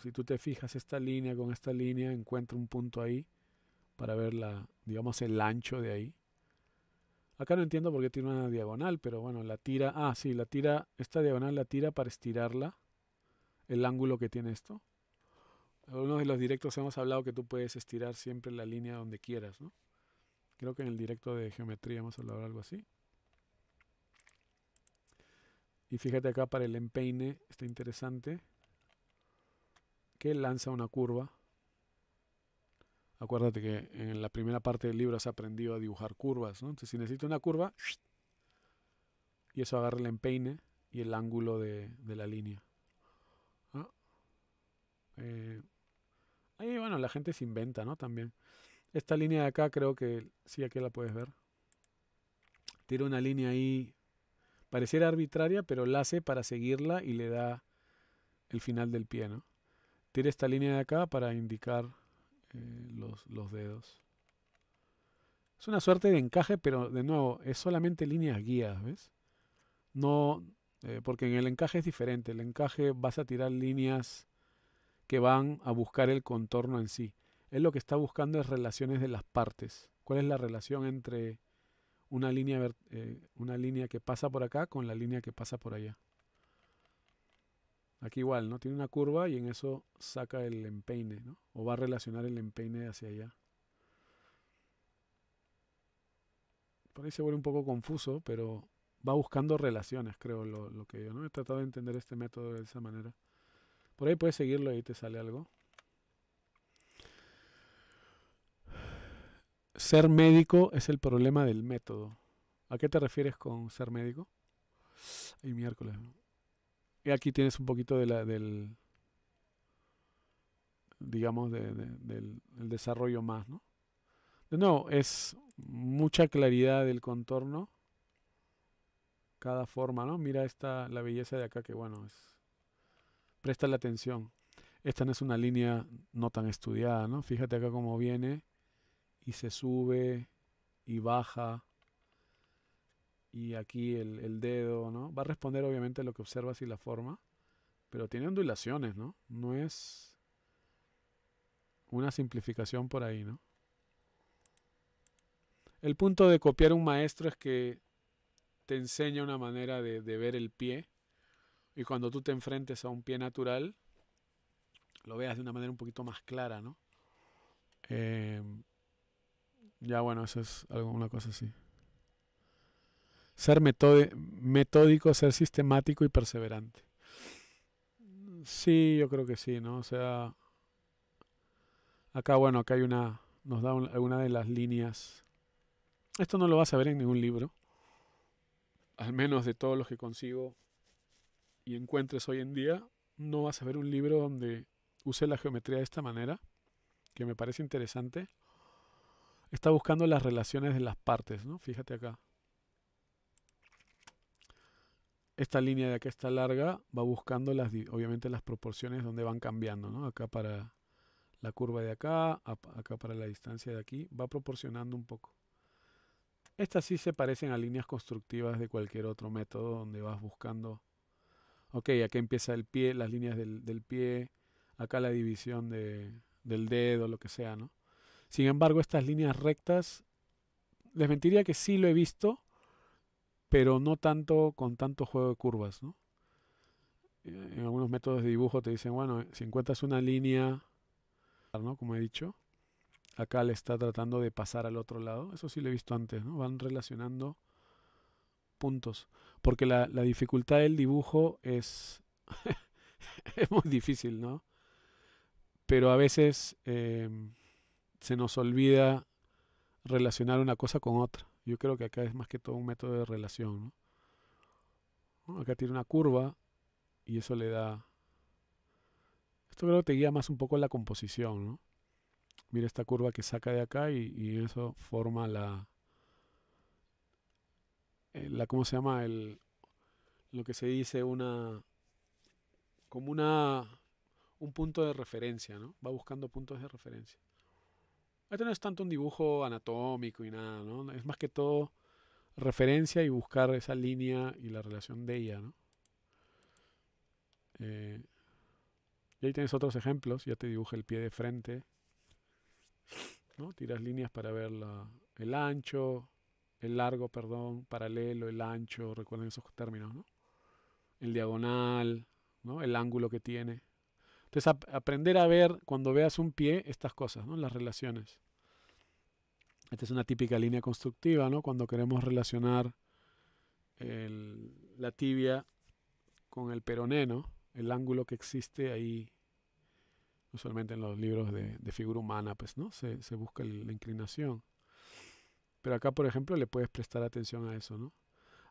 Si tú te fijas esta línea con esta línea, encuentra un punto ahí para ver la, digamos, el ancho de ahí. Acá no entiendo por qué tiene una diagonal, pero bueno, la tira. Ah, sí, la tira. Esta diagonal la tira para estirarla. El ángulo que tiene esto. En uno de los directos hemos hablado que tú puedes estirar siempre la línea donde quieras, ¿no? Creo que en el directo de geometría hemos hablado algo así. Y fíjate acá para el empeine, está interesante, que lanza una curva. Acuérdate que en la primera parte del libro has aprendido a dibujar curvas, ¿no? Entonces si necesito una curva, y eso agarra el empeine y el ángulo de, la línea. Eh, ahí, bueno, la gente se inventa, ¿no? También. Esta línea de acá creo que sí, aquí la puedes ver. Tira una línea ahí pareciera arbitraria, pero la hace para seguirla y le da el final del pie, ¿no? Tira esta línea de acá para indicar eh, los, dedos. Es una suerte de encaje, pero de nuevo, es solamente líneas guías, ¿ves? No, eh, porque en el encaje es diferente. El encaje vas a tirar líneas que van a buscar el contorno en sí. Él lo que está buscando es relaciones de las partes. ¿Cuál es la relación entre una línea, eh, una línea que pasa por acá con la línea que pasa por allá. Aquí igual, ¿no? Tiene una curva y en eso saca el empeine, ¿no? O va a relacionar el empeine hacia allá. Por ahí se vuelve un poco confuso, pero va buscando relaciones, creo, lo, lo que yo, ¿no? He tratado de entender este método de esa manera. Por ahí puedes seguirlo y te sale algo. ser médico es el problema del método. ¿A qué te refieres con ser médico? Y miércoles. Y aquí tienes un poquito de la, del, digamos, del desarrollo más, ¿no? De nuevo, es mucha claridad del contorno, cada forma, ¿no? Mira esta, la belleza de acá, que bueno, es, presta la atención. Esta no es una línea no tan estudiada, ¿no? Fíjate acá cómo viene y se sube y baja y aquí el, dedo, ¿no? Va a responder obviamente lo que observas y la forma, pero tiene ondulaciones, ¿no? No es una simplificación por ahí, ¿no? El punto de copiar un maestro es que te enseña una manera de, ver el pie y cuando tú te enfrentes a un pie natural, lo veas de una manera un poquito más clara, ¿no? Eh, ya bueno, eso es alguna cosa así. Ser metódico, ser sistemático y perseverante. Sí, yo creo que sí, ¿no? O sea, acá bueno, acá hay una, nos da una de las líneas. Esto no lo vas a ver en ningún libro, al menos de todos los que consigo y encuentres hoy en día, no vas a ver un libro donde use la geometría de esta manera, que me parece interesante. Está buscando las relaciones de las partes, ¿no? Fíjate acá. Esta línea de acá está larga, va buscando las, obviamente las proporciones donde van cambiando, ¿no? Acá para la curva de acá, acá para la distancia de aquí, va proporcionando un poco. Estas sí se parecen a líneas constructivas de cualquier otro método donde vas buscando. Ok, acá empieza el pie, las líneas del, pie, acá la división de, del dedo, lo que sea, ¿no? Sin embargo, estas líneas rectas, les mentiría que sí lo he visto, pero no tanto con tanto juego de curvas. ¿no? Eh, en algunos métodos de dibujo te dicen, bueno, si encuentras una línea, como he dicho, acá le está tratando de pasar al otro lado. Eso sí lo he visto antes, ¿no? van relacionando puntos. Porque la, la dificultad del dibujo es, es muy difícil, ¿no? Pero a veces... Em, se nos olvida relacionar una cosa con otra. Yo creo que acá es más que todo un método de relación. Acá tiene una curva y eso le da... Esto creo que te guía más un poco la composición. Mira esta curva que saca de acá y, y eso forma la... Eh, la, ¿Cómo se llama? El, lo que se dice una... Como una... Un punto de referencia, ¿no? Va buscando puntos de referencia. Ahí no es tanto un dibujo anatómico y nada, ¿no? Es más que todo referencia y buscar esa línea y la relación de ella, ¿no? Eh, y ahí tienes otros ejemplos, ya te dibuja el pie de frente, ¿no? Tiras líneas para ver el ancho, el largo, perdón, paralelo, el ancho, recuerden esos términos, ¿no? El diagonal, ¿no? El ángulo que tiene. Entonces, aprender a ver cuando veas un pie estas cosas, ¿no? las relaciones. Esta es una típica línea constructiva, ¿no? cuando queremos relacionar la tibia con el peroné, el ángulo que existe ahí, usualmente en los libros de, figura humana, pues, ¿no? se, busca la inclinación. Pero acá, por ejemplo, le puedes prestar atención a eso, ¿no?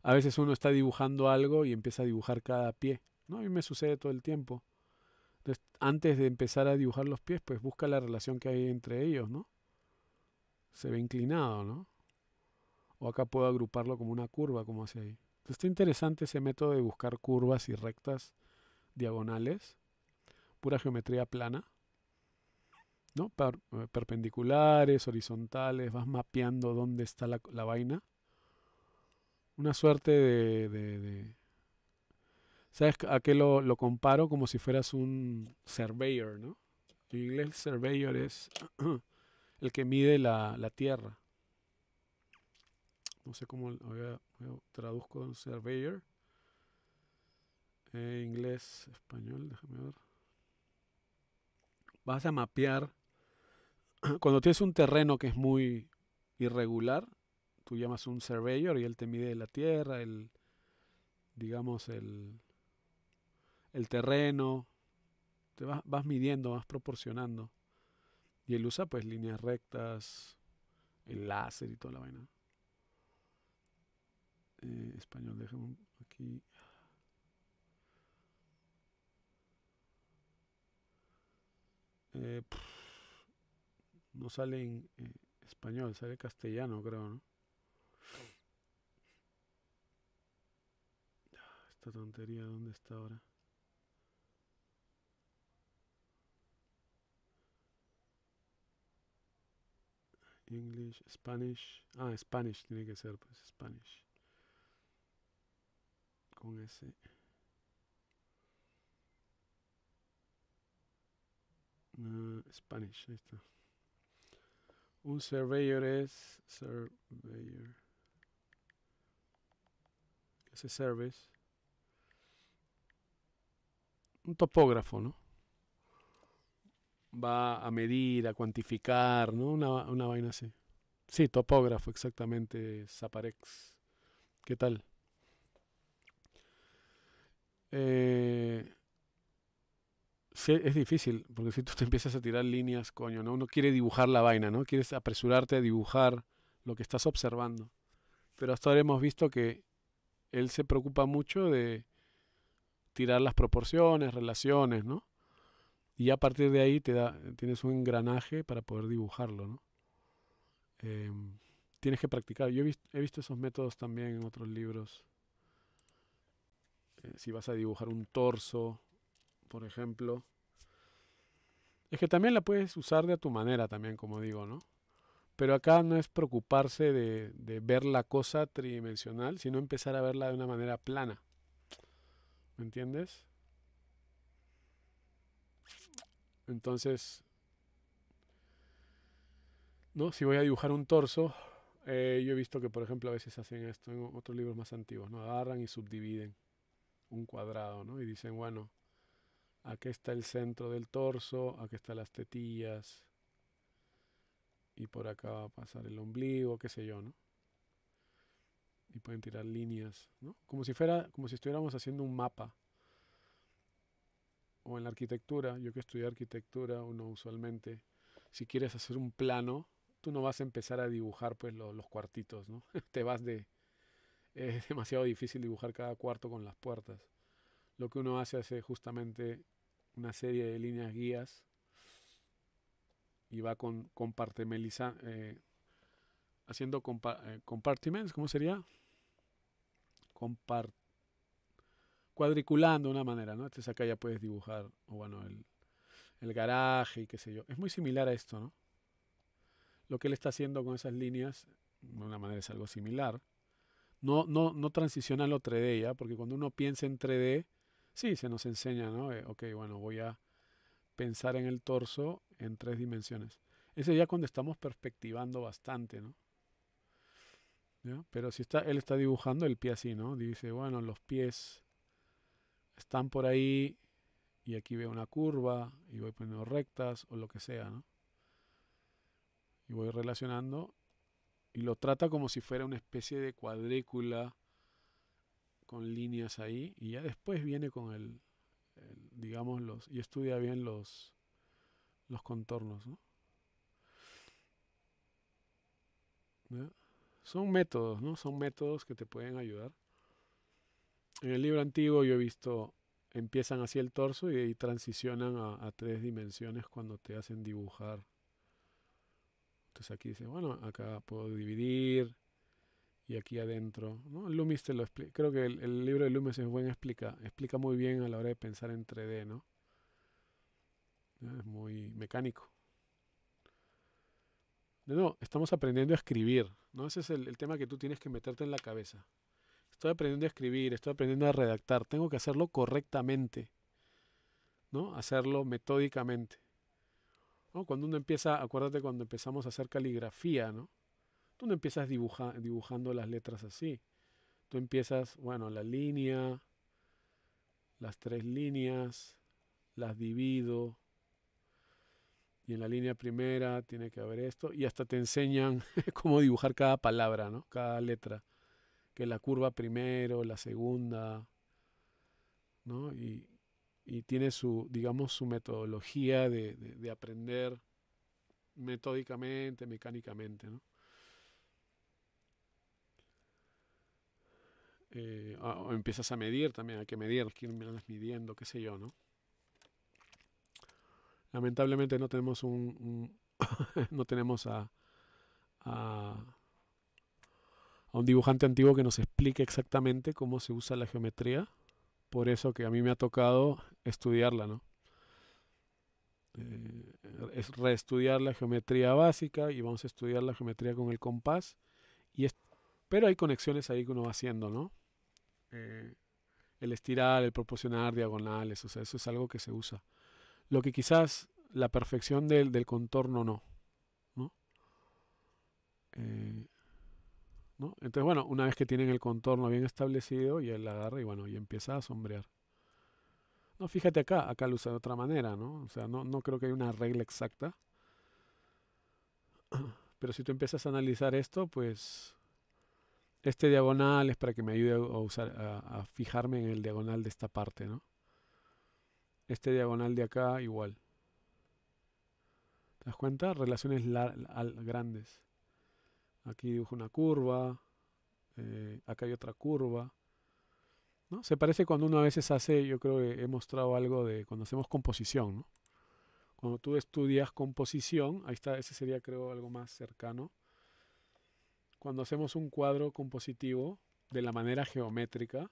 A veces uno está dibujando algo y empieza a dibujar cada pie, ¿no? A mí me sucede todo el tiempo. Entonces, antes de empezar a dibujar los pies, pues busca la relación que hay entre ellos, ¿no? Se ve inclinado, ¿no? O acá puedo agruparlo como una curva, como hace ahí. Entonces, está interesante ese método de buscar curvas y rectas diagonales, pura geometría plana, ¿no? Eh, perpendiculares, horizontales, vas mapeando dónde está la, vaina. Una suerte de ¿Sabes a qué lo, comparo? Como si fueras un surveyor, ¿no? En inglés, surveyor es el que mide la, tierra. No sé cómo traduzco un surveyor. Eh, inglés, español, déjame ver. Vas a mapear. Cuando tienes un terreno que es muy irregular, tú llamas un surveyor y él te mide la tierra, el, digamos, el, el terreno, te vas, vas midiendo, vas proporcionando. Y él usa pues líneas rectas, el láser y toda la vaina. Eh, español, déjame aquí. Eh, no sale en eh, español, sale castellano, creo, ¿no? Ah, esta tontería, ¿dónde está ahora? English, Spanish. Ah, Spanish tiene que ser, pues, Spanish. Con ese. Ah, Spanish, ahí está. Un surveyor es surveyor. Ese service. Un topógrafo, ¿no? va a medir, a cuantificar, ¿no? Una, una vaina así. Sí, topógrafo, exactamente, Zaparex. ¿Qué tal? Eh, es difícil, porque si tú te empiezas a tirar líneas, coño, ¿no? Uno quiere dibujar la vaina, ¿no? Quieres apresurarte a dibujar lo que estás observando. Pero hasta ahora hemos visto que él se preocupa mucho de tirar las proporciones, relaciones, ¿no? Y a partir de ahí te da, tienes un engranaje para poder dibujarlo, ¿no? Em, tienes que practicar. Yo he, visto esos métodos también en otros libros. Eh, si vas a dibujar un torso, por ejemplo. Es que también la puedes usar de a tu manera también, como digo, ¿no? Pero acá no es preocuparse de, de ver la cosa tridimensional, sino empezar a verla de una manera plana. ¿Me entiendes? Entonces, ¿no? Si voy a dibujar un torso, eh, yo he visto que, por ejemplo, a veces hacen esto en otros libros más antiguos, ¿no? Agarran y subdividen un cuadrado, ¿no? Y dicen, bueno, aquí está el centro del torso, aquí están las tetillas, y por acá va a pasar el ombligo, qué sé yo, ¿no? Y pueden tirar líneas, ¿no? Como si fuera, como si estuviéramos haciendo un mapa o en la arquitectura, yo que estudié arquitectura, uno usualmente, si quieres hacer un plano, tú no vas a empezar a dibujar pues los cuartitos, ¿no? Te vas de... Es demasiado difícil dibujar cada cuarto con las puertas. Lo que uno hace es justamente una serie de líneas guías y va con compartimentalizando, eh, haciendo eh, compartimentos ¿cómo sería? Compart cuadriculando de una manera, ¿no? Entonces acá ya puedes dibujar, o bueno, el, garaje y qué sé yo. Es muy similar a esto, ¿no? Lo que él está haciendo con esas líneas, de una manera es algo similar. No, no, no transiciona lo 3D ya, porque cuando uno piensa en 3D, sí, se nos enseña, ¿no? Eh, ok, bueno, voy a pensar en el torso en tres dimensiones. Ese ya cuando estamos perspectivando bastante, ¿no? Pero si está, él está dibujando el pie así, ¿no? Dice, bueno, los pies están por ahí y aquí veo una curva y voy poniendo rectas o lo que sea, Y voy relacionando y lo trata como si fuera una especie de cuadrícula con líneas ahí y ya después viene con el, digamos, los, y estudia bien los, los contornos, Son métodos, ¿no? Son métodos que te pueden ayudar en el libro antiguo yo he visto, empiezan así el torso y ahí transicionan a, tres dimensiones cuando te hacen dibujar. Entonces aquí dice, bueno, acá puedo dividir y aquí adentro. ¿no? te lo explica. Creo que el, libro de Loomis es buen explica. Explica muy bien a la hora de pensar en 3D, ¿no? Es muy mecánico. No, nuevo, estamos aprendiendo a escribir, ¿no? Ese es el, el tema que tú tienes que meterte en la cabeza estoy aprendiendo a escribir, estoy aprendiendo a redactar, tengo que hacerlo correctamente, ¿no? Hacerlo metódicamente. Cuando uno empieza, acuérdate cuando empezamos a hacer caligrafía, ¿no? Tú no empiezas dibujando las letras así. Tú empiezas, bueno, la línea, las tres líneas, las divido. Y en la línea primera tiene que haber esto. Y hasta te enseñan cómo dibujar cada palabra, ¿no? Cada letra que la curva primero, la segunda, ¿no? Y, tiene su, digamos, su metodología de, aprender metódicamente, mecánicamente, ¿no? Eh, ah, o, empiezas a medir también, hay que medir, quién me andas midiendo, qué sé yo, ¿no? Lamentablemente no tenemos un, no tenemos a a un dibujante antiguo que nos explique exactamente cómo se usa la geometría. Por eso que a mí me ha tocado estudiarla, ¿no? Eh, es reestudiar la geometría básica y vamos a estudiar la geometría con el compás. Y pero hay conexiones ahí que uno va haciendo, ¿no? Eh, el estirar, el proporcionar diagonales, o sea, eso es algo que se usa. Lo que quizás la perfección del, contorno no, ¿no? Eh, entonces, bueno, una vez que tienen el contorno bien establecido, y el agarre agarra y bueno, y empieza a sombrear. No, fíjate acá, acá lo usa de otra manera, ¿no? O sea, no, creo que haya una regla exacta. Pero si tú empiezas a analizar esto, pues este diagonal es para que me ayude a, usar, a, a fijarme en el diagonal de esta parte, ¿no? Este diagonal de acá igual. ¿Te das cuenta? Relaciones grandes. Aquí dibujo una curva, eh, acá hay otra curva. ¿no? Se parece cuando uno a veces hace, yo creo que he mostrado algo de cuando hacemos composición. Cuando tú estudias composición, ahí está, ese sería creo algo más cercano. Cuando hacemos un cuadro compositivo de la manera geométrica,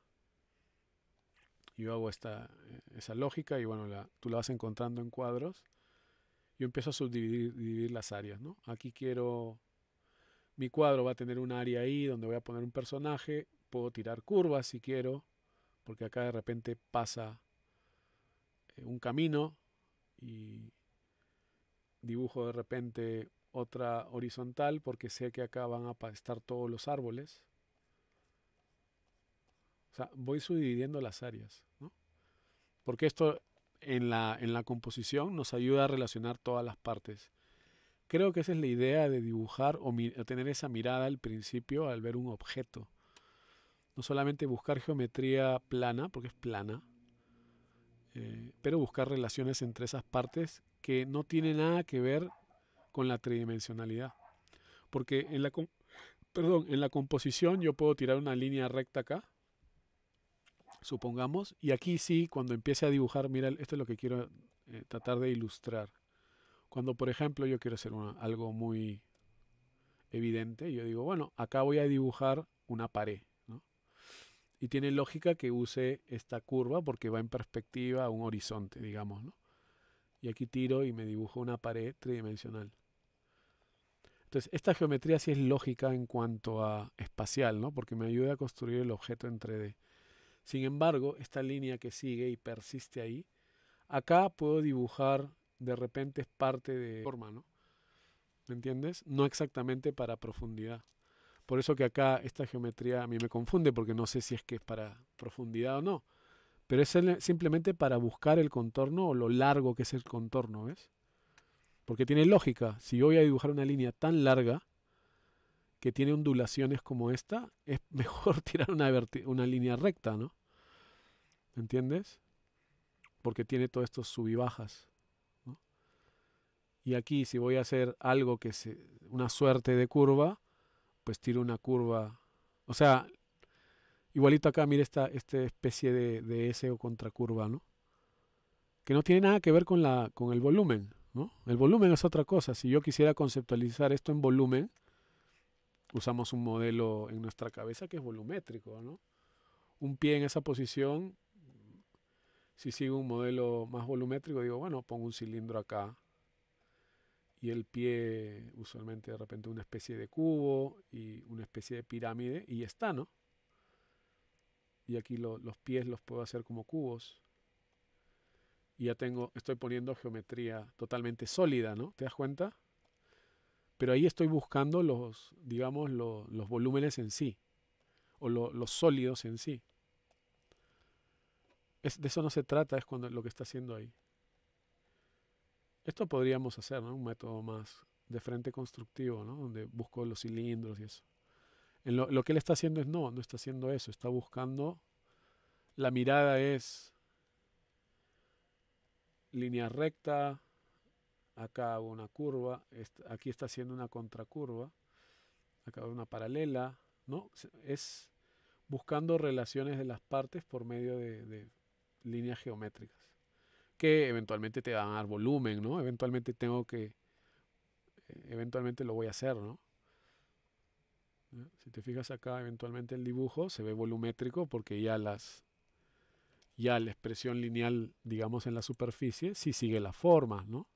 yo hago esta, eh, esa lógica y bueno, la, tú la vas encontrando en cuadros. Yo empiezo a subdividir las áreas, ¿no? Aquí quiero mi cuadro va a tener un área ahí donde voy a poner un personaje. Puedo tirar curvas si quiero, porque acá de repente pasa eh, un camino y dibujo de repente otra horizontal porque sé que acá van a estar todos los árboles. O sea, voy subdividiendo las áreas, Porque esto la, en la composición nos ayuda a relacionar todas las partes Creo que esa es la idea de dibujar o, tener esa mirada al principio al ver un objeto. No solamente buscar geometría plana, porque es plana, eh, pero buscar relaciones entre esas partes que no tiene nada que ver con la tridimensionalidad. Porque en la, perdón, en la composición yo puedo tirar una línea recta acá, supongamos, y aquí sí, cuando empiece a dibujar, mira, esto es lo que quiero eh, tratar de ilustrar. Cuando, por ejemplo, yo quiero hacer algo muy evidente, yo digo, bueno, acá voy a dibujar una pared. Y tiene lógica que use esta curva porque va en perspectiva a un horizonte, digamos. Y aquí tiro y me dibujo una pared tridimensional. Entonces, esta geometría sí es lógica en cuanto a espacial, ¿no? porque me ayuda a construir el objeto en 3D. Sin embargo, esta línea que sigue y persiste ahí, acá puedo dibujar de repente es parte de forma, ¿no? ¿Me entiendes? No exactamente para profundidad. Por eso que acá esta geometría a mí me confunde, porque no sé si es que es para profundidad o no. Pero es simplemente para buscar el contorno o lo largo que es el contorno, ¿ves? Porque tiene lógica. Si yo voy a dibujar una línea tan larga que tiene ondulaciones como esta, es mejor tirar una, una línea recta, ¿no? ¿Me ¿Entiendes? Porque tiene todos estos sub y bajas. Y aquí si voy a hacer algo que es una suerte de curva, pues tiro una curva. O sea, igualito acá, mire esta, esta especie de, de S o contracurva, ¿no? Que no tiene nada que ver con, la, con el volumen, ¿no? El volumen es otra cosa. Si yo quisiera conceptualizar esto en volumen, usamos un modelo en nuestra cabeza que es volumétrico, ¿no? Un pie en esa posición, si sigo un modelo más volumétrico, digo, bueno, pongo un cilindro acá, y el pie usualmente de repente una especie de cubo y una especie de pirámide y está, ¿no? Y aquí los pies los puedo hacer como cubos. Y ya tengo, estoy poniendo geometría totalmente sólida, ¿no? ¿Te das cuenta? Pero ahí estoy buscando los, digamos, los, volúmenes en sí, o los sólidos en sí. de eso no se trata, es cuando, lo que está haciendo ahí. Esto podríamos hacer, ¿no? Un método más de frente constructivo, ¿no? Donde busco los cilindros y eso. lo, que él está haciendo es no, no está haciendo eso, está buscando. La mirada es línea recta, acá hago una curva, aquí está haciendo una contracurva, acá hago una paralela, ¿no? Es buscando relaciones de las partes por medio de líneas geométricas que eventualmente te van a dar volumen, ¿no? Eventualmente tengo que, eh, eventualmente lo voy a hacer, ¿no? ¿Eh? Si te fijas acá, eventualmente el dibujo se ve volumétrico porque ya las, ya la expresión lineal, digamos, en la superficie, sí sigue la forma, ¿no?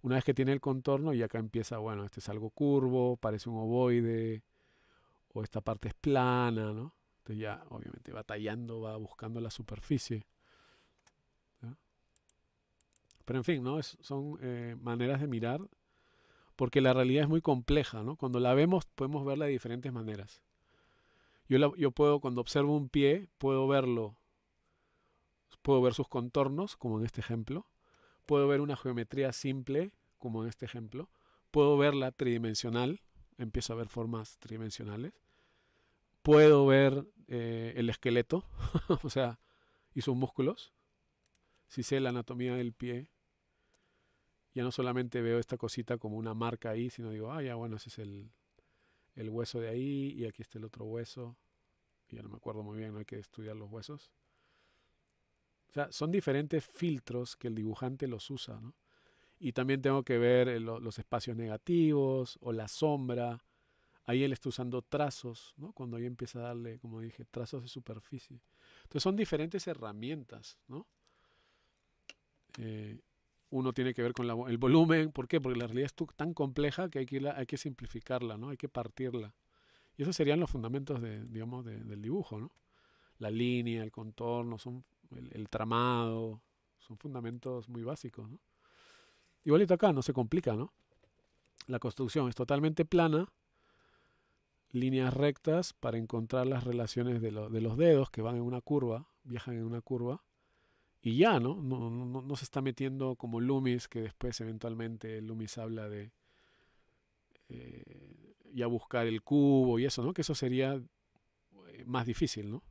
Una vez que tiene el contorno y acá empieza, bueno, este es algo curvo, parece un ovoide, o esta parte es plana, ¿no? Entonces ya obviamente va tallando, va buscando la superficie. Pero en fin, ¿no? Es, son eh, maneras de mirar, porque la realidad es muy compleja, ¿no? Cuando la vemos podemos verla de diferentes maneras. Yo, yo puedo, cuando observo un pie, puedo verlo, puedo ver sus contornos, como en este ejemplo, puedo ver una geometría simple, como en este ejemplo, puedo verla tridimensional, empiezo a ver formas tridimensionales, puedo ver eh, el esqueleto, o sea, y sus músculos, si sé la anatomía del pie, ya no solamente veo esta cosita como una marca ahí, sino digo, ah, ya bueno, ese es el, hueso de ahí y aquí está el otro hueso. Ya no me acuerdo muy bien, no hay que estudiar los huesos. O sea, son diferentes filtros que el dibujante los usa, ¿no? Y también tengo que ver eh, los espacios negativos o la sombra. Ahí él está usando trazos, ¿no? Cuando ahí empieza a darle, como dije, trazos de superficie. Entonces son diferentes herramientas, ¿no? Eh, uno tiene que ver con el volumen. ¿Por qué? Porque la realidad es tan compleja que hay que, hay que simplificarla, ¿no? Hay que partirla. Y esos serían los fundamentos digamos, del dibujo, La línea, el contorno, son el, tramado, son fundamentos muy básicos, Igualito acá, no se complica, ¿no? La construcción es totalmente plana, líneas rectas para encontrar las relaciones de los dedos que van en una curva, viajan en una curva, y ya, ¿no? No, no se está metiendo como Loomis, que después eventualmente Loomis habla de eh, ya buscar el cubo y eso, ¿no? Que eso sería eh, más difícil, ¿no?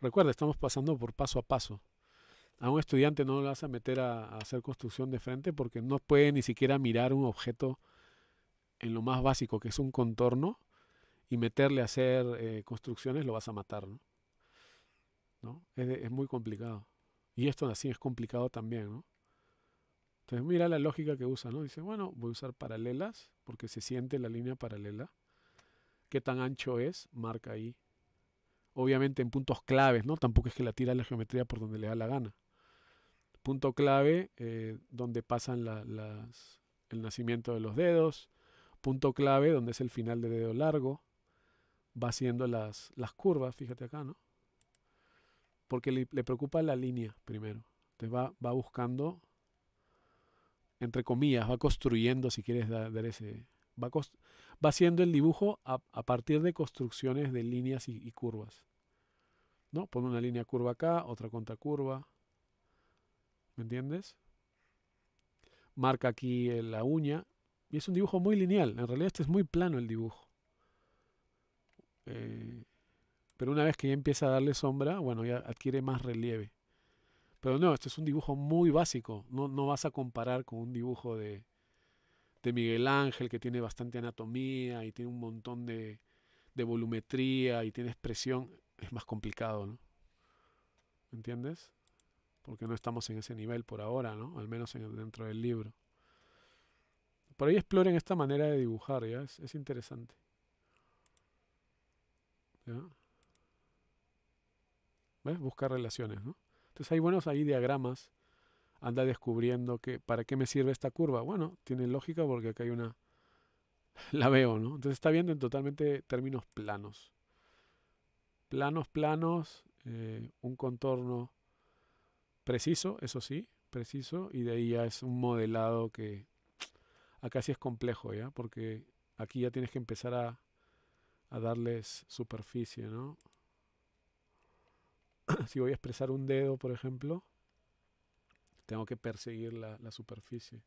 Recuerda, estamos pasando por paso a paso. A un estudiante no lo vas a meter a, hacer construcción de frente porque no puede ni siquiera mirar un objeto en lo más básico, que es un contorno, y meterle a hacer eh, construcciones lo vas a matar, ¿no? ¿No? Es, es muy complicado. Y esto así es complicado también, ¿no? Entonces mira la lógica que usa, ¿no? Dice, bueno, voy a usar paralelas porque se siente la línea paralela. ¿Qué tan ancho es? Marca ahí. Obviamente en puntos claves, ¿no? Tampoco es que la tira la geometría por donde le da la gana. Punto clave eh, donde pasan las, el nacimiento de los dedos. Punto clave donde es el final de dedo largo. Va haciendo las, las curvas, fíjate acá, ¿no? porque le, preocupa la línea primero. Entonces va, va, buscando, entre comillas, va construyendo, si quieres dar, ese... Va, va, haciendo el dibujo a, partir de construcciones de líneas y, curvas. ¿No? Pone una línea curva acá, otra contra curva. ¿Me entiendes? Marca aquí la uña. Y es un dibujo muy lineal. En realidad este es muy plano el dibujo. Eh, pero una vez que ya empieza a darle sombra, bueno, ya adquiere más relieve. Pero no, este es un dibujo muy básico. No, no vas a comparar con un dibujo de, Miguel Ángel que tiene bastante anatomía y tiene un montón de, volumetría y tiene expresión. Es más complicado, ¿no? ¿Entiendes? Porque no estamos en ese nivel por ahora, ¿no? Al menos dentro del libro. Por ahí exploren esta manera de dibujar, ¿ya? Es, es interesante. ¿Ya? ¿Ves? ¿eh? Buscar relaciones, ¿no? Entonces hay buenos ahí diagramas. Anda descubriendo que, para qué me sirve esta curva. Bueno, tiene lógica porque acá hay una... La veo, ¿no? Entonces está viendo en totalmente términos planos. Planos, planos, eh, un contorno preciso, eso sí, preciso, y de ahí ya es un modelado que acá sí es complejo, ¿ya? Porque aquí ya tienes que empezar a, a darles superficie, ¿no? si voy a expresar un dedo, por ejemplo, tengo que perseguir la, superficie.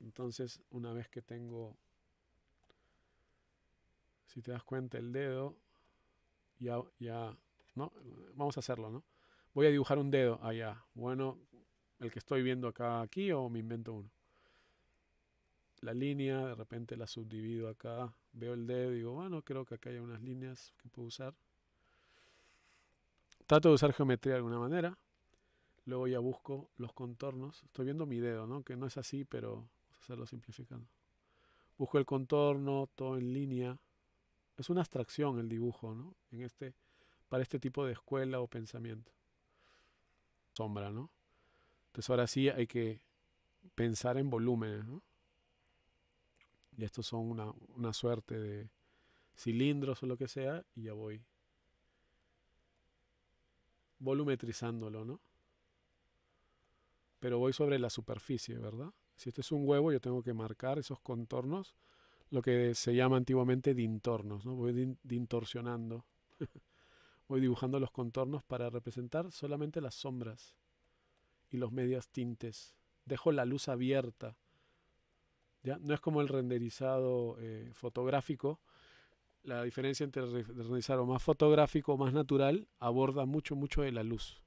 Entonces, una vez que tengo, si te das cuenta, el dedo, ya, ya, no, vamos a hacerlo, ¿no? Voy a dibujar un dedo allá. Bueno, el que estoy viendo acá, aquí, o me invento uno. La línea, de repente la subdivido acá, veo el dedo, digo, bueno, creo que acá hay unas líneas que puedo usar trato de usar geometría de alguna manera. Luego ya busco los contornos. Estoy viendo mi dedo, ¿no? Que no es así, pero vamos a hacerlo simplificando. Busco el contorno, todo en línea. Es una abstracción el dibujo, ¿no? En este, para este tipo de escuela o pensamiento. Sombra, ¿no? Entonces ahora sí hay que pensar en volúmenes, ¿no? Y estos son una suerte de cilindros o lo que sea, y ya voy volumetrizándolo, ¿no? Pero voy sobre la superficie, ¿verdad? Si este es un huevo, yo tengo que marcar esos contornos, lo que se llama antiguamente dintornos, ¿no? Voy dintorsionando. voy dibujando los contornos para representar solamente las sombras y los medias tintes. Dejo la luz abierta. ¿ya? No es como el renderizado eh, fotográfico, la diferencia entre realizar o más fotográfico o más natural aborda mucho, mucho de la luz.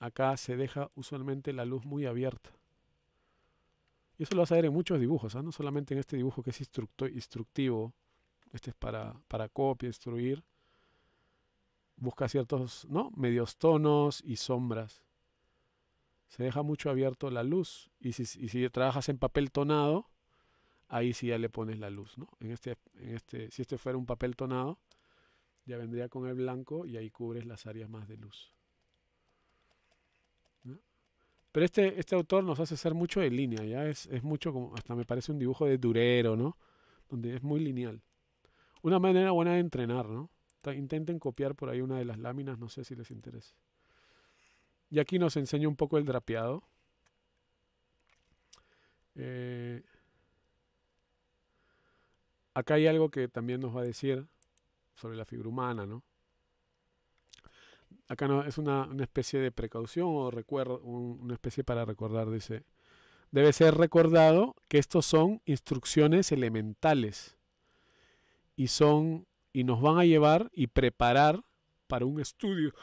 Acá se deja usualmente la luz muy abierta. Y eso lo vas a ver en muchos dibujos, ¿ah? no solamente en este dibujo que es instructivo. Este es para, para copia, instruir. Busca ciertos ¿no? medios tonos y sombras. Se deja mucho abierto la luz. y si trabajas en papel tonado, ahí sí ya le pones la luz, ¿no? Este, en este, si este fuera un papel tonado, ya vendría con el blanco y ahí cubres las áreas más de luz. Pero este, este autor nos hace ser mucho de línea, ya es, es mucho como, hasta me parece un dibujo de durero, ¿no? Donde es muy lineal. Una manera buena de entrenar, ¿no? Intenten copiar por ahí una de las láminas, no sé si les interesa. Y aquí nos enseña un poco el drapeado. Eh, Acá hay algo que también nos va a decir sobre la figura humana, ¿no? Acá no, es una, especie de precaución o recuerdo, una especie para recordar, dice. Debe ser recordado que estos son instrucciones elementales y son y nos van a llevar y preparar para un estudio,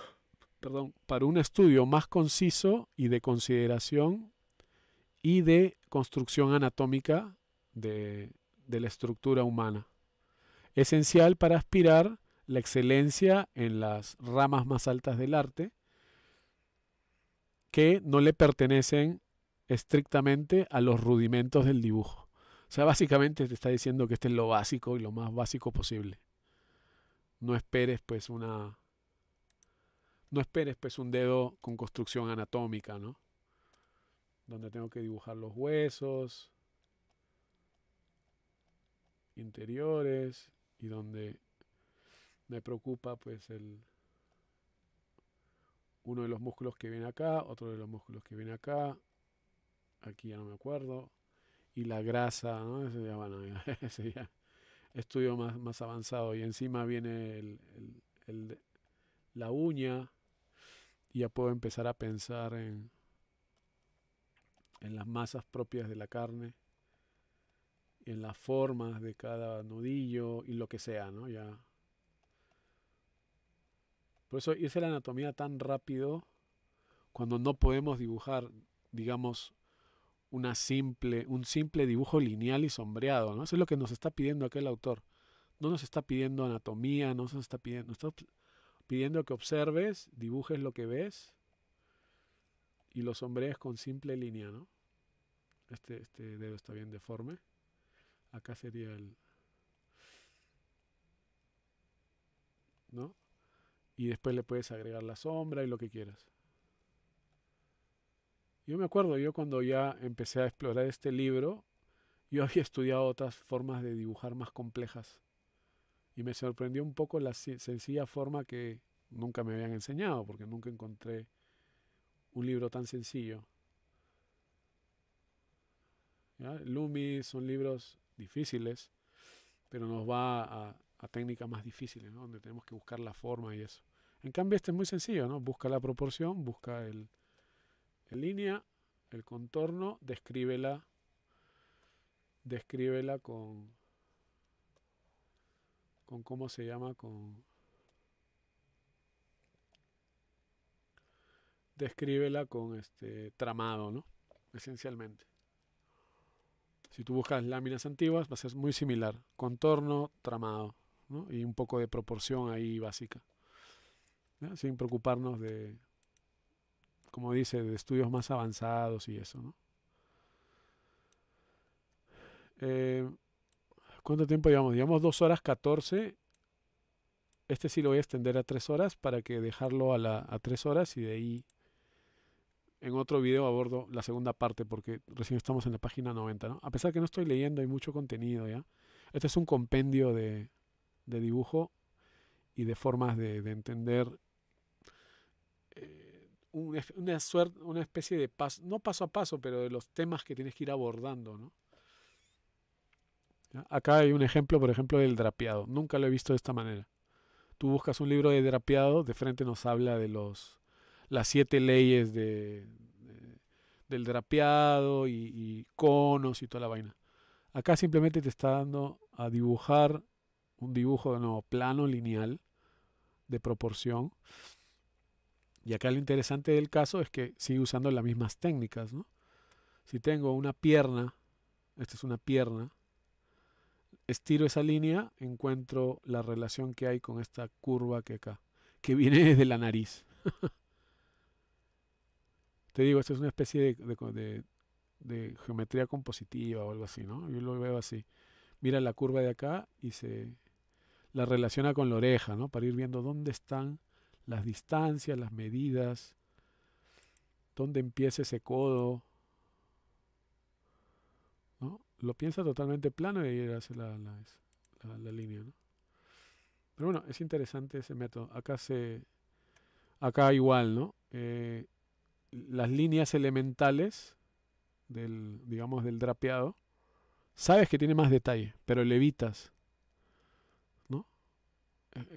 perdón, para un estudio más conciso y de consideración y de construcción anatómica de, de la estructura humana, esencial para aspirar la excelencia en las ramas más altas del arte, que no le pertenecen estrictamente a los rudimentos del dibujo. O sea, básicamente te está diciendo que este es lo básico y lo más básico posible. No esperes pues una no esperes pues un dedo con construcción anatómica, ¿no? Donde tengo que dibujar los huesos, interiores y donde me preocupa pues el uno de los músculos que viene acá, otro de los músculos que viene acá, aquí ya no me acuerdo, y la grasa, Ese ya, bueno, ese ya estudio más, más avanzado, y encima viene la uña, y ya puedo empezar a pensar en, en las masas propias de la carne en las formas de cada nudillo y lo que sea, ¿no? Ya. Por eso irse la anatomía tan rápido cuando no podemos dibujar, digamos, una simple, un simple dibujo lineal y sombreado, ¿no? Eso es lo que nos está pidiendo aquel autor. No nos está pidiendo anatomía, no nos está pidiendo, nos está pidiendo que observes, dibujes lo que ves y lo sombrees con simple línea, ¿no? este, este dedo está bien deforme acá sería el... ¿No? Y después le puedes agregar la sombra y lo que quieras. Yo me acuerdo, yo cuando ya empecé a explorar este libro, yo había estudiado otras formas de dibujar más complejas. Y me sorprendió un poco la sencilla forma que nunca me habían enseñado, porque nunca encontré un libro tan sencillo. ¿Ya? Lumi son libros difíciles, pero nos va a, a técnicas más difíciles, donde tenemos que buscar la forma y eso. En cambio, este es muy sencillo, ¿no? Busca la proporción, busca el, el línea, el contorno, descríbela, descríbela con, con cómo se llama, con... Descríbela con este tramado, ¿no? Esencialmente. Si tú buscas láminas antiguas, va a ser muy similar. Contorno, tramado, y un poco de proporción ahí básica. Sin preocuparnos de, como dice, de estudios más avanzados y eso. Eh, ¿Cuánto tiempo llevamos? Llevamos 2 horas 14. Este sí lo voy a extender a 3 horas para que dejarlo a, a 3 horas y de ahí en otro video abordo la segunda parte porque recién estamos en la página 90, ¿no? A pesar que no estoy leyendo, hay mucho contenido, ¿ya? Este es un compendio de, dibujo y de formas de, entender eh, una, suerte, una especie de paso, no paso a paso, pero de los temas que tienes que ir abordando, ¿no? Acá hay un ejemplo, por ejemplo, del drapeado. Nunca lo he visto de esta manera. Tú buscas un libro de drapeado, de frente nos habla de los las siete leyes de, del drapeado y, conos y toda la vaina. Acá simplemente te está dando a dibujar un dibujo de plano lineal de proporción. Y acá lo interesante del caso es que sigue usando las mismas técnicas. Si tengo una pierna, esta es una pierna, estiro esa línea, encuentro la relación que hay con esta curva que acá, que viene de la nariz. Te digo, esto es una especie de, geometría compositiva o algo así, ¿no? Yo lo veo así. Mira la curva de acá y se la relaciona con la oreja, ¿no? Para ir viendo dónde están las distancias, las medidas, dónde empieza ese codo, ¿no? Lo piensa totalmente plano y ahí hace la, línea, ¿no? Pero bueno, es interesante ese método. Acá se, acá igual, ¿no? Eh, las líneas elementales del, digamos, del drapeado, sabes que tiene más detalle, pero le evitas. ¿no?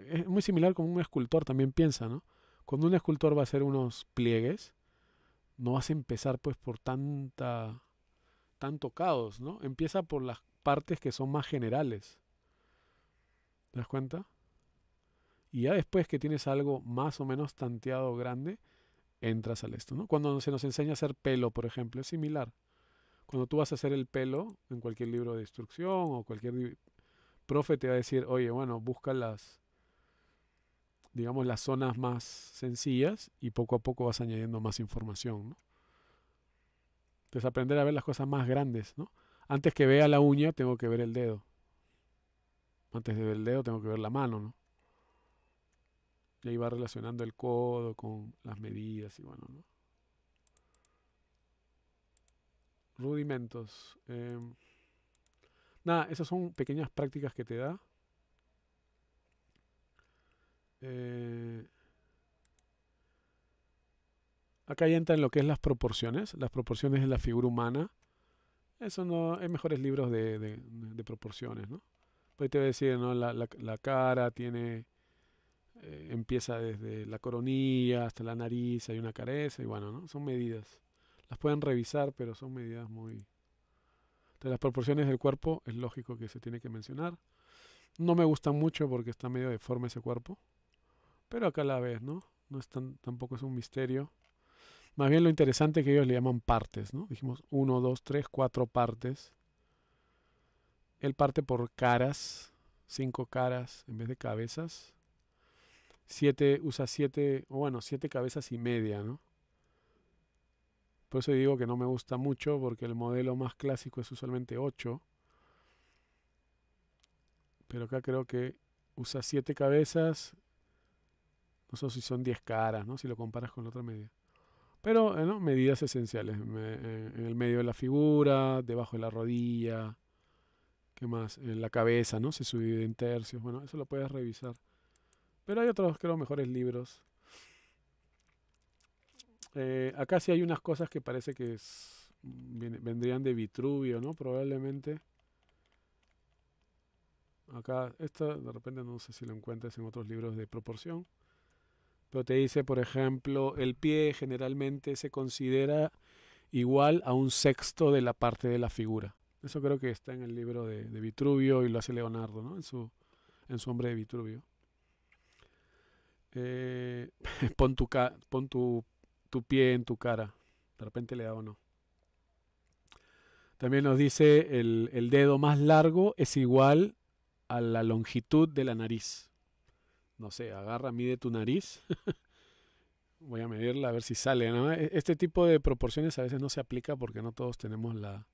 Es muy similar como un escultor también piensa, ¿no? Cuando un escultor va a hacer unos pliegues, no vas a empezar pues por tanta tanto caos, ¿no? Empieza por las partes que son más generales. ¿Te das cuenta? Y ya después que tienes algo más o menos tanteado grande, entras al esto, ¿no? Cuando se nos enseña a hacer pelo, por ejemplo, es similar. Cuando tú vas a hacer el pelo en cualquier libro de instrucción o cualquier profe te va a decir, oye, bueno, busca las, digamos, las zonas más sencillas y poco a poco vas añadiendo más información, ¿no? Entonces aprender a ver las cosas más grandes, ¿no? Antes que vea la uña, tengo que ver el dedo. Antes de ver el dedo, tengo que ver la mano, ¿no? Y ahí va relacionando el codo con las medidas y bueno, ¿no? Rudimentos. Em, nada, esas son pequeñas prácticas que te da. Eh, acá ya en lo que es las proporciones, las proporciones de la figura humana. Eso no, hay mejores libros de, proporciones, ¿no? Pues te voy a decir, ¿no? la, la cara tiene eh, empieza desde la coronilla hasta la nariz, hay una careza y bueno, ¿no? Son medidas. Las pueden revisar, pero son medidas muy... De las proporciones del cuerpo es lógico que se tiene que mencionar. No me gusta mucho porque está medio deforme ese cuerpo. Pero acá a la vez, ¿no? No es tan, tampoco es un misterio. Más bien lo interesante es que ellos le llaman partes, ¿no? Dijimos 1, 2, 3, 4 partes. Él parte por caras, cinco caras en vez de cabezas. 7, usa siete, bueno, siete cabezas y media, ¿no? Por eso digo que no me gusta mucho, porque el modelo más clásico es usualmente 8. Pero acá creo que usa 7 cabezas. No sé si son 10 caras, ¿no? Si lo comparas con la otra media. Pero, eh, ¿no? Medidas esenciales. Eh, en el medio de la figura, debajo de la rodilla. ¿Qué más? En la cabeza, ¿no? Se sube en tercios. Bueno, eso lo puedes revisar. Pero hay otros, creo, mejores libros. Eh, acá sí hay unas cosas que parece que mm, vendrían de Vitruvio, ¿no? Probablemente. Acá, esto de repente no sé si lo encuentras en otros libros de proporción. Pero te dice, por ejemplo, el pie generalmente se considera igual a un sexto de la parte de la figura. Eso creo que está en el libro de, Vitruvio y lo hace Leonardo, ¿no? En su, en su hombre de Vitruvio. Eh, pon, tu, pie en tu cara. De repente le da o no. También nos dice el, dedo más largo es igual a la longitud de la nariz. No sé, agarra, mide tu nariz. Voy a medirla a ver si sale. E, este tipo de proporciones a veces no se aplica porque no todos tenemos la,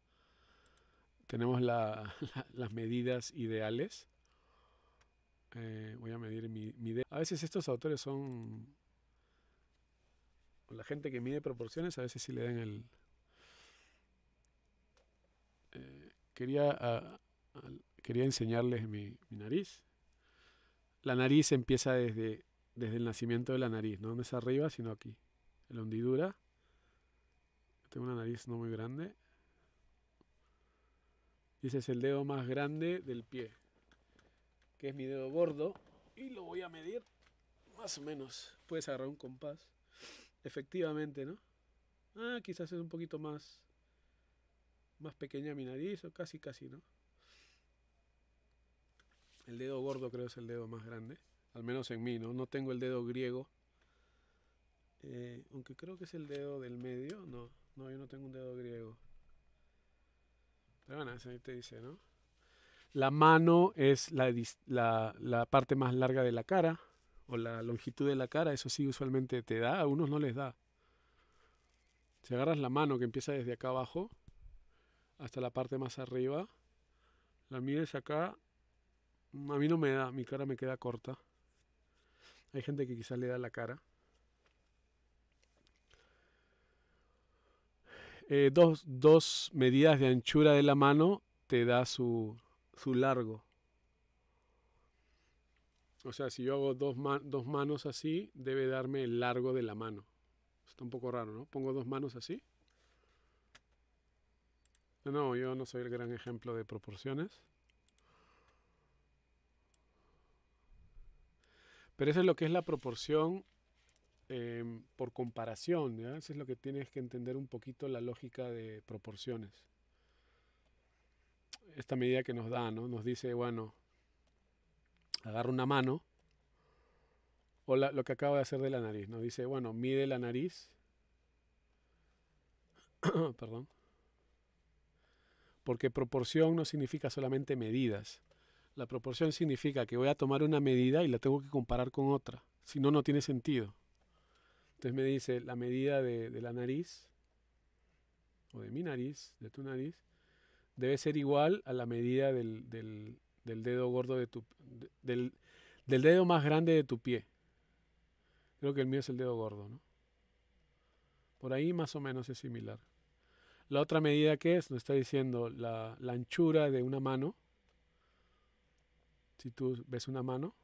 tenemos las medidas ideales. Eh, voy a medir mi, dedo A veces estos autores son... La gente que mide proporciones a veces sí le dan el... Eh, quería, quería enseñarles mi, nariz. La nariz empieza desde, desde el nacimiento de la nariz, no, donde es arriba, sino aquí. La hundidura. Tengo una nariz no muy grande. Y ese es el dedo más grande del pie que es mi dedo gordo, y lo voy a medir más o menos. Puedes agarrar un compás. Efectivamente, ¿no? Ah, quizás es un poquito más más pequeña mi nariz o casi casi, ¿no? El dedo gordo creo es el dedo más grande, al menos en mí, ¿no? No tengo el dedo griego. Eh, aunque creo que es el dedo del medio, no, no, yo no tengo un dedo griego. Pero bueno, ahí te dice, ¿no? La mano es la, parte más larga de la cara o la longitud de la cara. Eso sí usualmente te da, a unos no les da. Si agarras la mano que empieza desde acá abajo hasta la parte más arriba, la mides acá, a mí no me da, mi cara me queda corta. Hay gente que quizás le da la cara. Eh, dos medidas de anchura de la mano te da su, su largo. O sea, si yo hago dos, dos manos así, debe darme el largo de la mano. Está un poco raro, ¿no? Pongo dos manos así. No, yo no soy el gran ejemplo de proporciones. Pero eso es lo que es la proporción em, por comparación. Eso es lo que tienes que entender un poquito la lógica de proporciones esta medida que nos da, ¿no? Nos dice, bueno, agarra una mano, o lo que acabo de hacer de la nariz, nos dice, bueno, mide la nariz, perdón, porque proporción no significa solamente medidas. La proporción significa que voy a tomar una medida y la tengo que comparar con otra, si no, no tiene sentido. Entonces me dice la medida de la nariz, o de mi nariz, de tu nariz, debe ser igual a la medida del, dedo gordo de tu... Del, dedo más grande de tu pie. Creo que el mío es el dedo gordo, ¿no? Por ahí más o menos es similar. La otra medida que es, nos está diciendo la, anchura de una mano. Si tú ves una mano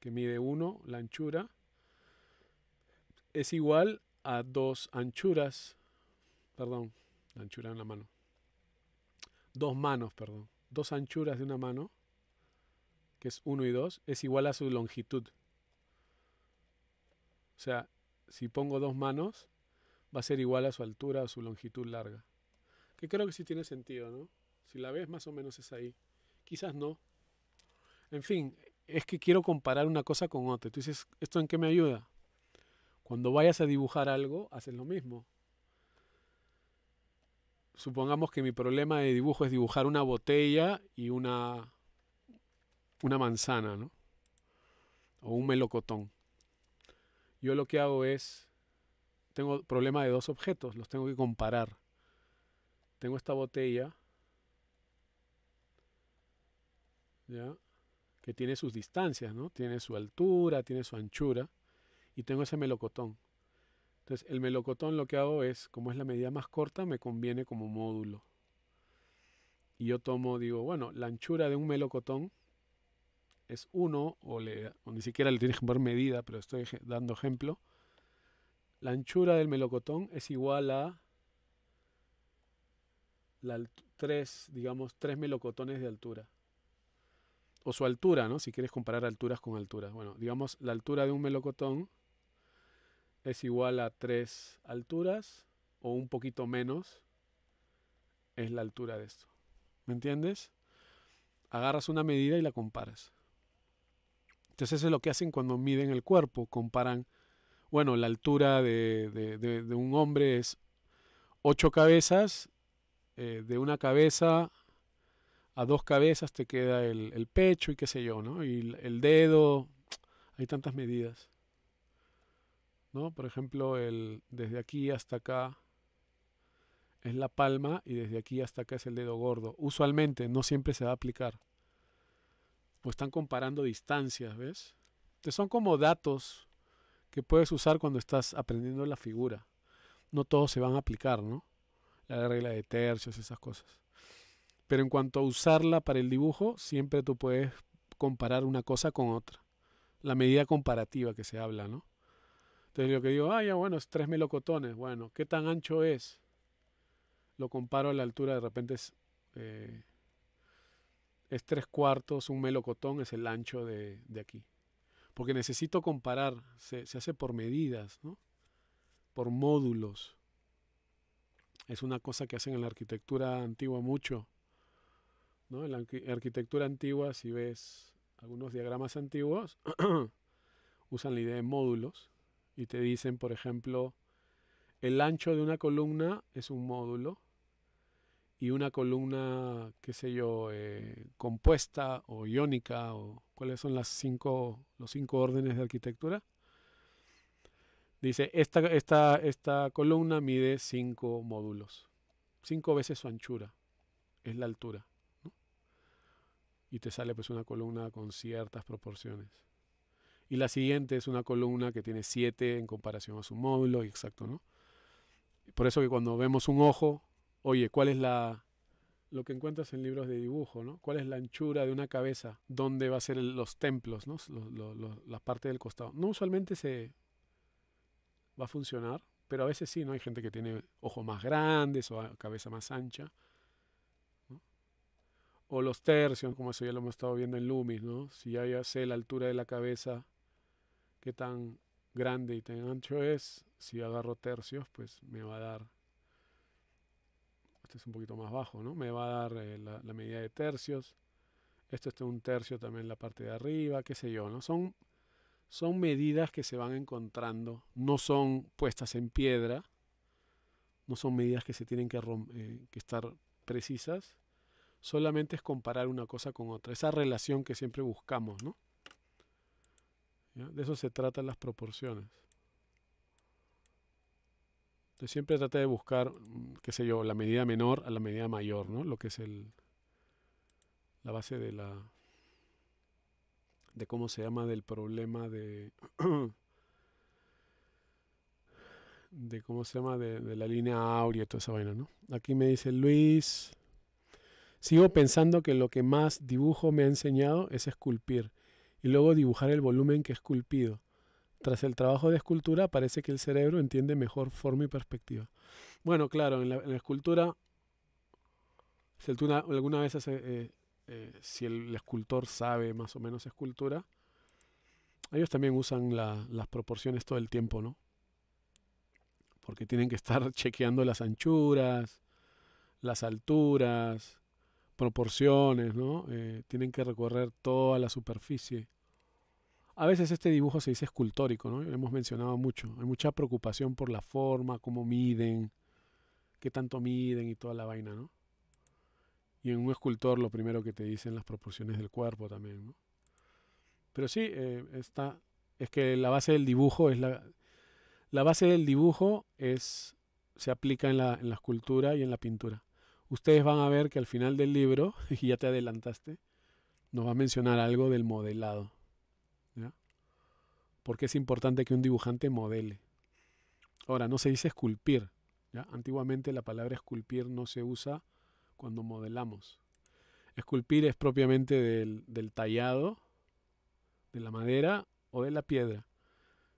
que mide uno, la anchura es igual a dos anchuras, perdón, la anchura en la mano, dos manos, perdón, dos anchuras de una mano, que es uno y dos, es igual a su longitud. O sea, si pongo dos manos, va a ser igual a su altura o su longitud larga. Que creo que sí tiene sentido, ¿no? Si la ves, más o menos es ahí. Quizás no. En fin, es que quiero comparar una cosa con otra. Tú dices, ¿esto en qué me ayuda? Cuando vayas a dibujar algo, haces lo mismo supongamos que mi problema de dibujo es dibujar una botella y una, una manzana, ¿no? O un melocotón. Yo lo que hago es, tengo problema de dos objetos, los tengo que comparar. Tengo esta botella, ¿ya? Que tiene sus distancias, ¿no? Tiene su altura, tiene su anchura, y tengo ese melocotón. Entonces el melocotón lo que hago es, como es la medida más corta, me conviene como módulo. Y yo tomo, digo, bueno, la anchura de un melocotón es uno, o, ni siquiera le tienes que poner medida, pero estoy dando ejemplo. La anchura del melocotón es igual a la, tres, digamos, tres melocotones de altura. O su altura, ¿no? Si quieres comparar alturas con alturas. Bueno, digamos, la altura de un melocotón es igual a tres alturas o un poquito menos es la altura de esto. ¿Me entiendes? Agarras una medida y la comparas. Entonces eso es lo que hacen cuando miden el cuerpo. Comparan, bueno, la altura de, de, un hombre es ocho cabezas. Eh, de una cabeza a dos cabezas te queda el, el pecho y qué sé yo, ¿no? Y el dedo, hay tantas medidas. Por ejemplo, el desde aquí hasta acá es la palma y desde aquí hasta acá es el dedo gordo. Usualmente no siempre se va a aplicar. Pues están comparando distancias, ¿ves? son como datos que puedes usar cuando estás aprendiendo la figura. No todos se van a aplicar, ¿no? La regla de tercios, esas cosas. Pero en cuanto a usarla para el dibujo, siempre tú puedes comparar una cosa con otra. La medida comparativa que se habla, ¿no? Entonces lo que digo, ah, ya bueno, es tres melocotones. Bueno, ¿qué tan ancho es? Lo comparo a la altura, de repente es, eh, es tres cuartos, un melocotón es el ancho de, aquí. Porque necesito comparar, se, hace por medidas, ¿no? por módulos. Es una cosa que hacen en la arquitectura antigua mucho. ¿no? En la arquitectura antigua, si ves algunos diagramas antiguos, usan la idea de módulos y te dicen, por ejemplo, el ancho de una columna es un módulo y una columna, qué sé yo, eh, compuesta o iónica o cuáles son las cinco, los cinco órdenes de arquitectura. Dice, esta, esta, columna mide cinco módulos, cinco veces su anchura, es la altura. Y te sale pues una columna con ciertas proporciones. Y la siguiente es una columna que tiene 7 en comparación a su módulo, exacto, ¿no? Por eso que cuando vemos un ojo, oye, ¿cuál es la lo que encuentras en libros de dibujo, ¿Cuál es la anchura de una cabeza? ¿Dónde va a ser los templos, ¿no? partes del costado. No usualmente se va a funcionar, pero a veces sí, ¿no? Hay gente que tiene ojos más grandes o cabeza más ancha. O los tercios, como eso ya lo hemos estado viendo en Lumis, Si ya, ya sé la altura de la cabeza, qué tan grande y tan ancho es. Si agarro tercios, pues me va a dar, este es un poquito más bajo, ¿no? Me va a dar eh, la, medida de tercios. Esto está un tercio también la parte de arriba, qué sé yo, ¿no? Son, son medidas que se van encontrando, no son puestas en piedra, no son medidas que se tienen que eh, estar precisas, solamente es comparar una cosa con otra, esa relación que siempre buscamos, ¿no? De eso se tratan las proporciones. Entonces siempre trata de buscar, mm, qué sé yo, la medida menor a la medida mayor, ¿no? Lo que es el, la base de la, de cómo se llama, del problema de, de cómo se llama, de, la línea áurea y toda esa vaina, ¿no? Aquí me dice Luis, sigo pensando que lo que más dibujo me ha enseñado es esculpir y luego dibujar el volumen que he esculpido. Tras el trabajo de escultura parece que el cerebro entiende mejor forma y perspectiva. Bueno, claro, en la, escultura, alguna vez eh, eh, si el, escultor sabe más o menos escultura, ellos también usan las proporciones todo el tiempo, ¿no? Porque tienen que estar chequeando las anchuras, las alturas, proporciones, ¿no? Eh, tienen que recorrer toda la superficie a veces este dibujo se dice escultórico, ¿no? hemos mencionado mucho. Hay mucha preocupación por la forma, cómo miden, qué tanto miden y toda la vaina, ¿no? Y en un escultor lo primero que te dicen las proporciones del cuerpo también, ¿no? Pero sí, eh, está, es que la base del dibujo es la... La base del dibujo es, se aplica en la, en la escultura y en la pintura. Ustedes van a ver que al final del libro, y ya te adelantaste, nos va a mencionar algo del modelado porque es importante que un dibujante modele. Ahora, no se dice esculpir. ¿ya? Antiguamente la palabra esculpir no se usa cuando modelamos. Esculpir es propiamente del, tallado, de la madera o de la piedra.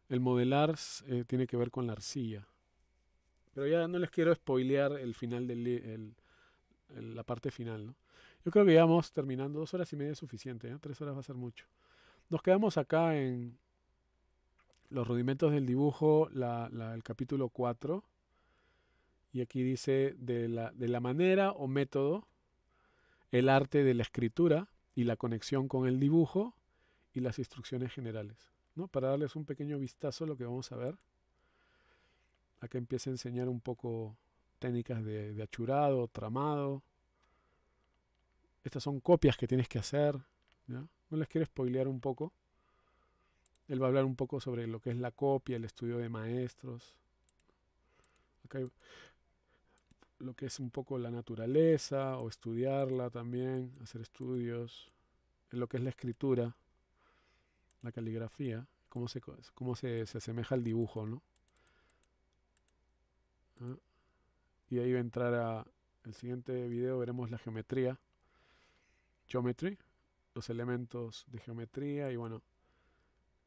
El modelar eh, tiene que ver con la arcilla. Pero ya no les quiero spoilear el final del, la parte final. ¿no? Yo creo que ya vamos terminando. Dos horas y media es suficiente. ¿eh? Tres horas va a ser mucho. Nos quedamos acá en los rudimentos del dibujo, el capítulo 4. Y aquí dice de la, manera o método, el arte de la escritura y la conexión con el dibujo y las instrucciones generales. ¿no? Para darles un pequeño vistazo a lo que vamos a ver. Acá empieza a enseñar un poco técnicas de, achurado, tramado. Estas son copias que tienes que hacer. No les quiero spoilear un poco. Él va a hablar un poco sobre lo que es la copia, el estudio de maestros. lo que es un poco la naturaleza o estudiarla también, hacer estudios. lo que es la escritura, la caligrafía, cómo se, cómo se, asemeja al dibujo, ¿no? Ah, y ahí va a entrar a, el siguiente video veremos la geometría, geometry, los elementos de geometría y bueno,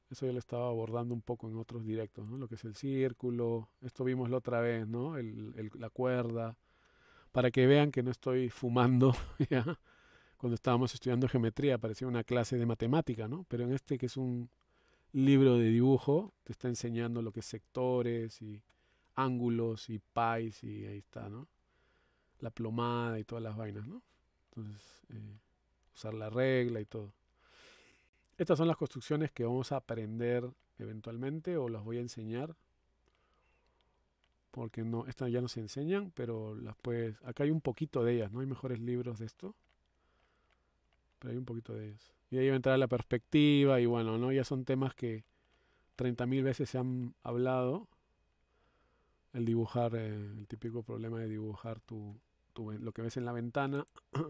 eso ya lo estaba abordando un poco en otros directos, ¿no? Lo que es el círculo, esto vimos la otra vez, ¿no? El, la cuerda, para que vean que no estoy fumando, ¿ya? Cuando estábamos estudiando geometría parecía una clase de matemática, ¿no? Pero en este que es un libro de dibujo, te está enseñando lo que es sectores y ángulos y pies y ahí está, ¿no? La plomada y todas las vainas, ¿no? Entonces, eh, usar la regla y todo. Estas son las construcciones que vamos a aprender eventualmente o las voy a enseñar. Porque no, estas ya no se enseñan, pero las puedes. Acá hay un poquito de ellas, ¿no? Hay mejores libros de esto. Pero hay un poquito de ellas. Y ahí va a entrar la perspectiva y bueno, ¿no? Ya son temas que 30.000 veces se han hablado. El dibujar, eh, el típico problema de dibujar lo que ves en la ventana.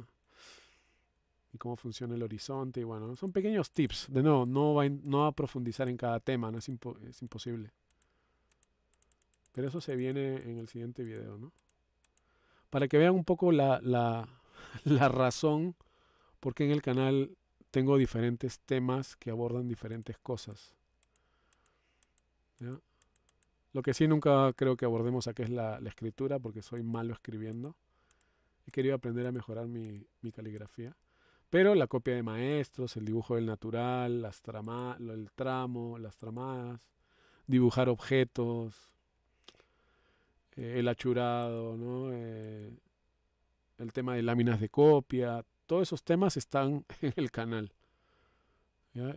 y cómo funciona el horizonte. Y bueno, son pequeños tips. De nuevo, no va, no a profundizar en cada tema, es, imposible. Pero eso se viene en el siguiente video, ¿no? Para que vean un poco la, razón por qué en el canal tengo diferentes temas que abordan diferentes cosas. Lo que sí nunca creo que abordemos aquí es la, escritura, porque soy malo escribiendo. He querido aprender a mejorar mi, mi caligrafía. Pero la copia de maestros, el dibujo del natural, las el tramo, las tramadas, dibujar objetos, eh, el achurado, ¿no? Eh, el tema de láminas de copia, todos esos temas están en el canal.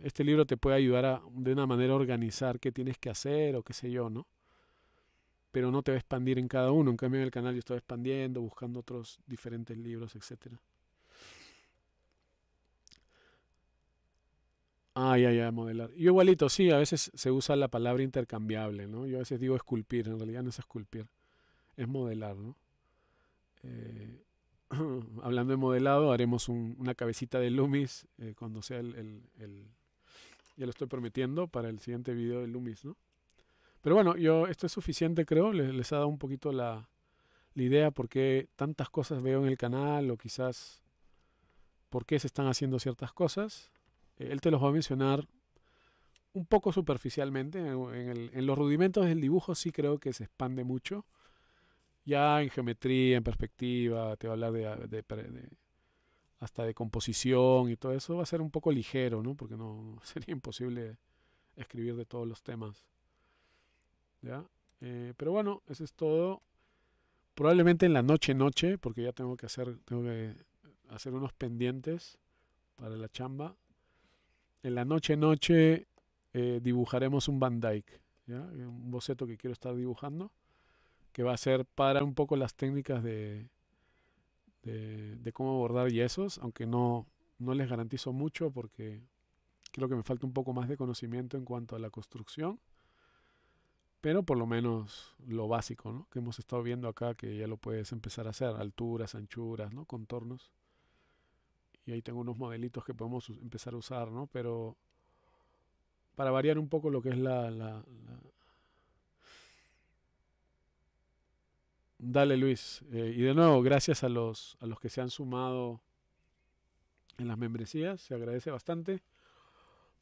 Este libro te puede ayudar a, de una manera a organizar qué tienes que hacer o qué sé yo, ¿no? Pero no te va a expandir en cada uno. En cambio, en el canal yo estoy expandiendo, buscando otros diferentes libros, etcétera. Ah, ya, ya, modelar. Yo igualito, sí, a veces se usa la palabra intercambiable, ¿no? Yo a veces digo esculpir, en realidad no es esculpir, es modelar, ¿no? Eh, hablando de modelado, haremos una cabecita de Lumis eh, cuando sea el, el, Ya lo estoy prometiendo para el siguiente video de Lumis, ¿no? Pero bueno, yo esto es suficiente, creo. Les, ha dado un poquito la, la idea por qué tantas cosas veo en el canal o quizás por qué se están haciendo ciertas cosas. Eh, él te los va a mencionar un poco superficialmente. En, el, en, los rudimentos del dibujo sí creo que se expande mucho. Ya en geometría, en perspectiva, te va a hablar de, hasta de composición y todo eso va a ser un poco ligero, ¿no? Porque no sería imposible escribir de todos los temas. Eh, pero bueno, eso es todo. Probablemente en la noche noche, porque ya tengo que hacer, tengo que hacer unos pendientes para la chamba en la noche noche eh, dibujaremos un Van Dyke, un boceto que quiero estar dibujando, que va a ser para un poco las técnicas de, de, cómo abordar yesos, aunque no, no les garantizo mucho porque creo que me falta un poco más de conocimiento en cuanto a la construcción, pero por lo menos lo básico que hemos estado viendo acá, que ya lo puedes empezar a hacer, alturas, anchuras, ¿no? contornos y ahí tengo unos modelitos que podemos empezar a usar, ¿no? Pero para variar un poco lo que es la, Dale Luis. Eh, y de nuevo, gracias a los, a los que se han sumado en las membresías, se agradece bastante.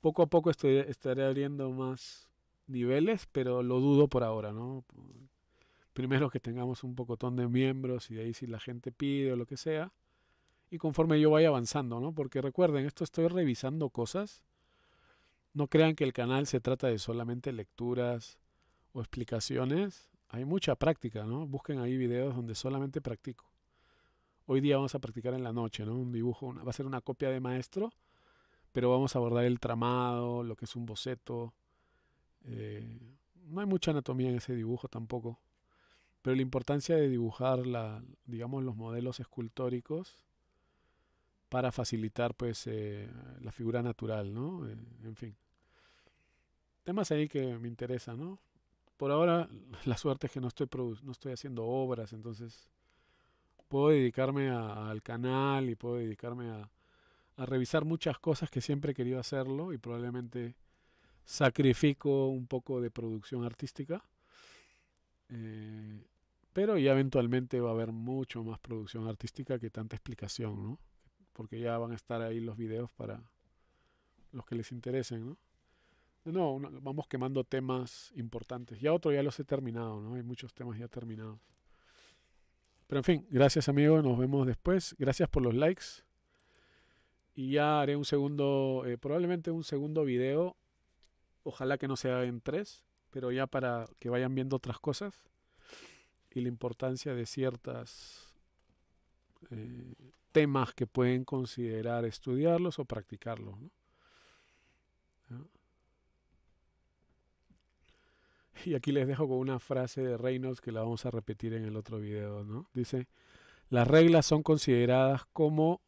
Poco a poco estoy, estaré abriendo más niveles, pero lo dudo por ahora, ¿no? Primero que tengamos un pocotón de miembros y de ahí si la gente pide o lo que sea y conforme yo vaya avanzando, ¿no? Porque recuerden, esto estoy revisando cosas. No crean que el canal se trata de solamente lecturas o explicaciones. Hay mucha práctica, ¿no? Busquen ahí videos donde solamente practico. Hoy día vamos a practicar en la noche, ¿no? Un dibujo, va a ser una copia de maestro, pero vamos a abordar el tramado, lo que es un boceto. Eh, no hay mucha anatomía en ese dibujo tampoco. Pero la importancia de dibujar, la, digamos, los modelos escultóricos para facilitar pues eh, la figura natural, ¿no? Eh, en fin. Temas ahí que me interesan, ¿no? Por ahora la suerte es que no estoy, no estoy haciendo obras, entonces puedo dedicarme al canal y puedo dedicarme a, revisar muchas cosas que siempre he querido hacerlo y probablemente sacrifico un poco de producción artística. Eh, pero ya eventualmente va a haber mucho más producción artística que tanta explicación, ¿no? porque ya van a estar ahí los videos para los que les interesen, ¿no? No, vamos quemando temas importantes. Ya otro ya los he terminado, ¿no? Hay muchos temas ya terminados. Pero en fin, gracias amigos, nos vemos después. Gracias por los likes. Y ya haré un segundo, eh, probablemente un segundo video. Ojalá que no sea en tres, pero ya para que vayan viendo otras cosas y la importancia de ciertas eh, temas que pueden considerar estudiarlos o practicarlos. Y aquí les dejo con una frase de Reynolds que la vamos a repetir en el otro video. ¿no? Dice, las reglas son consideradas como,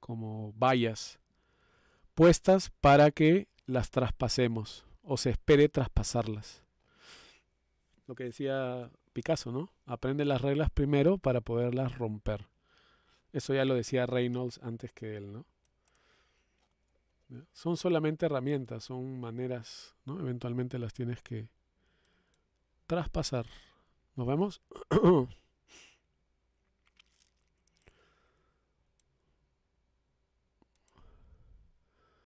como vallas puestas para que las traspasemos o se espere traspasarlas. Lo que decía Picasso, ¿no? Aprende las reglas primero para poderlas romper. Eso ya lo decía Reynolds antes que él, ¿no? Son solamente herramientas, son maneras, ¿no? Eventualmente las tienes que traspasar. ¿Nos vemos?